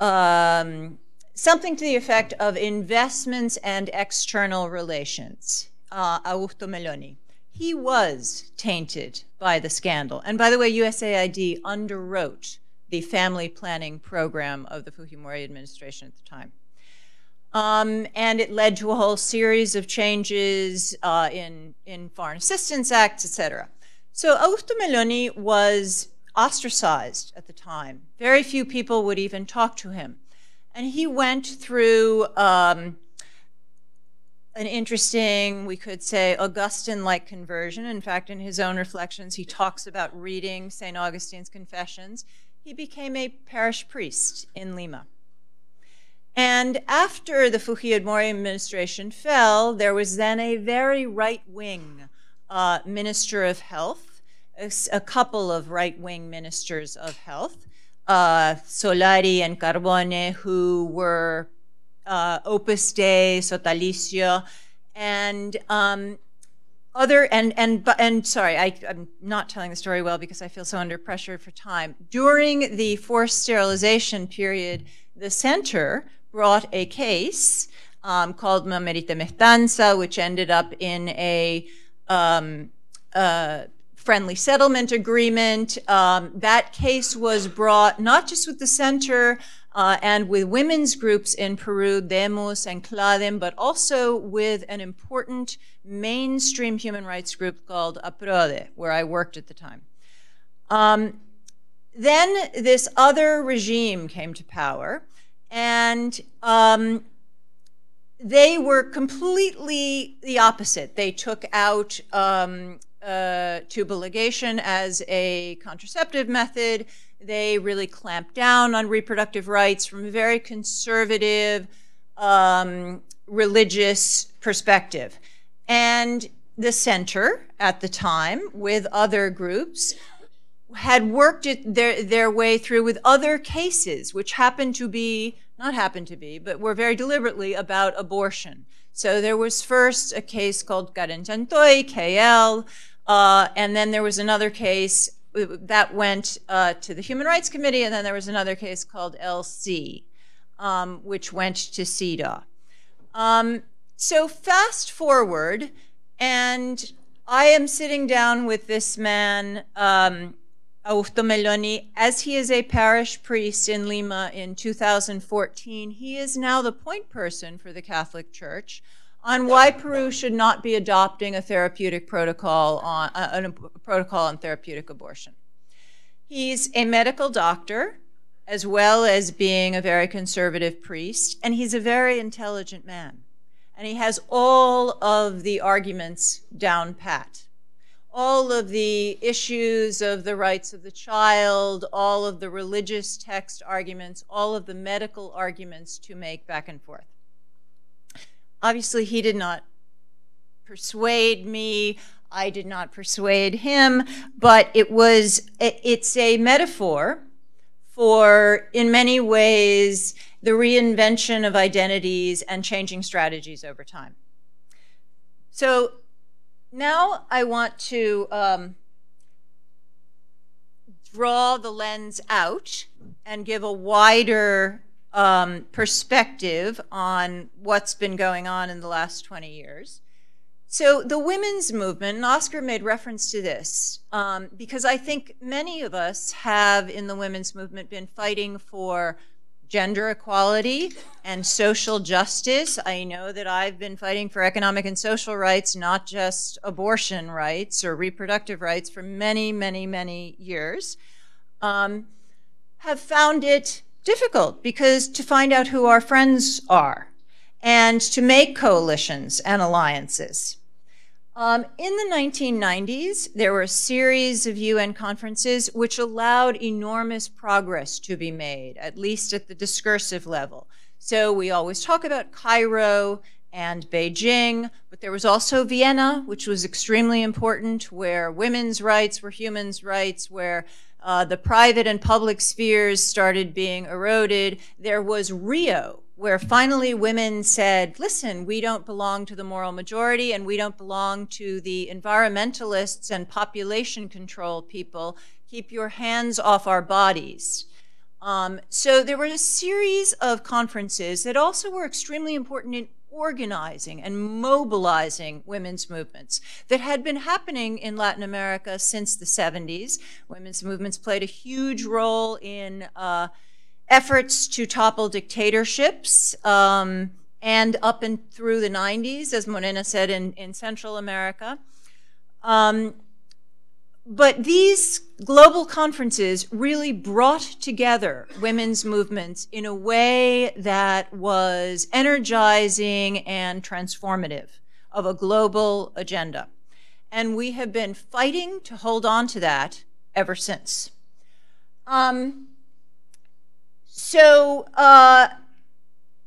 um, something to the effect of investments and external relations, uh, Augusto Meloni. He was tainted by the scandal. And by the way, USAID underwrote the family planning program of the Fujimori administration at the time. Um, and it led to a whole series of changes uh, in, in Foreign Assistance Acts, etc. So Augusto Meloni was ostracized at the time. Very few people would even talk to him. And he went through um, an interesting, we could say, Augustine like conversion. In fact, in his own reflections, he talks about reading St. Augustine's Confessions. He became a parish priest in Lima. And after the Fujimori administration fell, there was then a very right wing uh, minister of health, a, a couple of right wing ministers of health uh, Solari and Carbone, who were uh, Opus Dei, Sotalicio, and um, other and and and sorry, I, am not telling the story well because I feel so under pressure for time. During the forced sterilization period, the center brought a case um, called Mamerita Mestanza, which ended up in a um, uh, friendly settlement agreement. Um, that case was brought not just with the center uh, and with women's groups in Peru, Demos and Cladem, but also with an important mainstream human rights group called APRODE, where I worked at the time. Um, then this other regime came to power, and um, they were completely the opposite. They took out um, uh, tubal ligation as a contraceptive method. They really clamped down on reproductive rights from a very conservative um, religious perspective. And the center at the time, with other groups, had worked it, their, their way through with other cases, which happened to be, not happened to be, but were very deliberately about abortion. So there was first a case called Garantantoi, KL, uh, and then there was another case uh, that went uh, to the Human Rights Committee, and then there was another case called LC, um, which went to CEDAW. Um, so fast forward, and I am sitting down with this man, um, Augusto Meloni, as he is a parish priest in Lima in 2014. He is now the point person for the Catholic Church on why Peru should not be adopting a therapeutic protocol on uh, a protocol on therapeutic abortion. He's a medical doctor as well as being a very conservative priest, and he's a very intelligent man. And he has all of the arguments down pat. All of the issues of the rights of the child, all of the religious text arguments, all of the medical arguments to make back and forth. Obviously, he did not persuade me. I did not persuade him, but it was, it's a metaphor for, in many ways, the reinvention of identities and changing strategies over time. So now I want to um, draw the lens out and give a wider um, perspective on what's been going on in the last 20 years. So the women's movement, Oscar made reference to this, um, because I think many of us have in the women's movement been fighting for gender equality and social justice. I know that I've been fighting for economic and social rights, not just abortion rights or reproductive rights for many, many, many years. Um, have found it difficult because to find out who our friends are and to make coalitions and alliances. Um, in the 1990s, there were a series of UN conferences which allowed enormous progress to be made, at least at the discursive level. So we always talk about Cairo and Beijing, but there was also Vienna, which was extremely important, where women's rights were human rights, where uh, the private and public spheres started being eroded. There was Rio, where finally women said, listen, we don't belong to the moral majority and we don't belong to the environmentalists and population control people. Keep your hands off our bodies. Um, so there were a series of conferences that also were extremely important in organizing and mobilizing women's movements that had been happening in Latin America since the 70s. Women's movements played a huge role in uh, efforts to topple dictatorships. Um, and up and through the 90s, as Morena said, in, in Central America. Um, but these global conferences really brought together women's movements in a way that was energizing and transformative of a global agenda. And we have been fighting to hold on to that ever since. Um, so uh,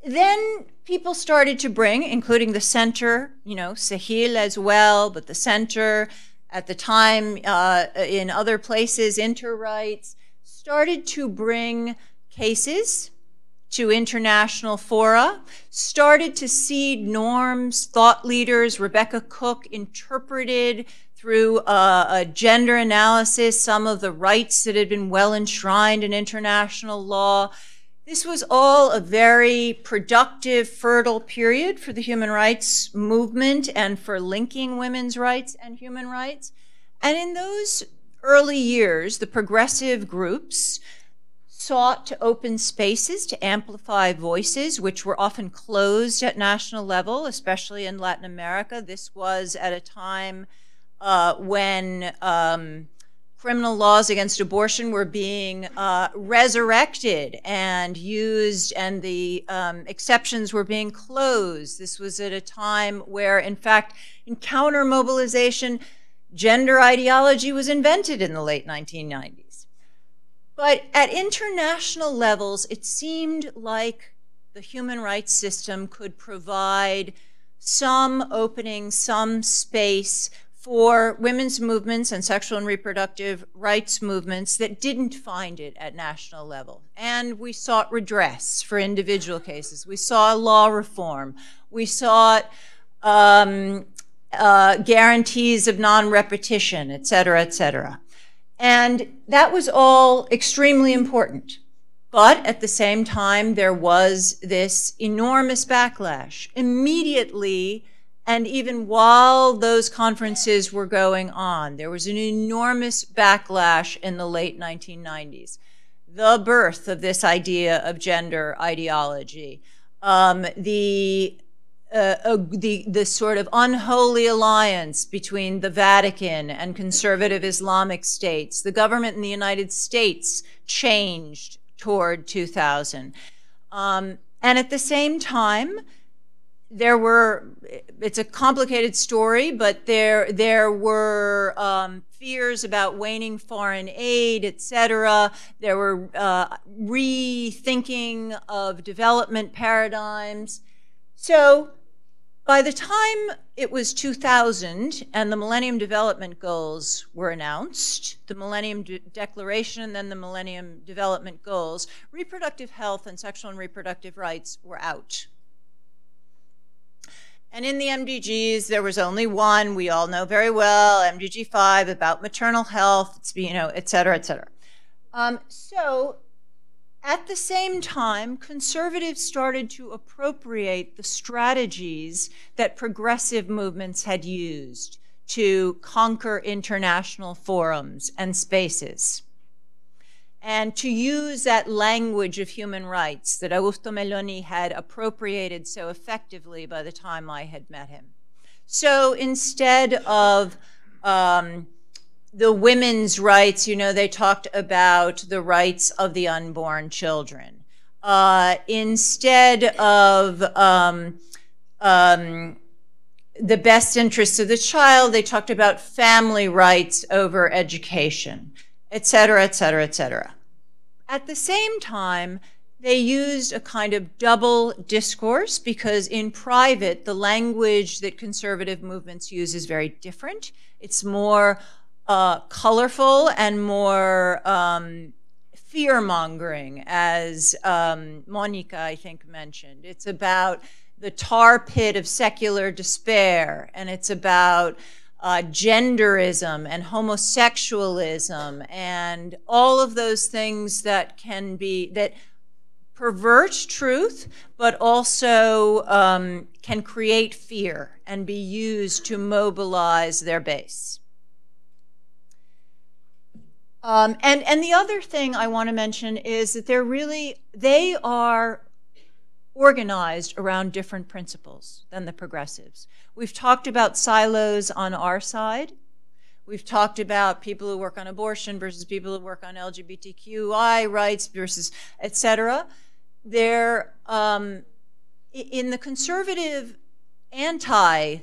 then people started to bring, including the center, you know, Sahil as well, but the center, at the time uh, in other places, interrights, started to bring cases to international fora, started to seed norms, thought leaders. Rebecca Cook interpreted through uh, a gender analysis some of the rights that had been well enshrined in international law. This was all a very productive, fertile period for the human rights movement and for linking women's rights and human rights. And in those early years, the progressive groups sought to open spaces to amplify voices which were often closed at national level, especially in Latin America. This was at a time uh, when um, criminal laws against abortion were being uh, resurrected and used, and the um, exceptions were being closed. This was at a time where, in fact, in counter mobilization, gender ideology was invented in the late 1990s. But at international levels, it seemed like the human rights system could provide some opening, some space for women's movements and sexual and reproductive rights movements that didn't find it at national level. And we sought redress for individual cases. We saw law reform. We sought um, uh, guarantees of non-repetition, et cetera, et cetera. And that was all extremely important. But at the same time, there was this enormous backlash. Immediately, and even while those conferences were going on, there was an enormous backlash in the late 1990s. The birth of this idea of gender ideology, um, the, uh, uh, the, the sort of unholy alliance between the Vatican and conservative Islamic states, the government in the United States changed toward 2000. Um, and at the same time, there were it's a complicated story, but there there were um, fears about waning foreign aid, et cetera. There were uh, rethinking of development paradigms. So by the time it was 2000 and the Millennium Development Goals were announced, the Millennium De Declaration and then the Millennium Development Goals, reproductive health and sexual and reproductive rights were out. And in the MDGs, there was only one we all know very well, MDG 5, about maternal health, you know, et cetera, et cetera. Um, so at the same time, conservatives started to appropriate the strategies that progressive movements had used to conquer international forums and spaces and to use that language of human rights that Augusto Meloni had appropriated so effectively by the time I had met him. So instead of um, the women's rights, you know, they talked about the rights of the unborn children. Uh, instead of um, um, the best interests of the child, they talked about family rights over education, et cetera, et cetera, et cetera. At the same time, they used a kind of double discourse because in private, the language that conservative movements use is very different. It's more uh, colorful and more um, fear mongering, as um, Monica, I think, mentioned. It's about the tar pit of secular despair, and it's about uh, genderism and homosexualism and all of those things that can be that pervert truth but also um, can create fear and be used to mobilize their base um, and and the other thing I want to mention is that they're really they are organized around different principles than the progressives. We've talked about silos on our side. We've talked about people who work on abortion versus people who work on LGBTQI rights versus et cetera. They're, um, in the conservative anti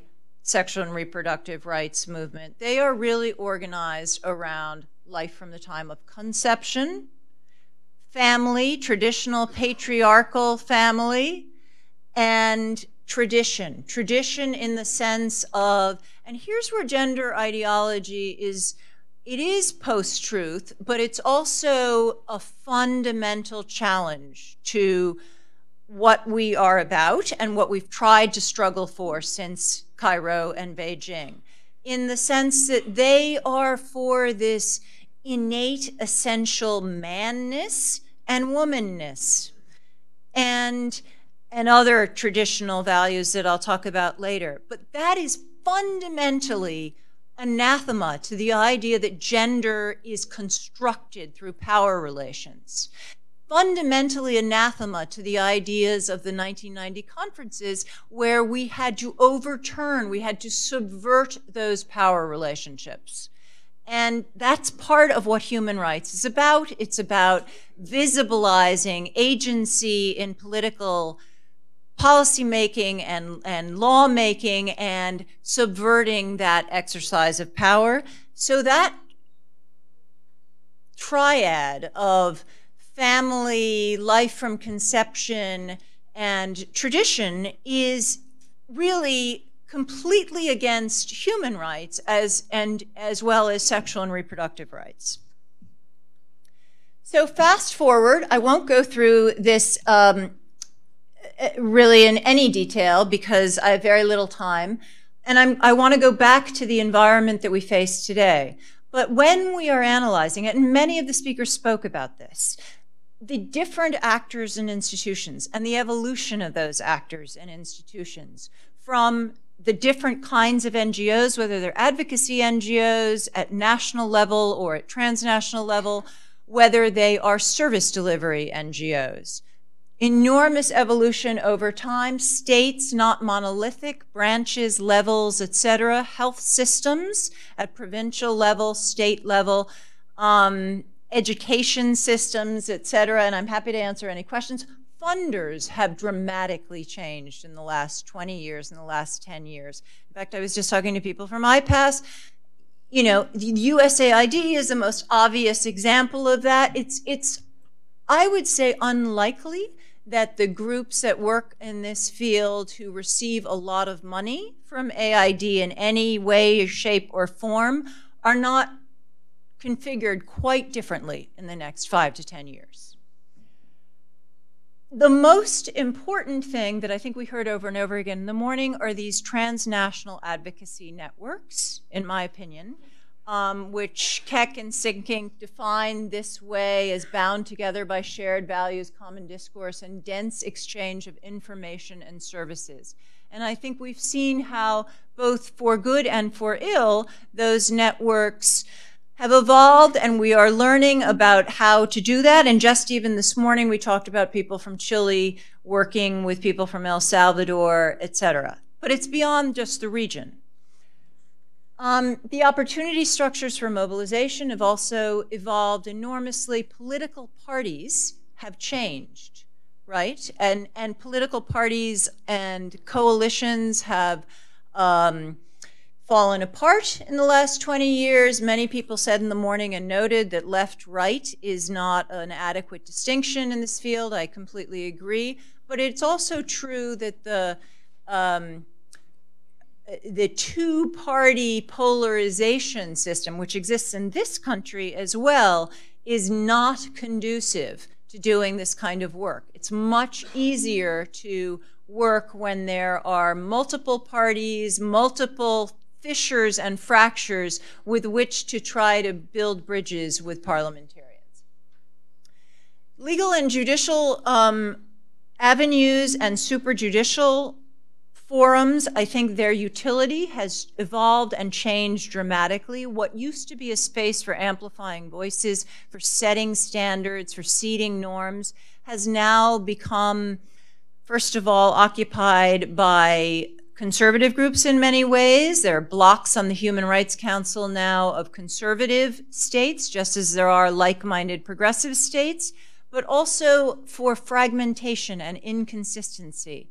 sexual and reproductive rights movement, they are really organized around life from the time of conception family, traditional patriarchal family, and tradition. Tradition in the sense of, and here's where gender ideology is it is post truth, but it's also a fundamental challenge to what we are about and what we've tried to struggle for since Cairo and Beijing, in the sense that they are for this innate essential manness and womanness and and other traditional values that I'll talk about later. But that is fundamentally anathema to the idea that gender is constructed through power relations. Fundamentally anathema to the ideas of the 1990 conferences where we had to overturn, we had to subvert those power relationships. And that's part of what human rights is about. It's about visibilizing agency in political policymaking and, and lawmaking and subverting that exercise of power. So that triad of family, life from conception, and tradition is really completely against human rights as, and, as well as sexual and reproductive rights. So fast forward, I won't go through this um, really in any detail because I have very little time. And I'm, I want to go back to the environment that we face today. But when we are analyzing it, and many of the speakers spoke about this, the different actors and institutions and the evolution of those actors and institutions from the different kinds of NGOs, whether they're advocacy NGOs at national level or at transnational level, whether they are service delivery NGOs. Enormous evolution over time, states not monolithic, branches, levels, etc., health systems at provincial level, state level, um, education systems, etc. And I'm happy to answer any questions funders have dramatically changed in the last 20 years, in the last 10 years. In fact, I was just talking to people from IPASS. You know, the USAID is the most obvious example of that. It's, it's, I would say, unlikely that the groups that work in this field who receive a lot of money from AID in any way, shape, or form are not configured quite differently in the next five to 10 years the most important thing that I think we heard over and over again in the morning are these transnational advocacy networks, in my opinion, um, which Keck and Sinkink define this way as bound together by shared values, common discourse, and dense exchange of information and services. And I think we've seen how, both for good and for ill, those networks have evolved and we are learning about how to do that. And just even this morning, we talked about people from Chile working with people from El Salvador, et cetera. But it's beyond just the region. Um, the opportunity structures for mobilization have also evolved enormously. Political parties have changed, right? And, and political parties and coalitions have um, fallen apart in the last 20 years. Many people said in the morning and noted that left right is not an adequate distinction in this field. I completely agree. But it's also true that the um, the two party polarization system, which exists in this country as well, is not conducive to doing this kind of work. It's much easier to work when there are multiple parties, multiple fissures and fractures with which to try to build bridges with parliamentarians. Legal and judicial um, avenues and superjudicial forums, I think their utility has evolved and changed dramatically. What used to be a space for amplifying voices, for setting standards, for seating norms, has now become, first of all, occupied by conservative groups in many ways. There are blocks on the Human Rights Council now of conservative states, just as there are like minded progressive states, but also for fragmentation and inconsistency.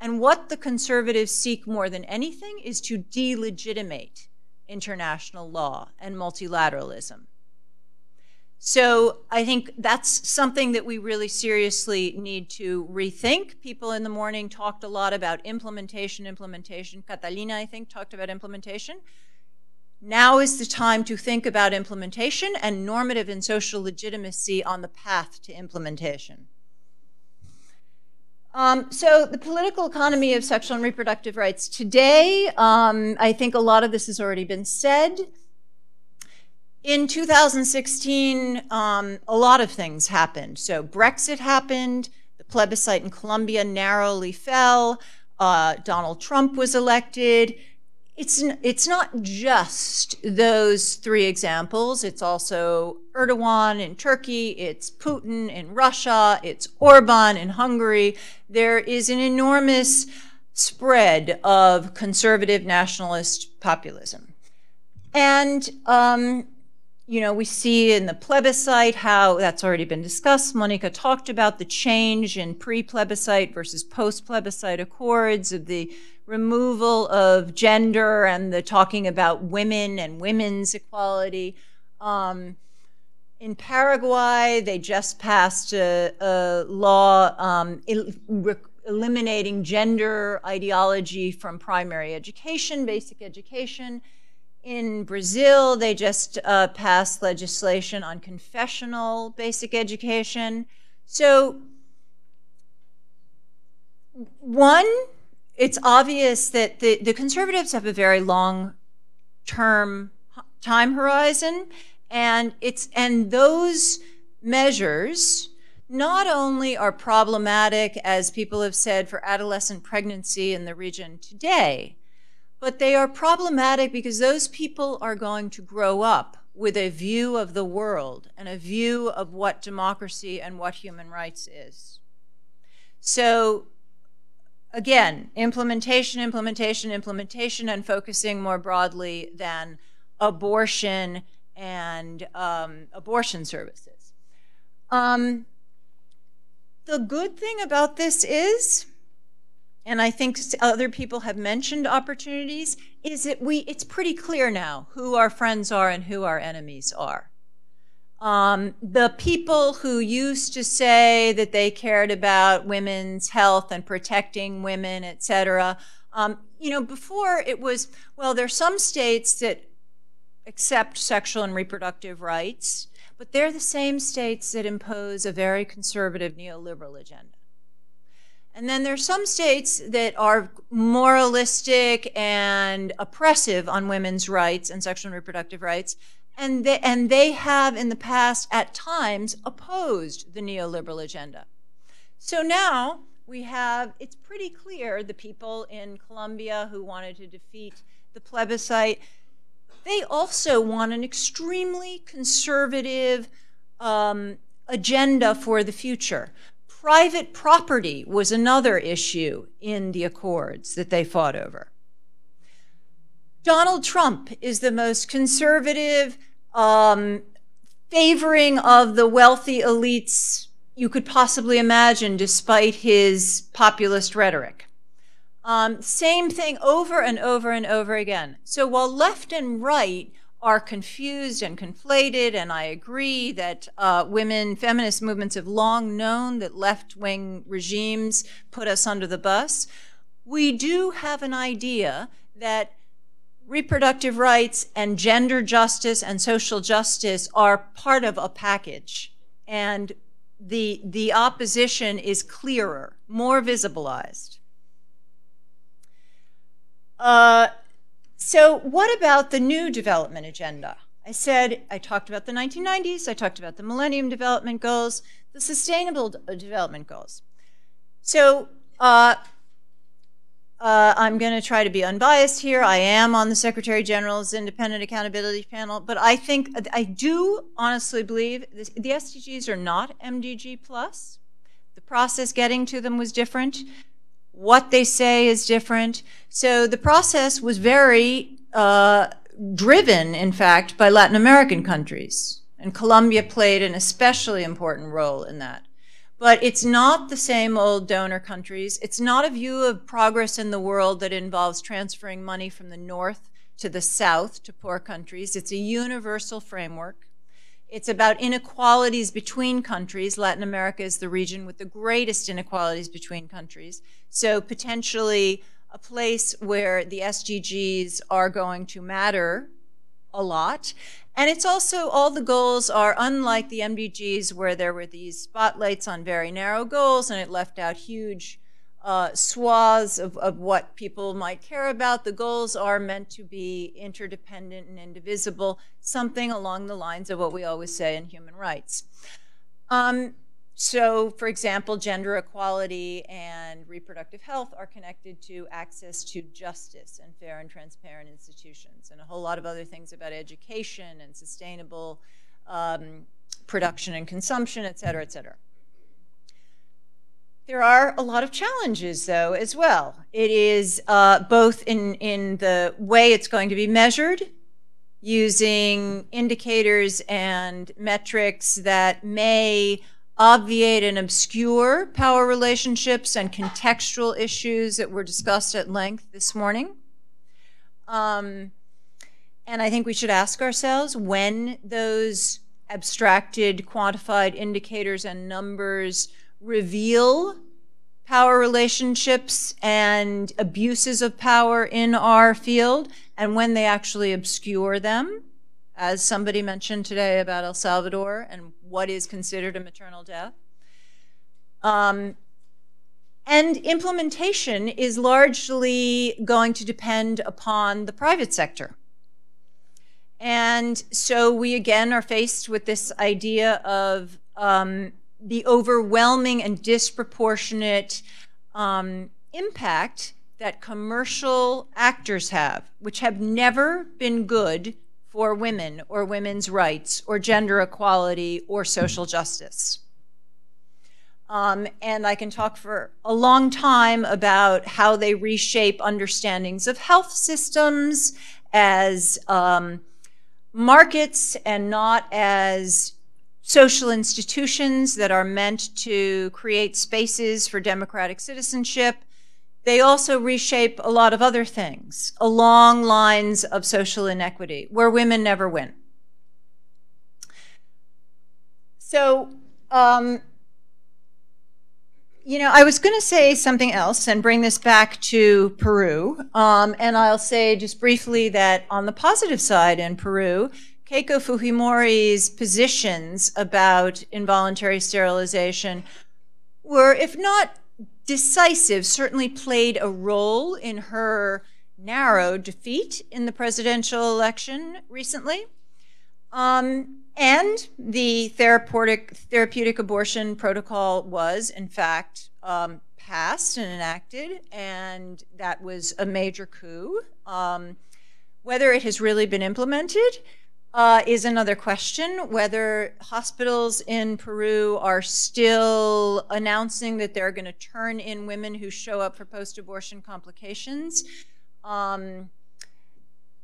And what the conservatives seek more than anything is to delegitimize international law and multilateralism. So I think that's something that we really seriously need to rethink. People in the morning talked a lot about implementation, implementation. Catalina, I think, talked about implementation. Now is the time to think about implementation and normative and social legitimacy on the path to implementation. Um, so the political economy of sexual and reproductive rights today, um, I think a lot of this has already been said in 2016, um, a lot of things happened. So Brexit happened, the plebiscite in Colombia narrowly fell, uh, Donald Trump was elected. It's, it's not just those three examples. It's also Erdogan in Turkey, it's Putin in Russia, it's Orban in Hungary. There is an enormous spread of conservative nationalist populism. And um, you know, we see in the plebiscite how that's already been discussed. Monica talked about the change in pre-plebiscite versus post-plebiscite accords, of the removal of gender and the talking about women and women's equality. Um, in Paraguay, they just passed a, a law um, el eliminating gender ideology from primary education, basic education. In Brazil, they just uh, passed legislation on confessional basic education. So, one, it's obvious that the, the conservatives have a very long term time horizon, and it's and those measures not only are problematic, as people have said, for adolescent pregnancy in the region today, but they are problematic because those people are going to grow up with a view of the world and a view of what democracy and what human rights is. So again, implementation, implementation, implementation, and focusing more broadly than abortion and um, abortion services. Um, the good thing about this is and I think other people have mentioned opportunities, is that we it's pretty clear now who our friends are and who our enemies are. Um, the people who used to say that they cared about women's health and protecting women, et cetera, um, you know, before it was, well, there are some states that accept sexual and reproductive rights, but they're the same states that impose a very conservative neoliberal agenda. And then there's some states that are moralistic and oppressive on women's rights and sexual and reproductive rights. And they, and they have in the past at times opposed the neoliberal agenda. So now we have, it's pretty clear the people in Colombia who wanted to defeat the plebiscite, they also want an extremely conservative um, agenda for the future. Private property was another issue in the accords that they fought over. Donald Trump is the most conservative, um, favoring of the wealthy elites you could possibly imagine, despite his populist rhetoric. Um, same thing over and over and over again. So while left and right are confused and conflated, and I agree that uh, women feminist movements have long known that left wing regimes put us under the bus. We do have an idea that reproductive rights and gender justice and social justice are part of a package. And the, the opposition is clearer, more visibilized. Uh, so, what about the new development agenda? I said I talked about the 1990s, I talked about the Millennium Development Goals, the Sustainable uh, Development Goals. So, uh, uh, I'm going to try to be unbiased here. I am on the Secretary General's Independent Accountability Panel, but I think I do honestly believe this, the SDGs are not MDG plus. The process getting to them was different what they say is different. So the process was very uh, driven, in fact, by Latin American countries. And Colombia played an especially important role in that. But it's not the same old donor countries. It's not a view of progress in the world that involves transferring money from the north to the south to poor countries. It's a universal framework. It's about inequalities between countries. Latin America is the region with the greatest inequalities between countries. So potentially a place where the SDGs are going to matter a lot. And it's also all the goals are unlike the MDGs where there were these spotlights on very narrow goals and it left out huge uh, swaths of, of what people might care about. The goals are meant to be interdependent and indivisible, something along the lines of what we always say in human rights. Um, so, for example, gender equality and reproductive health are connected to access to justice and fair and transparent institutions, and a whole lot of other things about education and sustainable um, production and consumption, et cetera, et cetera. There are a lot of challenges, though, as well. It is uh, both in, in the way it's going to be measured using indicators and metrics that may obviate and obscure power relationships and contextual issues that were discussed at length this morning. Um, and I think we should ask ourselves when those abstracted, quantified indicators and numbers reveal power relationships and abuses of power in our field and when they actually obscure them, as somebody mentioned today about El Salvador and what is considered a maternal death. Um, and implementation is largely going to depend upon the private sector. And so we again are faced with this idea of um, the overwhelming and disproportionate um, impact that commercial actors have, which have never been good for women or women's rights or gender equality or social justice. Um, and I can talk for a long time about how they reshape understandings of health systems as um, markets and not as social institutions that are meant to create spaces for democratic citizenship. They also reshape a lot of other things along lines of social inequity where women never win. So, um, you know, I was going to say something else and bring this back to Peru. Um, and I'll say just briefly that on the positive side in Peru, Keiko Fujimori's positions about involuntary sterilization were, if not decisive, certainly played a role in her narrow defeat in the presidential election recently. Um, and the therapeutic, therapeutic abortion protocol was, in fact, um, passed and enacted, and that was a major coup. Um, whether it has really been implemented, uh, is another question whether hospitals in Peru are still announcing that they're going to turn in women who show up for post abortion complications um,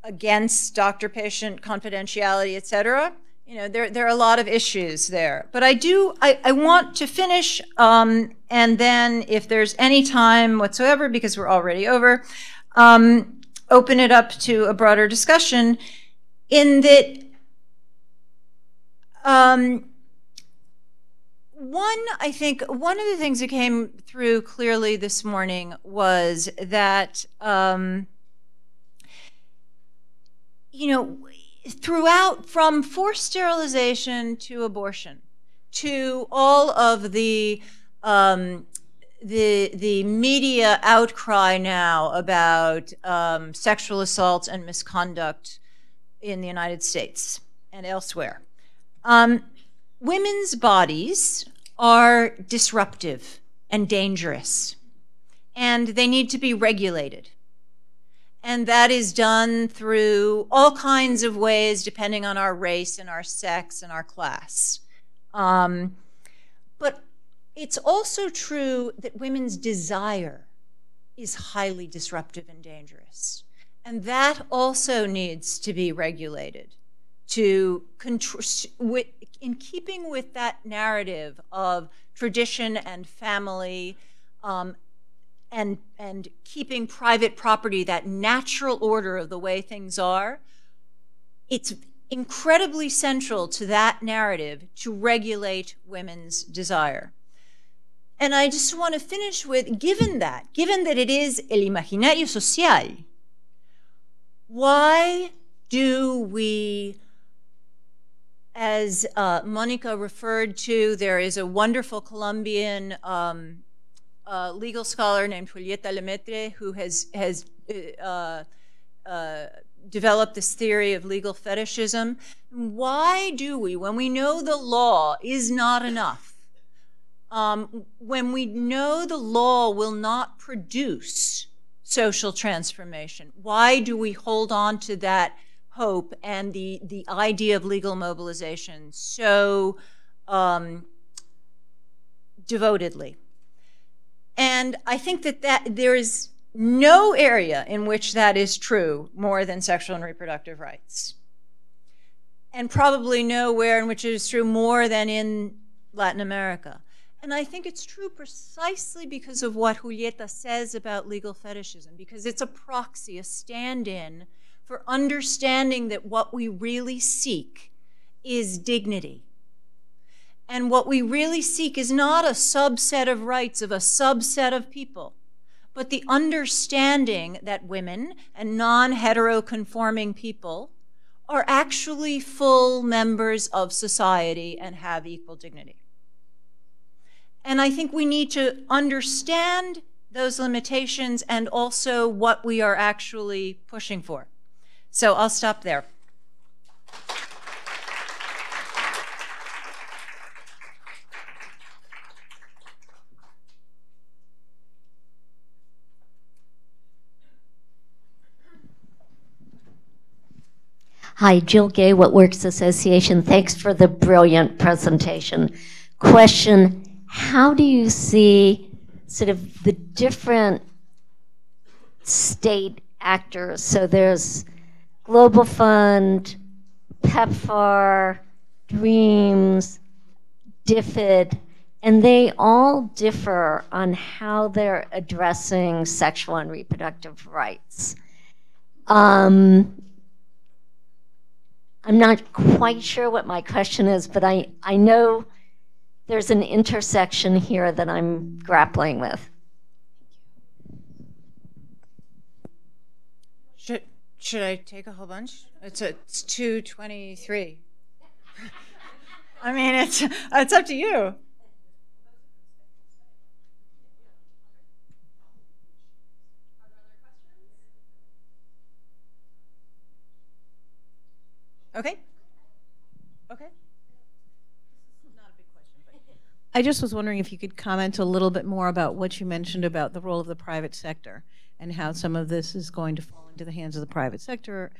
against doctor patient confidentiality, et cetera. You know, there, there are a lot of issues there. But I do, I, I want to finish, um, and then if there's any time whatsoever, because we're already over, um, open it up to a broader discussion in that um, one, I think, one of the things that came through clearly this morning was that, um, you know, throughout from forced sterilization to abortion to all of the um, the the media outcry now about um, sexual assault and misconduct in the United States and elsewhere. Um, women's bodies are disruptive and dangerous, and they need to be regulated. And that is done through all kinds of ways, depending on our race and our sex and our class. Um, but it's also true that women's desire is highly disruptive and dangerous. And that also needs to be regulated to in keeping with that narrative of tradition and family um, and, and keeping private property, that natural order of the way things are, it's incredibly central to that narrative to regulate women's desire. And I just want to finish with, given that, given that it is el imaginario social, why do we, as uh, Monica referred to, there is a wonderful Colombian um, uh, legal scholar named Julieta Lemaitre who has, has uh, uh, developed this theory of legal fetishism. Why do we, when we know the law is not enough, um, when we know the law will not produce social transformation? Why do we hold on to that hope and the, the idea of legal mobilization so um, devotedly? And I think that, that there is no area in which that is true more than sexual and reproductive rights. And probably nowhere in which it is true more than in Latin America. And I think it's true precisely because of what Julieta says about legal fetishism, because it's a proxy, a stand in for understanding that what we really seek is dignity. And what we really seek is not a subset of rights of a subset of people, but the understanding that women and non heteroconforming people are actually full members of society and have equal dignity. And I think we need to understand those limitations and also what we are actually pushing for. So I'll stop there. Hi, Jill Gay, What Works Association. Thanks for the brilliant presentation. Question how do you see sort of the different state actors? So there's Global Fund, PEPFAR, Dreams, DFID, and they all differ on how they're addressing sexual and reproductive rights. Um, I'm not quite sure what my question is, but I, I know there's an intersection here that I'm grappling with. Should, should I take a whole bunch? It's, a, it's 223. I mean, it's, it's up to you. Okay. I just was wondering if you could comment a little bit more about what you mentioned about the role of the private sector and how some of this is going to fall into the hands of the private sector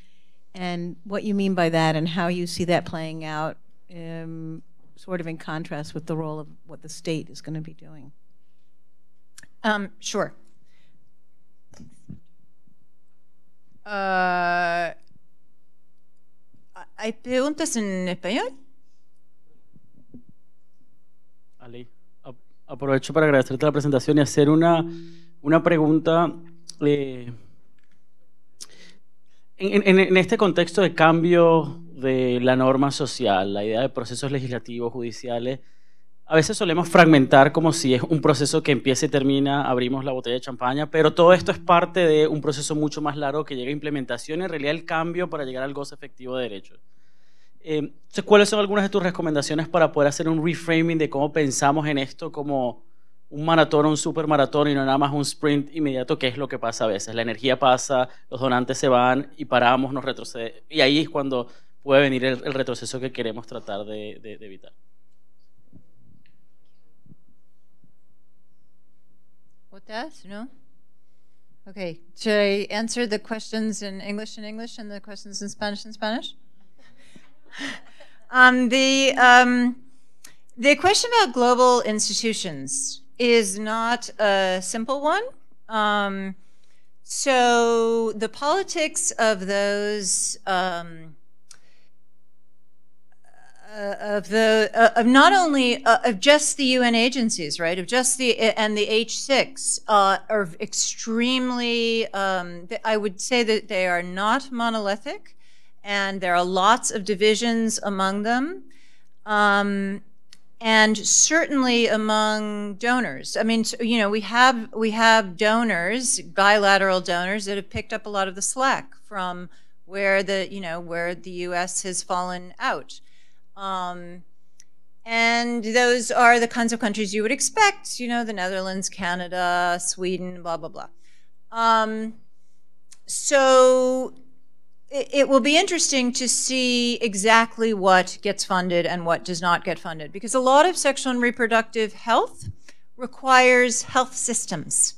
and what you mean by that and how you see that playing out um, sort of in contrast with the role of what the state is going to be doing. Um, sure. Uh, ¿Hay preguntas en español? aprovecho para agradecerte la presentación y hacer una, pregunta. Eh, en, este contexto de cambio de la norma social, la idea de procesos legislativos, judiciales, a veces solemos fragmentar como si es un proceso que empieza y termina, abrimos la botella de champaña, pero todo esto es parte de un proceso mucho más largo que llega a implementación, y en realidad el cambio para llegar al gozo efectivo de derechos. Em, ¿Cuáles son algunas de tus recomendaciones para poder hacer un reframing de cómo pensamos en esto como un maratón, un supermaratón y no nada más un sprint inmediato, que es lo que pasa a veces? La energía pasa, los donantes se van y paramos, nos retrocede. Y ahí es cuando puede venir el, retroceso que queremos tratar de, evitar. ¿No? Okay. Should I answer the questions in English and English and the questions in Spanish Spanish? um, the, um, the question about global institutions is not a simple one. Um, so the politics of those um, uh, of the uh, of not only uh, of just the UN agencies, right? Of just the and the H6 are extremely. Um, I would say that they are not monolithic and there are lots of divisions among them. Um, and certainly among donors. I mean, you know, we have we have donors, bilateral donors that have picked up a lot of the slack from where the you know where the U.S. has fallen out. Um, and those are the kinds of countries you would expect, you know, the Netherlands, Canada, Sweden, blah, blah, blah. Um, so it will be interesting to see exactly what gets funded and what does not get funded because a lot of sexual and reproductive health requires health systems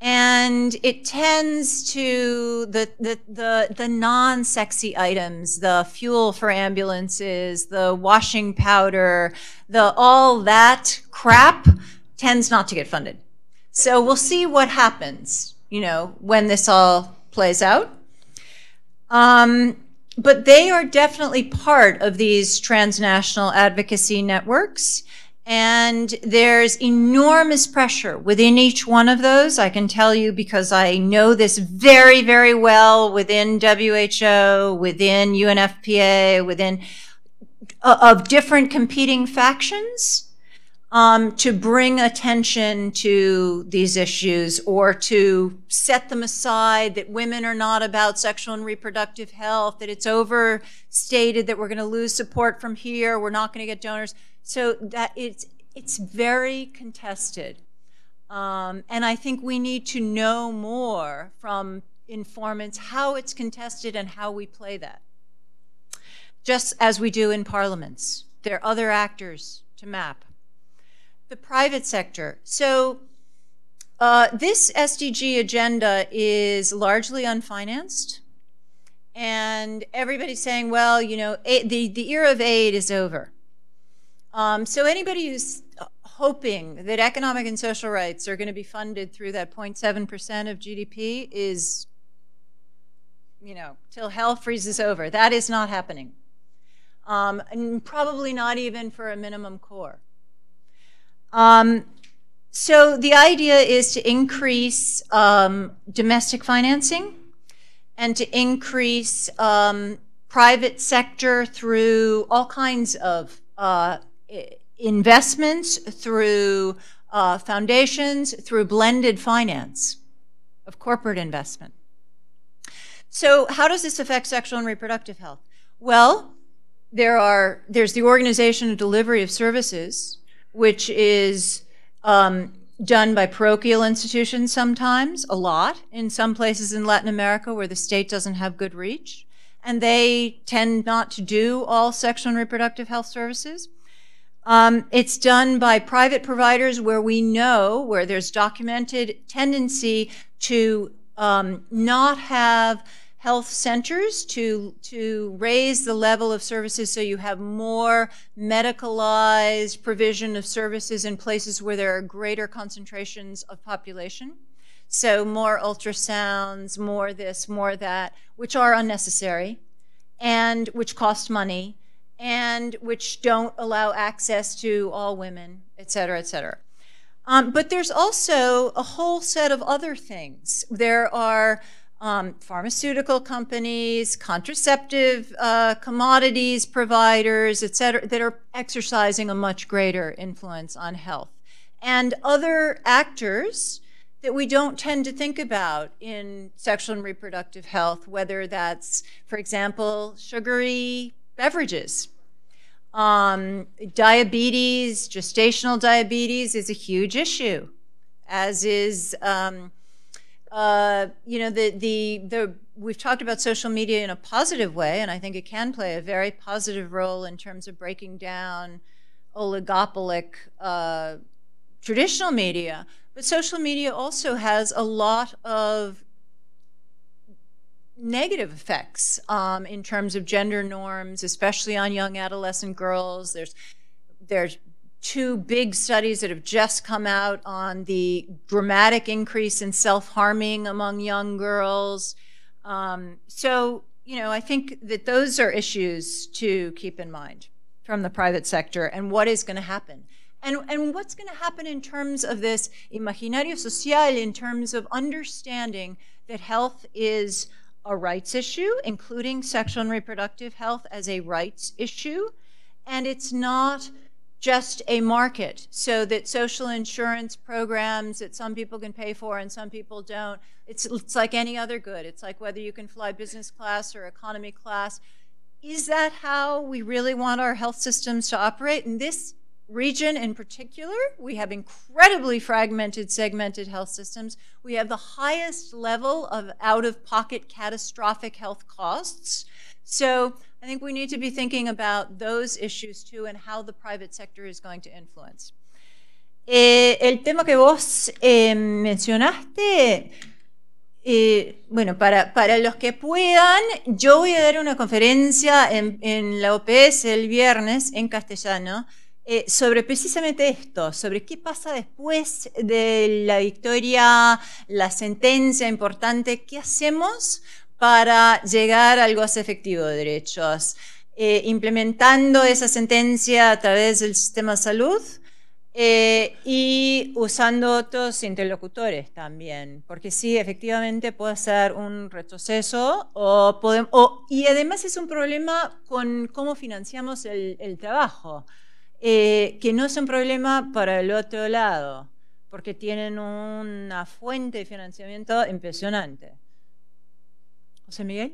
and it tends to the the the, the non-sexy items the fuel for ambulances the washing powder the all that crap tends not to get funded so we'll see what happens you know when this all plays out um, but they are definitely part of these transnational advocacy networks. And there's enormous pressure within each one of those. I can tell you because I know this very, very well within WHO, within UNFPA, within uh, of different competing factions um, to bring attention to these issues or to set them aside that women are not about sexual and reproductive health, that it's overstated, that we're going to lose support from here, we're not going to get donors. So that it's, it's very contested. Um, and I think we need to know more from informants how it's contested and how we play that, just as we do in parliaments. There are other actors to map the private sector. So uh, this SDG agenda is largely unfinanced. And everybody's saying, well, you know, the, the era of aid is over. Um, so anybody who's hoping that economic and social rights are going to be funded through that 0.7% of GDP is, you know, till hell freezes over. That is not happening. Um, and probably not even for a minimum core. Um, so the idea is to increase um, domestic financing and to increase um, private sector through all kinds of uh, investments, through uh, foundations, through blended finance of corporate investment. So how does this affect sexual and reproductive health? Well, there are, there's the organization and delivery of services, which is um, done by parochial institutions sometimes, a lot, in some places in Latin America where the state doesn't have good reach. And they tend not to do all sexual and reproductive health services. Um, it's done by private providers where we know, where there's documented tendency to um, not have health centers to, to raise the level of services so you have more medicalized provision of services in places where there are greater concentrations of population. So more ultrasounds, more this, more that, which are unnecessary and which cost money and which don't allow access to all women, et cetera, et cetera. Um, but there's also a whole set of other things. There are um, pharmaceutical companies, contraceptive uh, commodities providers, et cetera, that are exercising a much greater influence on health. And other actors that we don't tend to think about in sexual and reproductive health, whether that's, for example, sugary beverages. Um, diabetes, gestational diabetes is a huge issue, as is um, uh, you know, the, the, the, we've talked about social media in a positive way, and I think it can play a very positive role in terms of breaking down oligopolic uh, traditional media. But social media also has a lot of negative effects um, in terms of gender norms, especially on young adolescent girls. There's there's two big studies that have just come out on the dramatic increase in self-harming among young girls. Um, so, you know, I think that those are issues to keep in mind from the private sector and what is going to happen. And, and what's going to happen in terms of this imaginario social, in terms of understanding that health is a rights issue, including sexual and reproductive health as a rights issue, and it's not just a market so that social insurance programs that some people can pay for and some people don't, it's, it's like any other good. It's like whether you can fly business class or economy class. Is that how we really want our health systems to operate? In this region in particular, we have incredibly fragmented, segmented health systems. We have the highest level of out-of-pocket catastrophic health costs. So I think we need to be thinking about those issues too and sector privado going to influence. Eh, el tema que vos eh, mencionaste, eh, bueno, para, los que puedan, yo voy a dar una conferencia en la OPS el viernes en castellano sobre precisamente esto, sobre qué pasa después de la victoria, la sentencia importante, qué hacemos para llegar algo goce efectivo de derechos, eh, implementando esa sentencia a través del sistema de salud eh, y usando otros interlocutores también, porque sí, efectivamente puede ser un retroceso o y además es un problema con cómo financiamos el, trabajo, eh, que no es un problema para el otro lado, porque tienen una fuente de financiamiento impresionante. José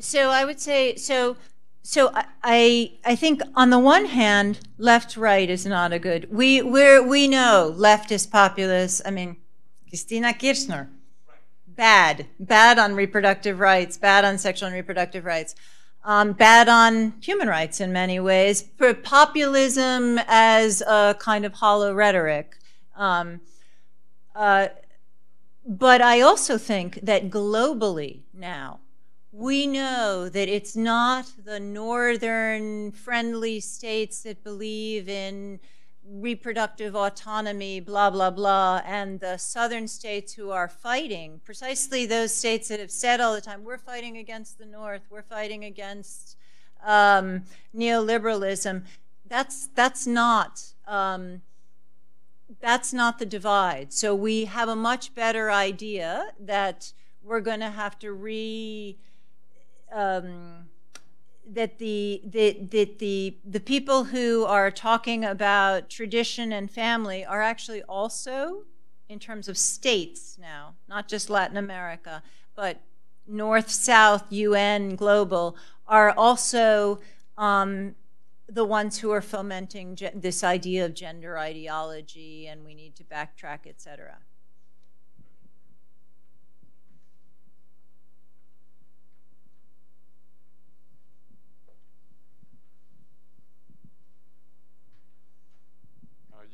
so I would say so. So I, I think on the one hand, left right is not a good. We we we know leftist populists. I mean, Christina Kirchner, bad, bad on reproductive rights, bad on sexual and reproductive rights, um, bad on human rights in many ways. For populism as a kind of hollow rhetoric. Um, uh, but I also think that globally now, we know that it's not the northern friendly states that believe in reproductive autonomy, blah, blah, blah, and the southern states who are fighting, precisely those states that have said all the time, we're fighting against the North, we're fighting against um, neoliberalism. That's, that's, not, um, that's not the divide. So we have a much better idea that we're going to have to re um, that the, the, that the, the people who are talking about tradition and family are actually also, in terms of states now, not just Latin America, but North, South, UN, global, are also um, the ones who are fomenting this idea of gender ideology and we need to backtrack, et cetera.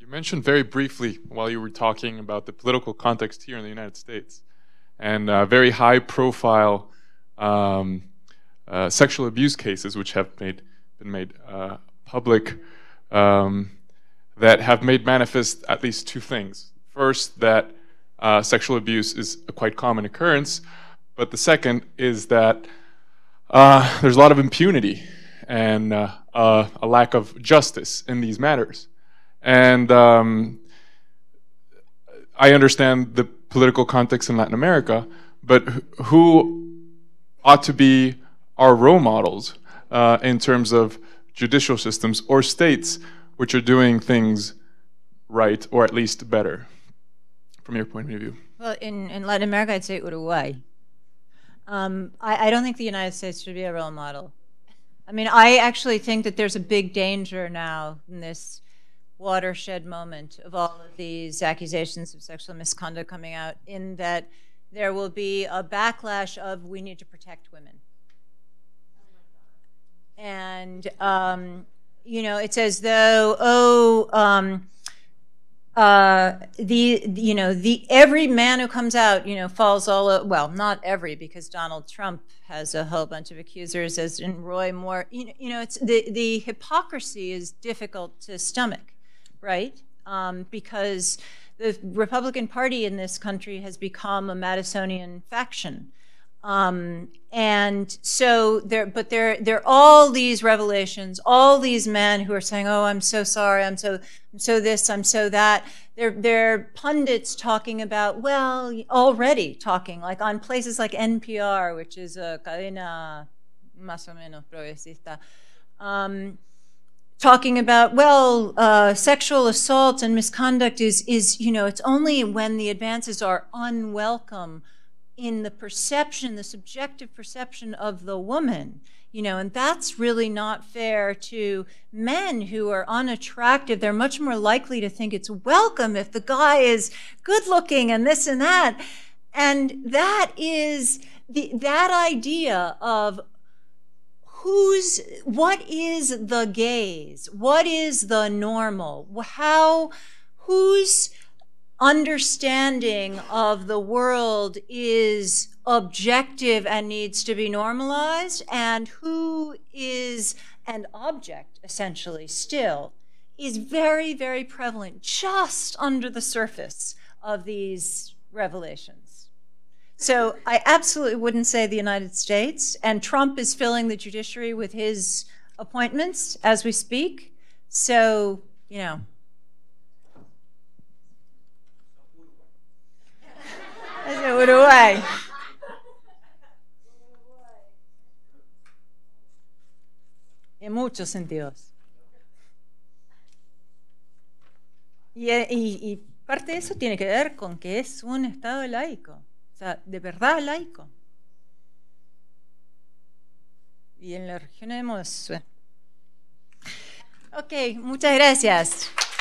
You mentioned very briefly while you were talking about the political context here in the United States and uh, very high profile um, uh, sexual abuse cases which have made, been made uh, public um, that have made manifest at least two things. First, that uh, sexual abuse is a quite common occurrence, but the second is that uh, there's a lot of impunity and uh, a lack of justice in these matters. And um, I understand the political context in Latin America, but who ought to be our role models uh, in terms of judicial systems or states which are doing things right or at least better from your point of view? Well, in, in Latin America, I'd say Uruguay. Um, I, I don't think the United States should be a role model. I mean, I actually think that there's a big danger now in this watershed moment of all of these accusations of sexual misconduct coming out in that there will be a backlash of we need to protect women. And, um, you know, it's as though, oh, um, uh, the, you know, the, every man who comes out, you know, falls all, o- well, not every, because Donald Trump has a whole bunch of accusers, as in Roy Moore. You know, you know it's the, the hypocrisy is difficult to stomach right? Um, because the Republican Party in this country has become a Madisonian faction. Um, and so there, but there, there are all these revelations, all these men who are saying, "Oh, I'm so sorry, I'm so, I'm so this, I'm so that." They're, they're pundits talking about, well, already talking like on places like NPR, which is a cadena más o menos progresista. Um, talking about well uh, sexual assault and misconduct is is you know it's only when the advances are unwelcome in the perception the subjective perception of the woman you know and that's really not fair to men who are unattractive they're much more likely to think it's welcome if the guy is good looking and this and that and that is the, that idea of who's what is the gaze what is the normal how whose understanding of the world is objective and needs to be normalized and who is an object essentially still is very very prevalent just under the surface of these revelations so I absolutely wouldn't say the United States. And Trump is filling the judiciary with his appointments as we speak. So, you know. what do I? En muchos sentidos. Y, y, y parte de eso tiene que ver con que es un Estado laico. de verdad laico. Y en la región de Okay, Ok, muchas gracias.